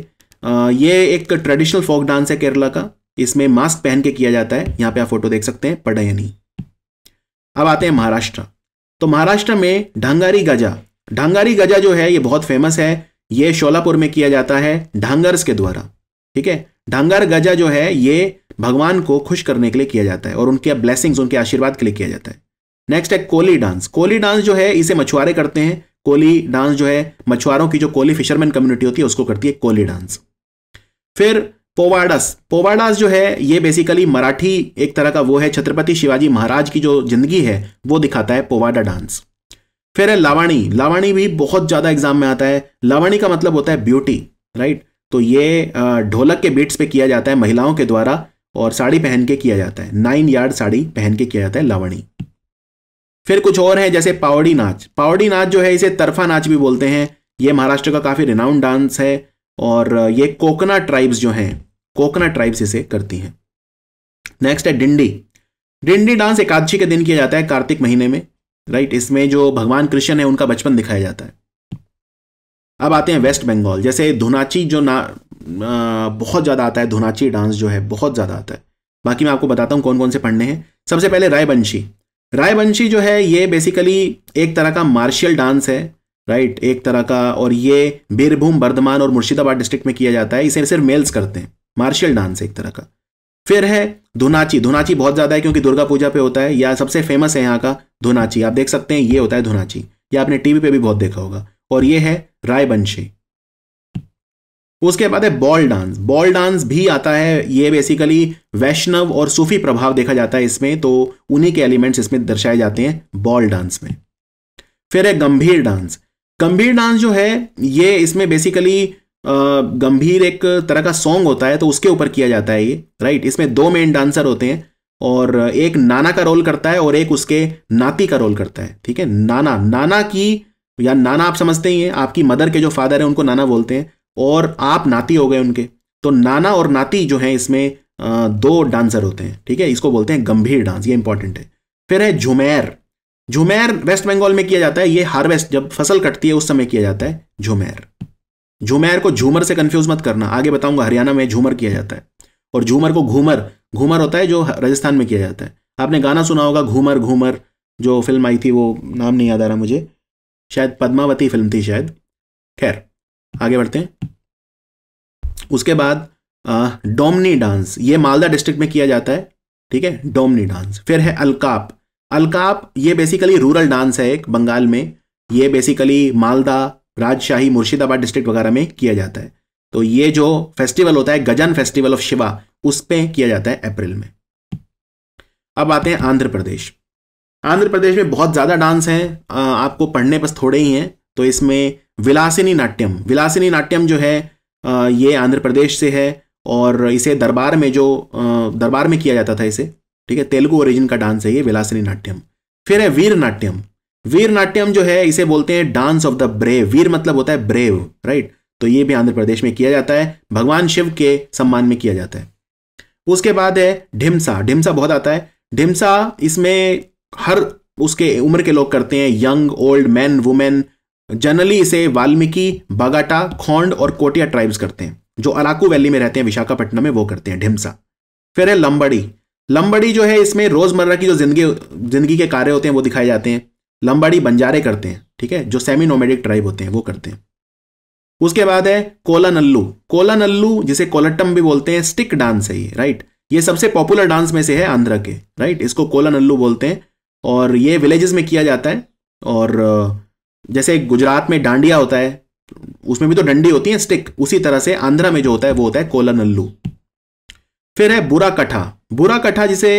ये एक ट्रेडिशनल फोक डांस है केरला का इसमें मास्क पहन के किया जाता है यहाँ पे आप फोटो देख सकते हैं पडायनी अब आते हैं महाराष्ट्र तो महाराष्ट्र में ढंगारी गजा ढांगारी गजा जो है ये बहुत फेमस है ये शोलापुर में किया जाता है ढांगर्स के द्वारा ठीक है ढांगर गजा जो है ये भगवान को खुश करने के लिए किया जाता है और उनके ब्लेसिंग्स उनके आशीर्वाद के लिए किया जाता है नेक्स्ट है कोली डांस कोली डांस जो है इसे मछुआरे करते हैं कोली डांस जो है मछुआरों की जो कोली फिशरमैन कम्युनिटी होती है उसको करती है कोली डांस फिर पोवाडस पोवाडस जो है ये बेसिकली मराठी एक तरह का वो है छत्रपति शिवाजी महाराज की जो जिंदगी है वो दिखाता है पोवाडा डांस फिर है लावाणी लावाणी भी बहुत ज़्यादा एग्जाम में आता है लावाणी का मतलब होता है ब्यूटी राइट तो ये ढोलक के बीट्स पे किया जाता है महिलाओं के द्वारा और साड़ी पहन के किया जाता है नाइन यार्ड साड़ी पहन के किया जाता है लावाणी फिर कुछ और है जैसे पावड़ी नाच पावड़ी नाच जो है इसे तरफा नाच भी बोलते हैं ये महाराष्ट्र का काफ़ी रिनाउंड डांस है और ये कोकना ट्राइब्स जो हैं कोकना ट्राइब्स इसे करती हैं नेक्स्ट है डिंडी डिंडी डांस एकादशी के दिन किया जाता है कार्तिक महीने में राइट इसमें जो भगवान कृष्ण है उनका बचपन दिखाया जाता है अब आते हैं वेस्ट बंगाल जैसे धुनाची जो ना आ, बहुत ज़्यादा आता है धुनाची डांस जो है बहुत ज़्यादा आता है बाकी मैं आपको बताता हूँ कौन कौन से पढ़ने हैं सबसे पहले रायबंशी रायबंशी जो है ये बेसिकली एक तरह का मार्शियल डांस है राइट एक तरह का और ये बीरभूम बर्धमान और मुर्शिदाबाद डिस्ट्रिक्ट में किया जाता है इसे सिर्फ मेल्स करते हैं मार्शियल डांस एक तरह का फिर है धुनाची धुनाची बहुत ज़्यादा है क्योंकि दुर्गा पूजा पे होता है या सबसे फेमस है यहाँ का धुनाची आप देख सकते हैं ये होता है धुनाची ये आपने टीवी पे भी बहुत देखा होगा और ये है रायबंशी उसके बाद है बॉल डांस बॉल डांस भी आता है ये बेसिकली वैष्णव और सूफी प्रभाव देखा जाता है इसमें तो उन्हीं के एलिमेंट्स इसमें दर्शाए जाते हैं बॉल डांस में फिर है गंभीर डांस गंभीर डांस जो है ये इसमें बेसिकली गंभीर एक तरह का सॉन्ग होता है तो उसके ऊपर किया जाता है ये राइट इसमें दो मेन डांसर होते हैं और एक नाना का रोल करता है और एक उसके नाती का रोल करता है ठीक है नाना नाना की या नाना आप समझते ही हैं आपकी मदर के जो फादर हैं उनको नाना बोलते हैं और आप नाती हो गए उनके तो नाना और नाती जो है इसमें दो डांसर होते हैं ठीक है इसको बोलते हैं गंभीर डांस ये इंपॉर्टेंट है फिर है झुमैर झुमैर वेस्ट बंगाल में किया जाता है ये हार्वेस्ट जब फसल कटती है उस समय किया जाता है झुमैर झूमैर को झूमर से कंफ्यूज मत करना आगे बताऊंगा हरियाणा में झूमर किया जाता है और झूमर को घूमर घूमर होता है जो राजस्थान में किया जाता है आपने गाना सुना होगा घूमर घूमर जो फिल्म आई थी वो नाम नहीं याद आ रहा मुझे शायद पद्मावती फिल्म थी शायद खैर आगे बढ़ते हैं उसके बाद डोमनी डांस ये मालदा डिस्ट्रिक्ट में किया जाता है ठीक है डोमनी डांस फिर है अलकाप अलकाप ये बेसिकली रूरल डांस है एक बंगाल में ये बेसिकली मालदा राजशाही मुर्शिदाबाद डिस्ट्रिक्ट वगैरह में किया जाता है तो ये जो फेस्टिवल होता है गजन फेस्टिवल ऑफ शिवा उस पर किया जाता है अप्रैल में अब आते हैं आंध्र प्रदेश आंध्र प्रदेश में बहुत ज़्यादा डांस हैं आपको पढ़ने बस थोड़े ही हैं तो इसमें विलासिनी नाट्यम विलासिनी नाट्यम जो है ये आंध्र प्रदेश से है और इसे दरबार में जो दरबार में किया जाता था इसे ठीक है तेलुगु ओरिजिन का डांस है ये विलासिनी नाट्यम फिर है वीर नाट्यम वीर नाट्यम जो है इसे बोलते हैं डांस ऑफ द ब्रेव वीर मतलब होता है ब्रेव राइट तो ये भी आंध्र प्रदेश में किया जाता है भगवान शिव के सम्मान में किया जाता है उसके बाद है ढिमसा ढिमसा बहुत आता है ढिमसा इसमें हर उसके उम्र के लोग करते हैं young old man women generally इसे वाल्मीकि बागाटा खोंड और कोटिया ट्राइब्स करते हैं जो अलाकू वैली में रहते हैं विशाखापट्टनम में वो करते हैं ढिमसा फिर है लंबड़ी लंबड़ी जो है इसमें रोजमर्रा की जो जिंदगी जिंदगी के कार्य होते हैं वो दिखाए जाते हैं लंबाड़ी बंजारे करते हैं ठीक है जो सेमी नोमेडिक ट्राइब होते हैं वो करते हैं उसके बाद है कोला नल्लू जिसे कोलट्टम भी बोलते हैं स्टिक डांस है ये राइट ये सबसे पॉपुलर डांस में से है आंध्र के राइट इसको नल्लू बोलते हैं और ये विलेजेस में किया जाता है और जैसे गुजरात में डांडिया होता है उसमें भी तो डंडी होती है स्टिक उसी तरह से आंध्रा में जो होता है वो होता है नल्लू फिर है बुरा कठा बुरा कठा जिसे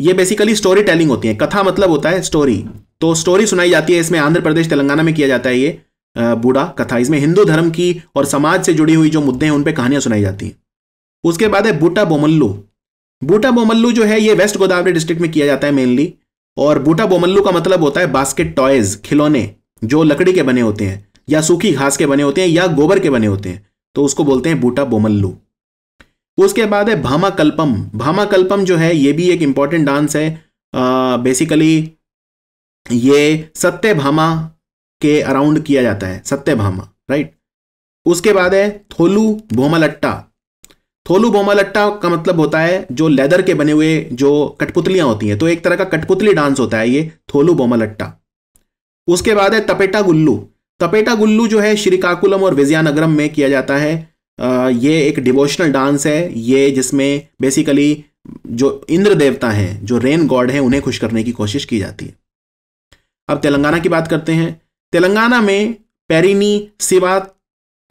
ये बेसिकली स्टोरी टेलिंग होती है कथा मतलब होता है स्टोरी तो स्टोरी सुनाई जाती है इसमें आंध्र प्रदेश तेलंगाना में किया जाता है ये बूढ़ा कथा इसमें हिंदू धर्म की और समाज से जुड़ी हुई जो मुद्दे हैं उन पर कहानियां सुनाई जाती हैं उसके बाद है बूटा बोमल्लू बूटा बोमल्लू जो है ये वेस्ट गोदावरी डिस्ट्रिक्ट में किया जाता है मेनली और बूटा बोमल्लू का मतलब होता है बास्केट टॉयज खिलौने जो लकड़ी के बने होते हैं या सूखी घास के बने होते हैं या गोबर के बने होते हैं तो उसको बोलते हैं बूटा बोमल्लू उसके बाद है भामा कल्पम भामा कल्पम जो है ये भी एक इंपॉर्टेंट डांस है बेसिकली ये सत्यभामा के अराउंड किया जाता है सत्यभामा राइट उसके बाद है थोलू भोमलट्टा थोलू भोमलट्टा का मतलब होता है जो लेदर के बने हुए जो कठपुतलियां होती हैं तो एक तरह का कठपुतली डांस होता है ये थोलू भोमलट्टा उसके बाद है तपेटा गुल्लू तपेटा गुल्लू जो है श्रीकाकुलम और विजयानगरम में किया जाता है ये एक डिवोशनल डांस है ये जिसमें बेसिकली जो इंद्र देवता हैं जो रेन गॉड हैं उन्हें खुश करने की कोशिश की जाती है अब तेलंगाना की बात करते हैं तेलंगाना में पैरिनी सेवा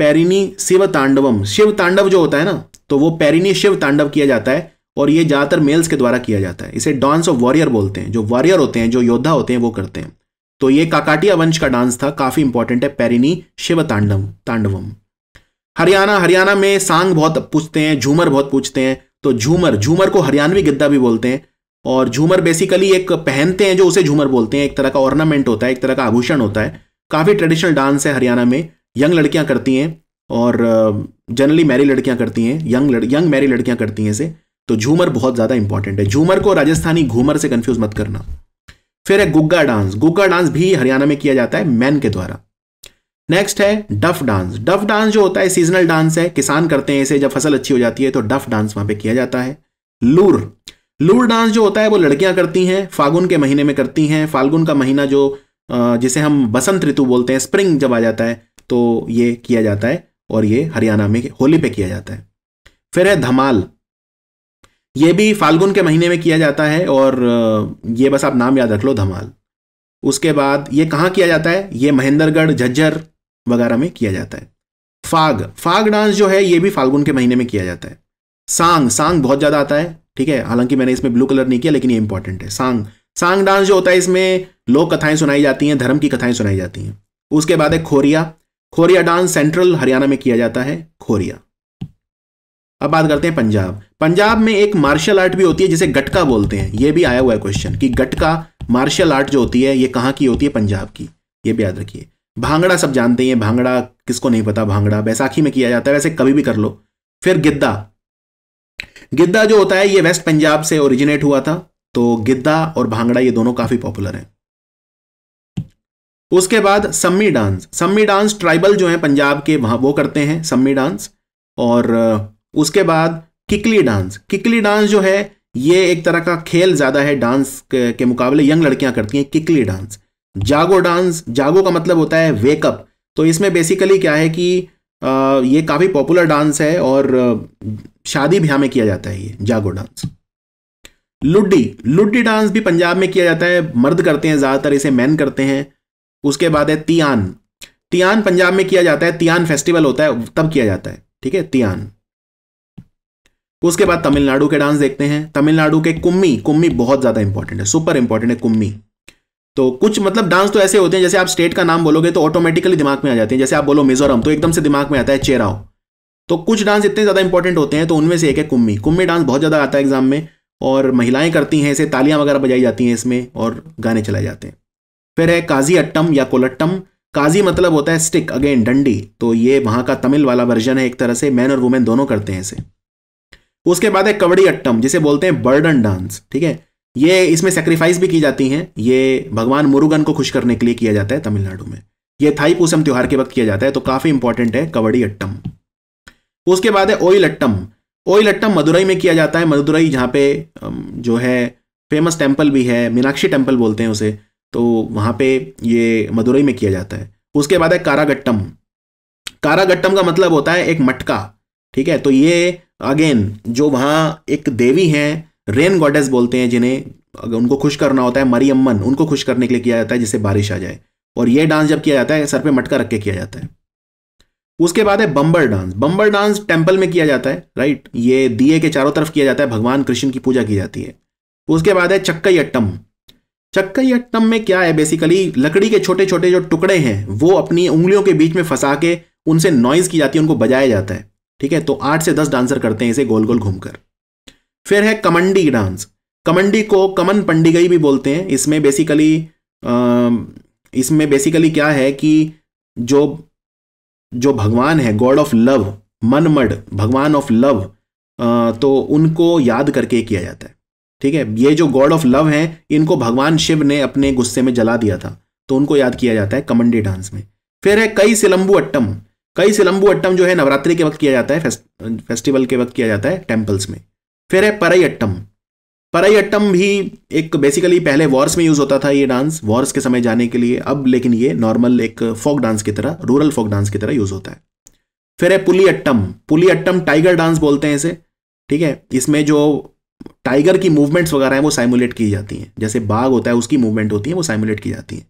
पैरिनी शिव तांडवम शिव तांडव जो होता है ना तो वो पैरिनी शिव तांडव किया जाता है और ये ज़्यादातर मेल्स के द्वारा किया जाता है इसे डांस ऑफ वॉरियर बोलते हैं जो वॉरियर होते हैं जो योद्धा होते हैं वो करते हैं तो ये काकाटिया वंश का डांस था काफ़ी इंपॉर्टेंट है पैरिनी शिव तांडव तांडवम हरियाणा हरियाणा में सांग बहुत पूछते हैं झूमर बहुत पूछते हैं तो झूमर झूमर को हरियाणवी गिद्दा भी बोलते हैं और झूमर बेसिकली एक पहनते हैं जो उसे झूमर बोलते हैं एक तरह का ऑर्नामेंट होता है एक तरह का आभूषण होता है काफ़ी ट्रेडिशनल डांस है हरियाणा में यंग लड़कियां करती हैं और जनरली uh, मैरी लड़कियां करती हैं यंग लड़, यंग मैरी लड़कियां करती हैं इसे तो झूमर बहुत ज़्यादा इंपॉर्टेंट है झूमर को राजस्थानी घूमर से कन्फ्यूज मत करना फिर है गुग्गा डांस गुग्गा डांस भी हरियाणा में किया जाता है मैन के द्वारा नेक्स्ट है डफ डांस डफ डांस जो होता है सीजनल डांस है किसान करते हैं इसे जब फसल अच्छी हो जाती है तो डफ डांस वहां पे किया जाता है लूर लूर डांस जो होता है वो लड़कियां करती हैं फागुन के महीने में करती हैं फाल्गुन का महीना जो जिसे हम बसंत ऋतु बोलते हैं स्प्रिंग जब आ जाता है तो ये किया जाता है और ये हरियाणा में होली पे किया जाता है फिर है धमाल ये भी फाल्गुन के महीने में किया जाता है और ये बस आप नाम याद रख लो धमाल उसके बाद ये कहाँ किया जाता है ये महेंद्रगढ़ झज्जर वगैरह में किया जाता है फाग फाग डांस जो है ये भी फाल्गुन के महीने में किया जाता है सांग सांग बहुत ज़्यादा आता है ठीक है हालांकि मैंने इसमें ब्लू कलर नहीं किया लेकिन ये इंपॉर्टेंट है सांग सांग डांस जो होता है इसमें लोक कथाएं सुनाई जाती हैं धर्म की कथाएं सुनाई जाती हैं उसके बाद है खोरिया खोरिया डांस सेंट्रल हरियाणा में किया जाता है खोरिया अब बात करते हैं पंजाब पंजाब में एक मार्शल आर्ट भी होती है जिसे गटका बोलते हैं यह भी आया हुआ है क्वेश्चन कि गटका मार्शल आर्ट जो होती है ये कहाँ की होती है पंजाब की ये भी याद रखिए भांगड़ा सब जानते हैं भांगड़ा किसको नहीं पता भांगड़ा बैसाखी में किया जाता है वैसे कभी भी कर लो फिर गिद्दा गिद्दा जो होता है ये वेस्ट पंजाब से ओरिजिनेट हुआ था तो गिद्दा और भांगड़ा ये दोनों काफी पॉपुलर हैं उसके बाद Sammi dance Sammi dance tribal जो है पंजाब के वहां वो करते हैं सम्मी डांस और उसके बाद किकली डांस किकली डांस जो है ये एक तरह का खेल ज़्यादा है डांस के, के मुकाबले यंग लड़कियां करती हैं किकली डांस जागो डांस जागो का मतलब होता है वेकअप तो इसमें बेसिकली क्या है कि ये काफ़ी पॉपुलर डांस है और शादी ब्याह में किया जाता है ये जागो डांस लुड्डी लुड्डी डांस भी पंजाब में किया जाता है मर्द करते हैं ज़्यादातर इसे मैन करते हैं उसके बाद है तियान तियान पंजाब में किया जाता है तियान फेस्टिवल होता है तब किया जाता है ठीक है तियान उसके बाद तमिलनाडु के डांस देखते हैं तमिलनाडु के कुम्मी कुम्मी बहुत ज़्यादा इंपॉर्टेंट है सुपर इंपॉर्टेंट है कुम्मी तो कुछ मतलब डांस तो ऐसे होते हैं जैसे आप स्टेट का नाम बोलोगे तो ऑटोमेटिकली दिमाग में आ जाते हैं जैसे आप बोलो मिजोरम तो एकदम से दिमाग में आता है चेराव तो कुछ डांस इतने ज़्यादा इंपॉर्टेंट होते हैं तो उनमें से एक है कुम्मी कुम्मी डांस बहुत ज़्यादा आता है एग्जाम में और महिलाएं करती हैं इसे तालियां वगैरह बजाई जाती हैं इसमें और गाने चलाए जाते हैं फिर है काजी अट्टम या कोलट्टम काजी मतलब होता है स्टिक अगेन डंडी तो ये वहाँ का तमिल वाला वर्जन है एक तरह से मैन और वुमेन दोनों करते हैं इसे उसके बाद है कबड्डी अट्टम जिसे बोलते हैं बर्डन डांस ठीक है ये इसमें सेक्रीफाइस भी की जाती हैं ये भगवान मुरुगन को खुश करने के लिए किया जाता है तमिलनाडु में ये थाई पूसम त्यौहार के वक्त किया जाता है तो काफ़ी इंपॉर्टेंट है कबड्डी अट्टम उसके बाद है ओइल अट्टम ओइल अट्टम मदुरई में किया जाता है मदुरई जहाँ पे जो है फेमस टेम्पल भी है मीनाक्षी टेम्पल बोलते हैं उसे तो वहाँ पे ये मदुरई में किया जाता है उसके बाद है कारागट्टम कारागट्टम का मतलब होता है एक मटका ठीक है तो ये अगेन जो वहाँ एक देवी हैं रेन गॉडेस बोलते हैं जिन्हें अगर उनको खुश करना होता है मरियम्मन उनको खुश करने के लिए किया जाता है जिससे बारिश आ जाए और ये डांस जब किया जाता है सर पे मटका रख के किया जाता है उसके बाद है Bambar dance Bambar dance temple में किया जाता है राइट ये दिए के चारों तरफ किया जाता है भगवान कृष्ण की पूजा की जाती है उसके बाद है चक्कई अट्टम चक्कई अट्टम में क्या है बेसिकली लकड़ी के छोटे छोटे जो टुकड़े हैं वो अपनी उंगलियों के बीच में फंसा के उनसे नॉइज की जाती है उनको बजाया जाता है ठीक है तो आठ से दस डांसर करते हैं इसे गोल गोल घूमकर फिर है कमंडी डांस कमंडी को कमन पंडिगई भी बोलते हैं इसमें बेसिकली इसमें बेसिकली क्या है कि जो जो भगवान है गॉड ऑफ लव मनमड भगवान ऑफ लव तो उनको याद करके किया जाता है ठीक है ये जो गॉड ऑफ लव हैं इनको भगवान शिव ने अपने गुस्से में जला दिया था तो उनको याद किया जाता है कमंडी डांस में फिर है कई सिलम्बू अट्टम कई सिलंबू अट्टम जो है नवरात्रि के वक्त किया जाता है फेस्ट, फेस्टिवल के वक्त किया जाता है टेम्पल्स में फिर है परयट्टम परयट्टम भी एक बेसिकली पहले वॉर्स में यूज़ होता था ये डांस वॉर्स के समय जाने के लिए अब लेकिन ये नॉर्मल एक फोक डांस की तरह रूरल फोक डांस की तरह यूज़ होता है फिर है पुलियट्टम पुलियट्टम टाइगर डांस बोलते हैं इसे ठीक है इसमें जो टाइगर की मूवमेंट्स वगैरह हैं वो साइमुलेट की जाती हैं जैसे बाघ होता है उसकी मूवमेंट होती है वो साइमुलेट की जाती है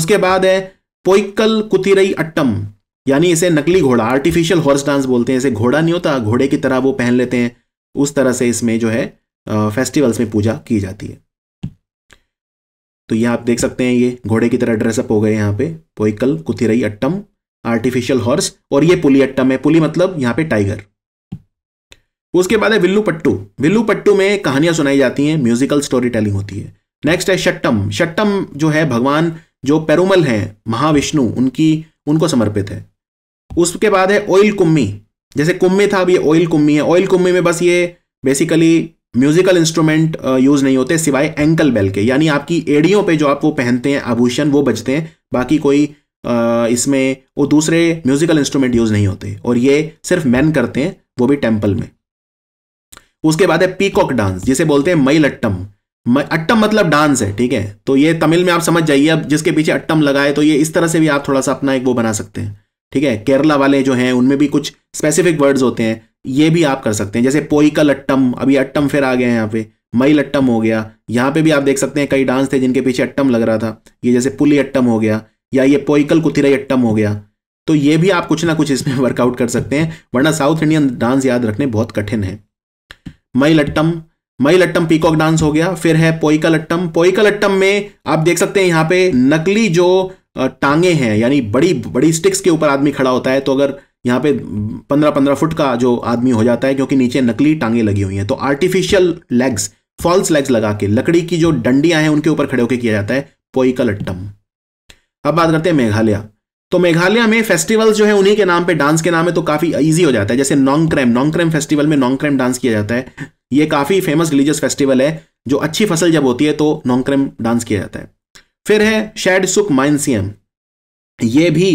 उसके बाद है पोइकल कुतिरई अट्टम यानी इसे नकली घोड़ा आर्टिफिशियल हॉर्स डांस बोलते हैं इसे घोड़ा नहीं होता घोड़े की तरह वो पहन लेते हैं उस तरह से इसमें जो है फेस्टिवल्स में पूजा की जाती है तो ये आप देख सकते हैं ये घोड़े की तरह ड्रेसअप हो गए यहाँ पे पोइकल कुथिरई अट्टम आर्टिफिशियल हॉर्स और ये पुली अट्टम है पुली मतलब यहाँ पे टाइगर उसके बाद है विल्लू पट्टू विल्लू पट्टू में कहानियां सुनाई जाती हैं म्यूजिकल स्टोरी टेलिंग होती है नेक्स्ट है शट्टम शट्टम जो है भगवान जो पेरुमल हैं महाविष्णु उनकी उनको समर्पित है उसके बाद है ओइल कुम्मी जैसे कुम्मी था अब ये ऑयल कुम्मी है ऑयल कुम्मी में बस ये बेसिकली म्यूजिकल इंस्ट्रूमेंट यूज नहीं होते सिवाय एंकल बेल के यानी आपकी एड़ियों पे जो आप वो पहनते हैं आभूषण वो बजते हैं बाकी कोई आ, इसमें वो दूसरे म्यूजिकल इंस्ट्रूमेंट यूज नहीं होते और ये सिर्फ मैन करते हैं वो भी टेम्पल में उसके बाद है पीकॉक डांस जिसे बोलते हैं मई लट्टम अट्टम मतलब डांस है ठीक है तो ये तमिल में आप समझ जाइए अब जिसके पीछे अट्टम लगाए तो ये इस तरह से भी आप थोड़ा सा अपना एक वो बना सकते हैं ठीक है केरला वाले जो हैं उनमें भी कुछ स्पेसिफिक वर्ड्स होते हैं ये भी आप कर सकते हैं जैसे पोईकल अट्टम अभी अट्टम फिर आ गए हैं यहाँ पे मई लट्टम हो गया यहाँ पे भी आप देख सकते हैं कई डांस थे जिनके पीछे अट्टम लग रहा था ये जैसे पुली अट्टम हो गया या ये पोईकल कुथिरई अट्टम हो गया तो ये भी आप कुछ ना कुछ इसमें वर्कआउट कर सकते हैं वरना साउथ इंडियन डांस याद रखने बहुत कठिन है मई लट्टम मई लट्टम पीकॉक डांस हो गया फिर है पोईकल अट्टम पोईकल अट्टम में आप देख सकते हैं यहाँ पे नकली जो टांगे हैं यानी बड़ी बड़ी स्टिक्स के ऊपर आदमी खड़ा होता है तो अगर यहाँ पे पंद्रह पंद्रह फुट का जो आदमी हो जाता है क्योंकि नीचे नकली टांगे लगी हुई हैं तो आर्टिफिशियल लेग्स फॉल्स लेग्स लगा के लकड़ी की जो डंडियां हैं उनके ऊपर खड़े होकर किया जाता है पोइकलट्टम अब बात करते हैं मेघालय तो मेघालय में फेस्टिवल्स जो है उन्हीं के नाम पे डांस के नाम है तो काफ़ी ईजी हो जाता है जैसे नॉन्क्रैम नॉन्क्रैम फेस्टिवल में नॉन्क्रैम डांस किया जाता है ये काफ़ी फेमस रिलीजियस फेस्टिवल है जो अच्छी फसल जब होती है तो नॉन्क्रैम डांस किया जाता है फिर है शेड सुक माइनसियम ये भी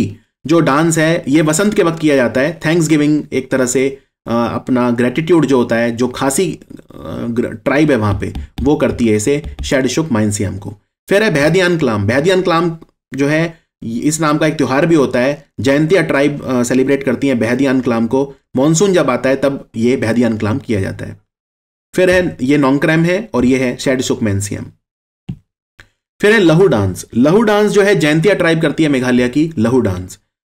जो डांस है ये वसंत के वक्त किया जाता है थैंक्स गिविंग एक तरह से अपना ग्रेटिट्यूड जो होता है जो खासी ट्राइब है वहाँ पे वो करती है इसे शेड शुक माइनसियम को फिर है भैदियान क्लाम भैदियान क्लाम जो है इस नाम का एक त्यौहार भी होता है जयंतिया ट्राइब सेलिब्रेट करती हैं भैदियान क्लाम को मानसून जब आता है तब ये भैदियान क्लाम किया जाता है फिर है ये नॉन्क्रैम है और ये है शेड सुकमेंसियम फिर है लहू डांस लहू डांस जो है जैंतिया ट्राइब करती है मेघालय की लहू डांस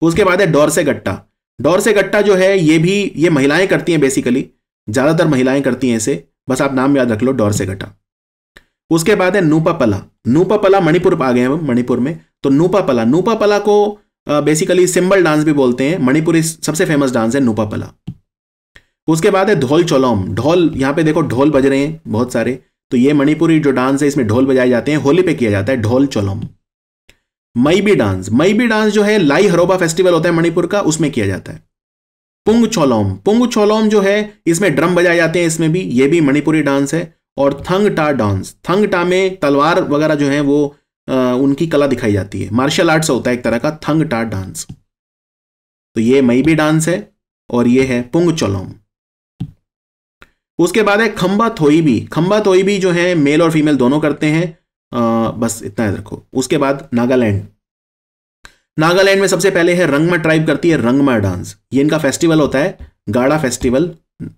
उसके बाद है डोरसे गट्टा डोरसे गट्टा जो है ये भी ये महिलाएं करती हैं बेसिकली ज्यादातर महिलाएं करती हैं इसे बस आप नाम याद रख लो डोरसे गट्टा उसके बाद है नूपापला नूपापला मणिपुर आ गए हम मणिपुर में तो नूपापला नूपापला को बेसिकली सिंबल डांस भी बोलते हैं मणिपुरी सबसे फेमस डांस है नूपापला उसके बाद है ढोल चोलॉम ढोल यहाँ पे देखो ढोल बज रहे हैं बहुत सारे तो ये मणिपुरी जो डांस है इसमें ढोल बजाए जाते हैं होली पे किया जाता है ढोल चोलम बी डांस बी डांस जो है लाई हरोबा फेस्टिवल होता है मणिपुर का उसमें किया जाता है पुंग चोलोम पुंग छोलोम जो है इसमें ड्रम बजाए जाते हैं इसमें भी ये भी मणिपुरी डांस है और थंग टा डांस थंग टा में तलवार वगैरह जो है वो आ, उनकी कला दिखाई जाती है मार्शल आर्ट्स होता है एक तरह का थंग टा डांस तो ये मई भी डांस है और ये है पुंग चोलोम उसके बाद है खम्बा थोई भी खम्बा थोई भी जो है मेल और फीमेल दोनों करते हैं बस इतना याद रखो उसके बाद नागालैंड नागालैंड में सबसे पहले है रंगमा ट्राइब करती है रंगमा डांस ये इनका फेस्टिवल होता है गाड़ा फेस्टिवल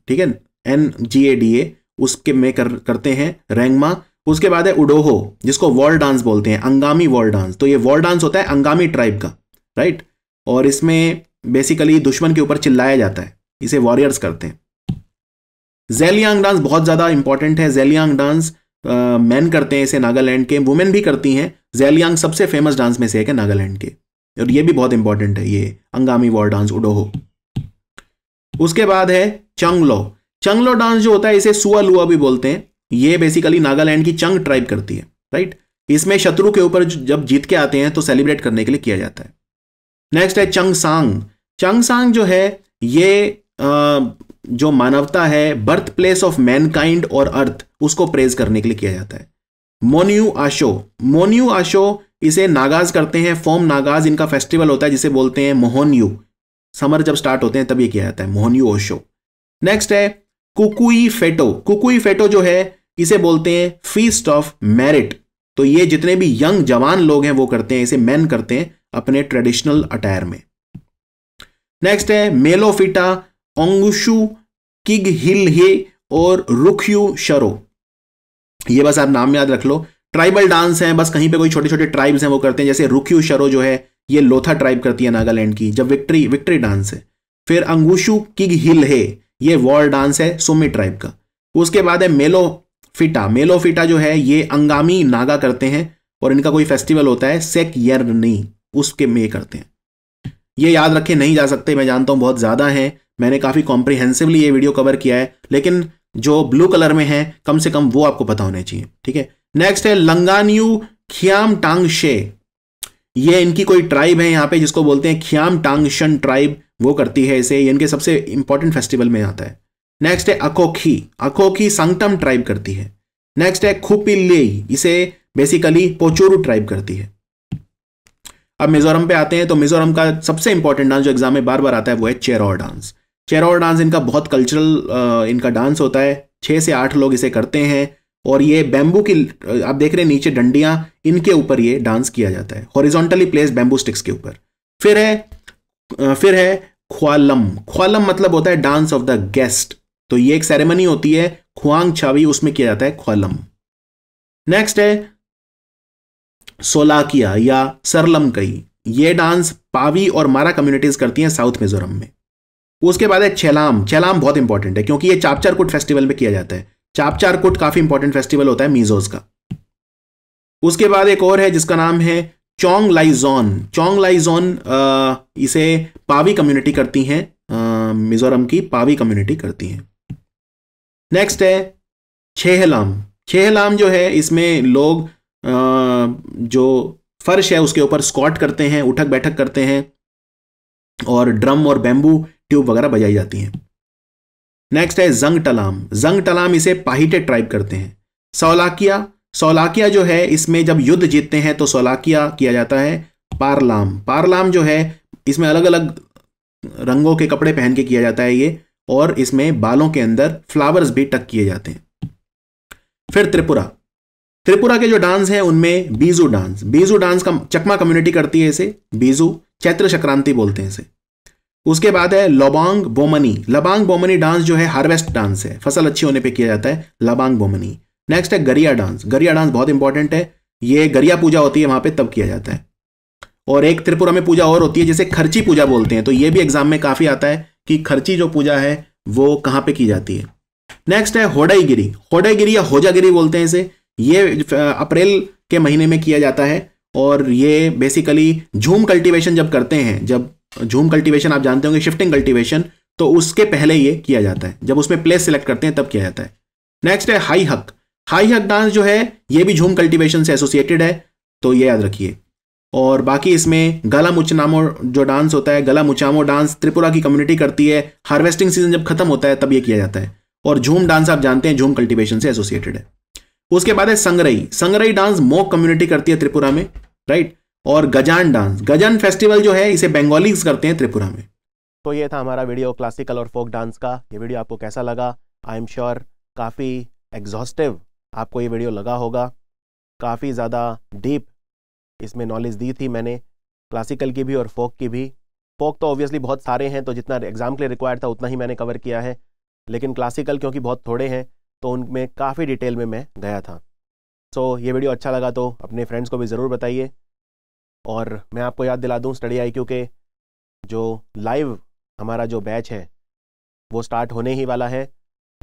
ठीक है N G A D A उसके में कर, करते हैं रेंगमा उसके बाद है उडोहो जिसको वॉल डांस बोलते हैं अंगामी वॉल डांस तो ये वॉल डांस होता है अंगामी ट्राइब का राइट और इसमें बेसिकली दुश्मन के ऊपर चिल्लाया जाता है इसे वॉरियर्स करते हैं जेलियांग डांस बहुत ज़्यादा इंपॉर्टेंट है जेलियांग डांस मैन करते हैं इसे नागालैंड के वुमेन भी करती हैं जेलियांग सबसे फेमस डांस में से एक है नागालैंड के और ये भी बहुत इंपॉर्टेंट है ये अंगामी वॉर डांस उडोहो उसके बाद है चंगलो चंगलो डांस जो होता है इसे सुआ लुआ भी बोलते हैं ये बेसिकली नागालैंड की चंग ट्राइब करती है राइट इसमें शत्रु के ऊपर जब जीत के आते हैं तो सेलिब्रेट करने के लिए किया जाता है नेक्स्ट है चंग सांग चंग सांग जो है ये जो मानवता है बर्थ प्लेस ऑफ मैनकाइंड और अर्थ उसको प्रेज करने के लिए किया जाता है मोन्यू आशो मोन्यू आशो इसे नागाज करते हैं फॉर्म नागाज इनका फेस्टिवल होता है जिसे बोलते हैं मोहनयू समर जब स्टार्ट होते हैं तब ये किया जाता है मोहनयू ओशो नेक्स्ट है कुकुई फेटो कुकुई फेटो जो है इसे बोलते हैं फीस्ट ऑफ मेरिट तो ये जितने भी यंग जवान लोग हैं वो करते हैं इसे मैन करते हैं अपने ट्रेडिशनल अटायर में नेक्स्ट है मेलोफिटा ओंगुशु किग हिल हे और रुखयू शरो ये बस आप नाम याद रख लो ट्राइबल डांस हैं बस कहीं पे कोई छोटे छोटे ट्राइब्स हैं वो करते हैं जैसे रुखयू शरो जो है ये लोथा ट्राइब करती है नागालैंड की जब विक्ट्री विक्ट्री डांस है फिर अंगुशु किग हिल हे ये वॉल डांस है सोमी ट्राइब का उसके बाद है मेलो फिटा मेलो फिटा जो है ये अंगामी नागा करते हैं और इनका कोई फेस्टिवल होता है सेक यर्नी उसके में करते हैं ये याद रखे नहीं जा सकते मैं जानता हूं बहुत ज़्यादा हैं मैंने काफ़ी कॉम्प्रिहेंसिवली ये वीडियो कवर किया है लेकिन जो ब्लू कलर में है कम से कम वो आपको पता होने चाहिए ठीक है नेक्स्ट है लंगान्यू खियाम टांग शे ये इनकी कोई ट्राइब है यहाँ पे जिसको बोलते हैं खियाम टांगशन ट्राइब वो करती है इसे इनके सबसे इंपॉर्टेंट फेस्टिवल में आता है नेक्स्ट है अकोखी अकोखी संगतम ट्राइब करती है नेक्स्ट है खुपिल्ले इसे बेसिकली पोचोरू ट्राइब करती है अब मिजोरम पे आते हैं तो मिजोरम का सबसे इंपॉर्टेंट डांस जो एग्जाम में बार बार आता है वो है चेरौर डांस चेरा डांस इनका बहुत कल्चरल uh, इनका डांस होता है छः से आठ लोग इसे करते हैं और ये बैम्बू की uh, आप देख रहे हैं नीचे डंडियाँ इनके ऊपर ये डांस किया जाता है हॉरिजोंटली प्लेस बैम्बू स्टिक्स के ऊपर फिर है uh, फिर है ख्वालम ख्वालम मतलब होता है डांस ऑफ द गेस्ट तो ये एक सेरेमनी होती है खुआंग छावी उसमें किया जाता है ख्वालम नेक्स्ट है सोलाकिया या सरलम कई ये डांस पावी और मारा कम्युनिटीज करती हैं साउथ मिजोरम में उसके बाद है छेलाम छेलाम बहुत इंपॉर्टेंट है क्योंकि ये कोट फेस्टिवल में किया जाता है कोट काफी इंपॉर्टेंट फेस्टिवल होता है मीजोज का उसके बाद एक और है जिसका नाम है चोंग लाइजोन चोंग लाइजोन इसे पावी कम्युनिटी करती हैं मिजोरम की पावी कम्युनिटी करती हैं नेक्स्ट है छेहलाम छेहलाम जो है इसमें लोग आ, जो फर्श है उसके ऊपर स्कॉट करते हैं उठक बैठक करते हैं और ड्रम और बेम्बू ट्यूब वगैरह बजाई जाती हैं नेक्स्ट है जंग टलाम जंग टलाम इसे पाहिटे ट्राइब करते हैं सौलाकिया सौलाकिया जो है इसमें जब युद्ध जीतते हैं तो सौलाकिया किया जाता है पारलाम पारलाम जो है इसमें अलग अलग रंगों के कपड़े पहन के किया जाता है ये और इसमें बालों के अंदर फ्लावर्स भी टक किए जाते हैं फिर त्रिपुरा त्रिपुरा के जो डांस हैं उनमें बीजू डांस बीजू डांस का चकमा कम्युनिटी करती है इसे बीजू चैत्र संक्रांति बोलते हैं इसे उसके बाद है लबांग बोमनी लबांग बोमनी डांस जो है हार्वेस्ट डांस है फसल अच्छी होने पे किया जाता है लबांग बोमनी नेक्स्ट है गरिया डांस गरिया डांस बहुत इंपॉर्टेंट है ये गरिया पूजा होती है वहां पे तब किया जाता है और एक त्रिपुरा में पूजा और होती है जिसे खर्ची पूजा बोलते हैं तो ये भी एग्जाम में काफी आता है कि खर्ची जो पूजा है वो कहाँ पे की जाती है नेक्स्ट है होडाईगिरी गिरी या होजागिरी बोलते हैं इसे ये अप्रैल के महीने में किया जाता है और ये बेसिकली झूम कल्टीवेशन जब करते हैं जब झूम कल्टीवेशन आप जानते होंगे शिफ्टिंग कल्टीवेशन तो उसके पहले ये किया जाता है जब उसमें प्लेस सेलेक्ट करते हैं तब किया जाता है नेक्स्ट है हाई हक हाई हक डांस जो है ये भी झूम कल्टीवेशन से एसोसिएटेड है तो ये याद रखिए और बाकी इसमें गला मुचनामो जो डांस होता है गला मुचामो डांस त्रिपुरा की कम्युनिटी करती है हार्वेस्टिंग सीजन जब खत्म होता है तब ये किया जाता है और झूम डांस आप जानते हैं झूम कल्टीवेशन से एसोसिएटेड है उसके बाद है संगरई संगरई डांस मोक कम्युनिटी करती है त्रिपुरा में राइट और गजान डांस गजान फेस्टिवल जो है इसे बंगालीज करते हैं त्रिपुरा में तो ये था हमारा वीडियो क्लासिकल और फोक डांस का ये वीडियो आपको कैसा लगा आई एम श्योर काफ़ी एग्जॉस्टिव आपको ये वीडियो लगा होगा काफ़ी ज़्यादा डीप इसमें नॉलेज दी थी मैंने क्लासिकल की भी और फोक की भी फोक तो ऑब्वियसली बहुत सारे हैं तो जितना एग्ज़ाम के लिए रिक्वायर्ड था उतना ही मैंने कवर किया है लेकिन क्लासिकल क्योंकि बहुत थोड़े हैं तो उनमें काफ़ी डिटेल में मैं गया था सो so, ये वीडियो अच्छा लगा तो अपने फ्रेंड्स को भी ज़रूर बताइए और मैं आपको याद दिला दूं स्टडी आई के जो लाइव हमारा जो बैच है वो स्टार्ट होने ही वाला है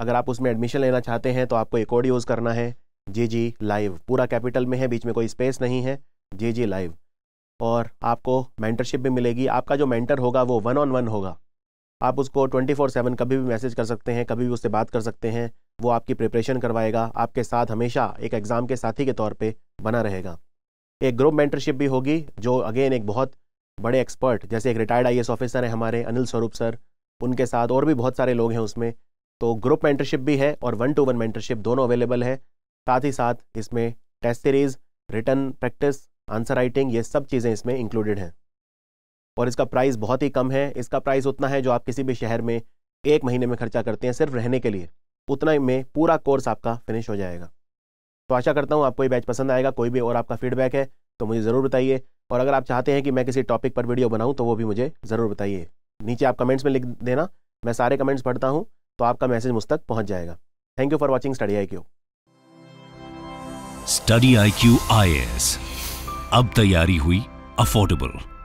अगर आप उसमें एडमिशन लेना चाहते हैं तो आपको एक कोड यूज़ करना है जे जी लाइव पूरा कैपिटल में है बीच में कोई स्पेस नहीं है जे जी लाइव और आपको मेंटरशिप भी मिलेगी आपका जो मेंटर होगा वो वन ऑन वन होगा आप उसको ट्वेंटी फोर सेवन कभी भी मैसेज कर सकते हैं कभी भी उससे बात कर सकते हैं वो आपकी प्रिपरेशन करवाएगा आपके साथ हमेशा एक एग्ज़ाम के साथी के तौर पर बना रहेगा एक ग्रुप मेंटरशिप भी होगी जो अगेन एक बहुत बड़े एक्सपर्ट जैसे एक रिटायर्ड आई ऑफिसर है हमारे अनिल स्वरूप सर उनके साथ और भी बहुत सारे लोग हैं उसमें तो ग्रुप मेंटरशिप भी है और वन टू वन मेंटरशिप दोनों अवेलेबल है साथ ही साथ इसमें test series written practice answer writing ये सब चीज़ें इसमें इंक्लूडेड हैं और इसका प्राइस बहुत ही कम है इसका प्राइस उतना है जो आप किसी भी शहर में एक महीने में खर्चा करते हैं सिर्फ रहने के लिए उतना में पूरा कोर्स आपका फिनिश हो जाएगा तो आशा करता हूँ आपको ये बैच पसंद आएगा कोई भी और आपका फीडबैक है तो मुझे ज़रूर बताइए और अगर आप चाहते हैं कि मैं किसी टॉपिक पर वीडियो बनाऊँ तो वो भी मुझे ज़रूर बताइए नीचे आप कमेंट्स में लिख देना मैं सारे कमेंट्स पढ़ता हूँ तो आपका मैसेज मुझ तक पहुँच जाएगा thank you for watching study I Q study I Q IAS अब तैयारी हुई अफोर्डेबल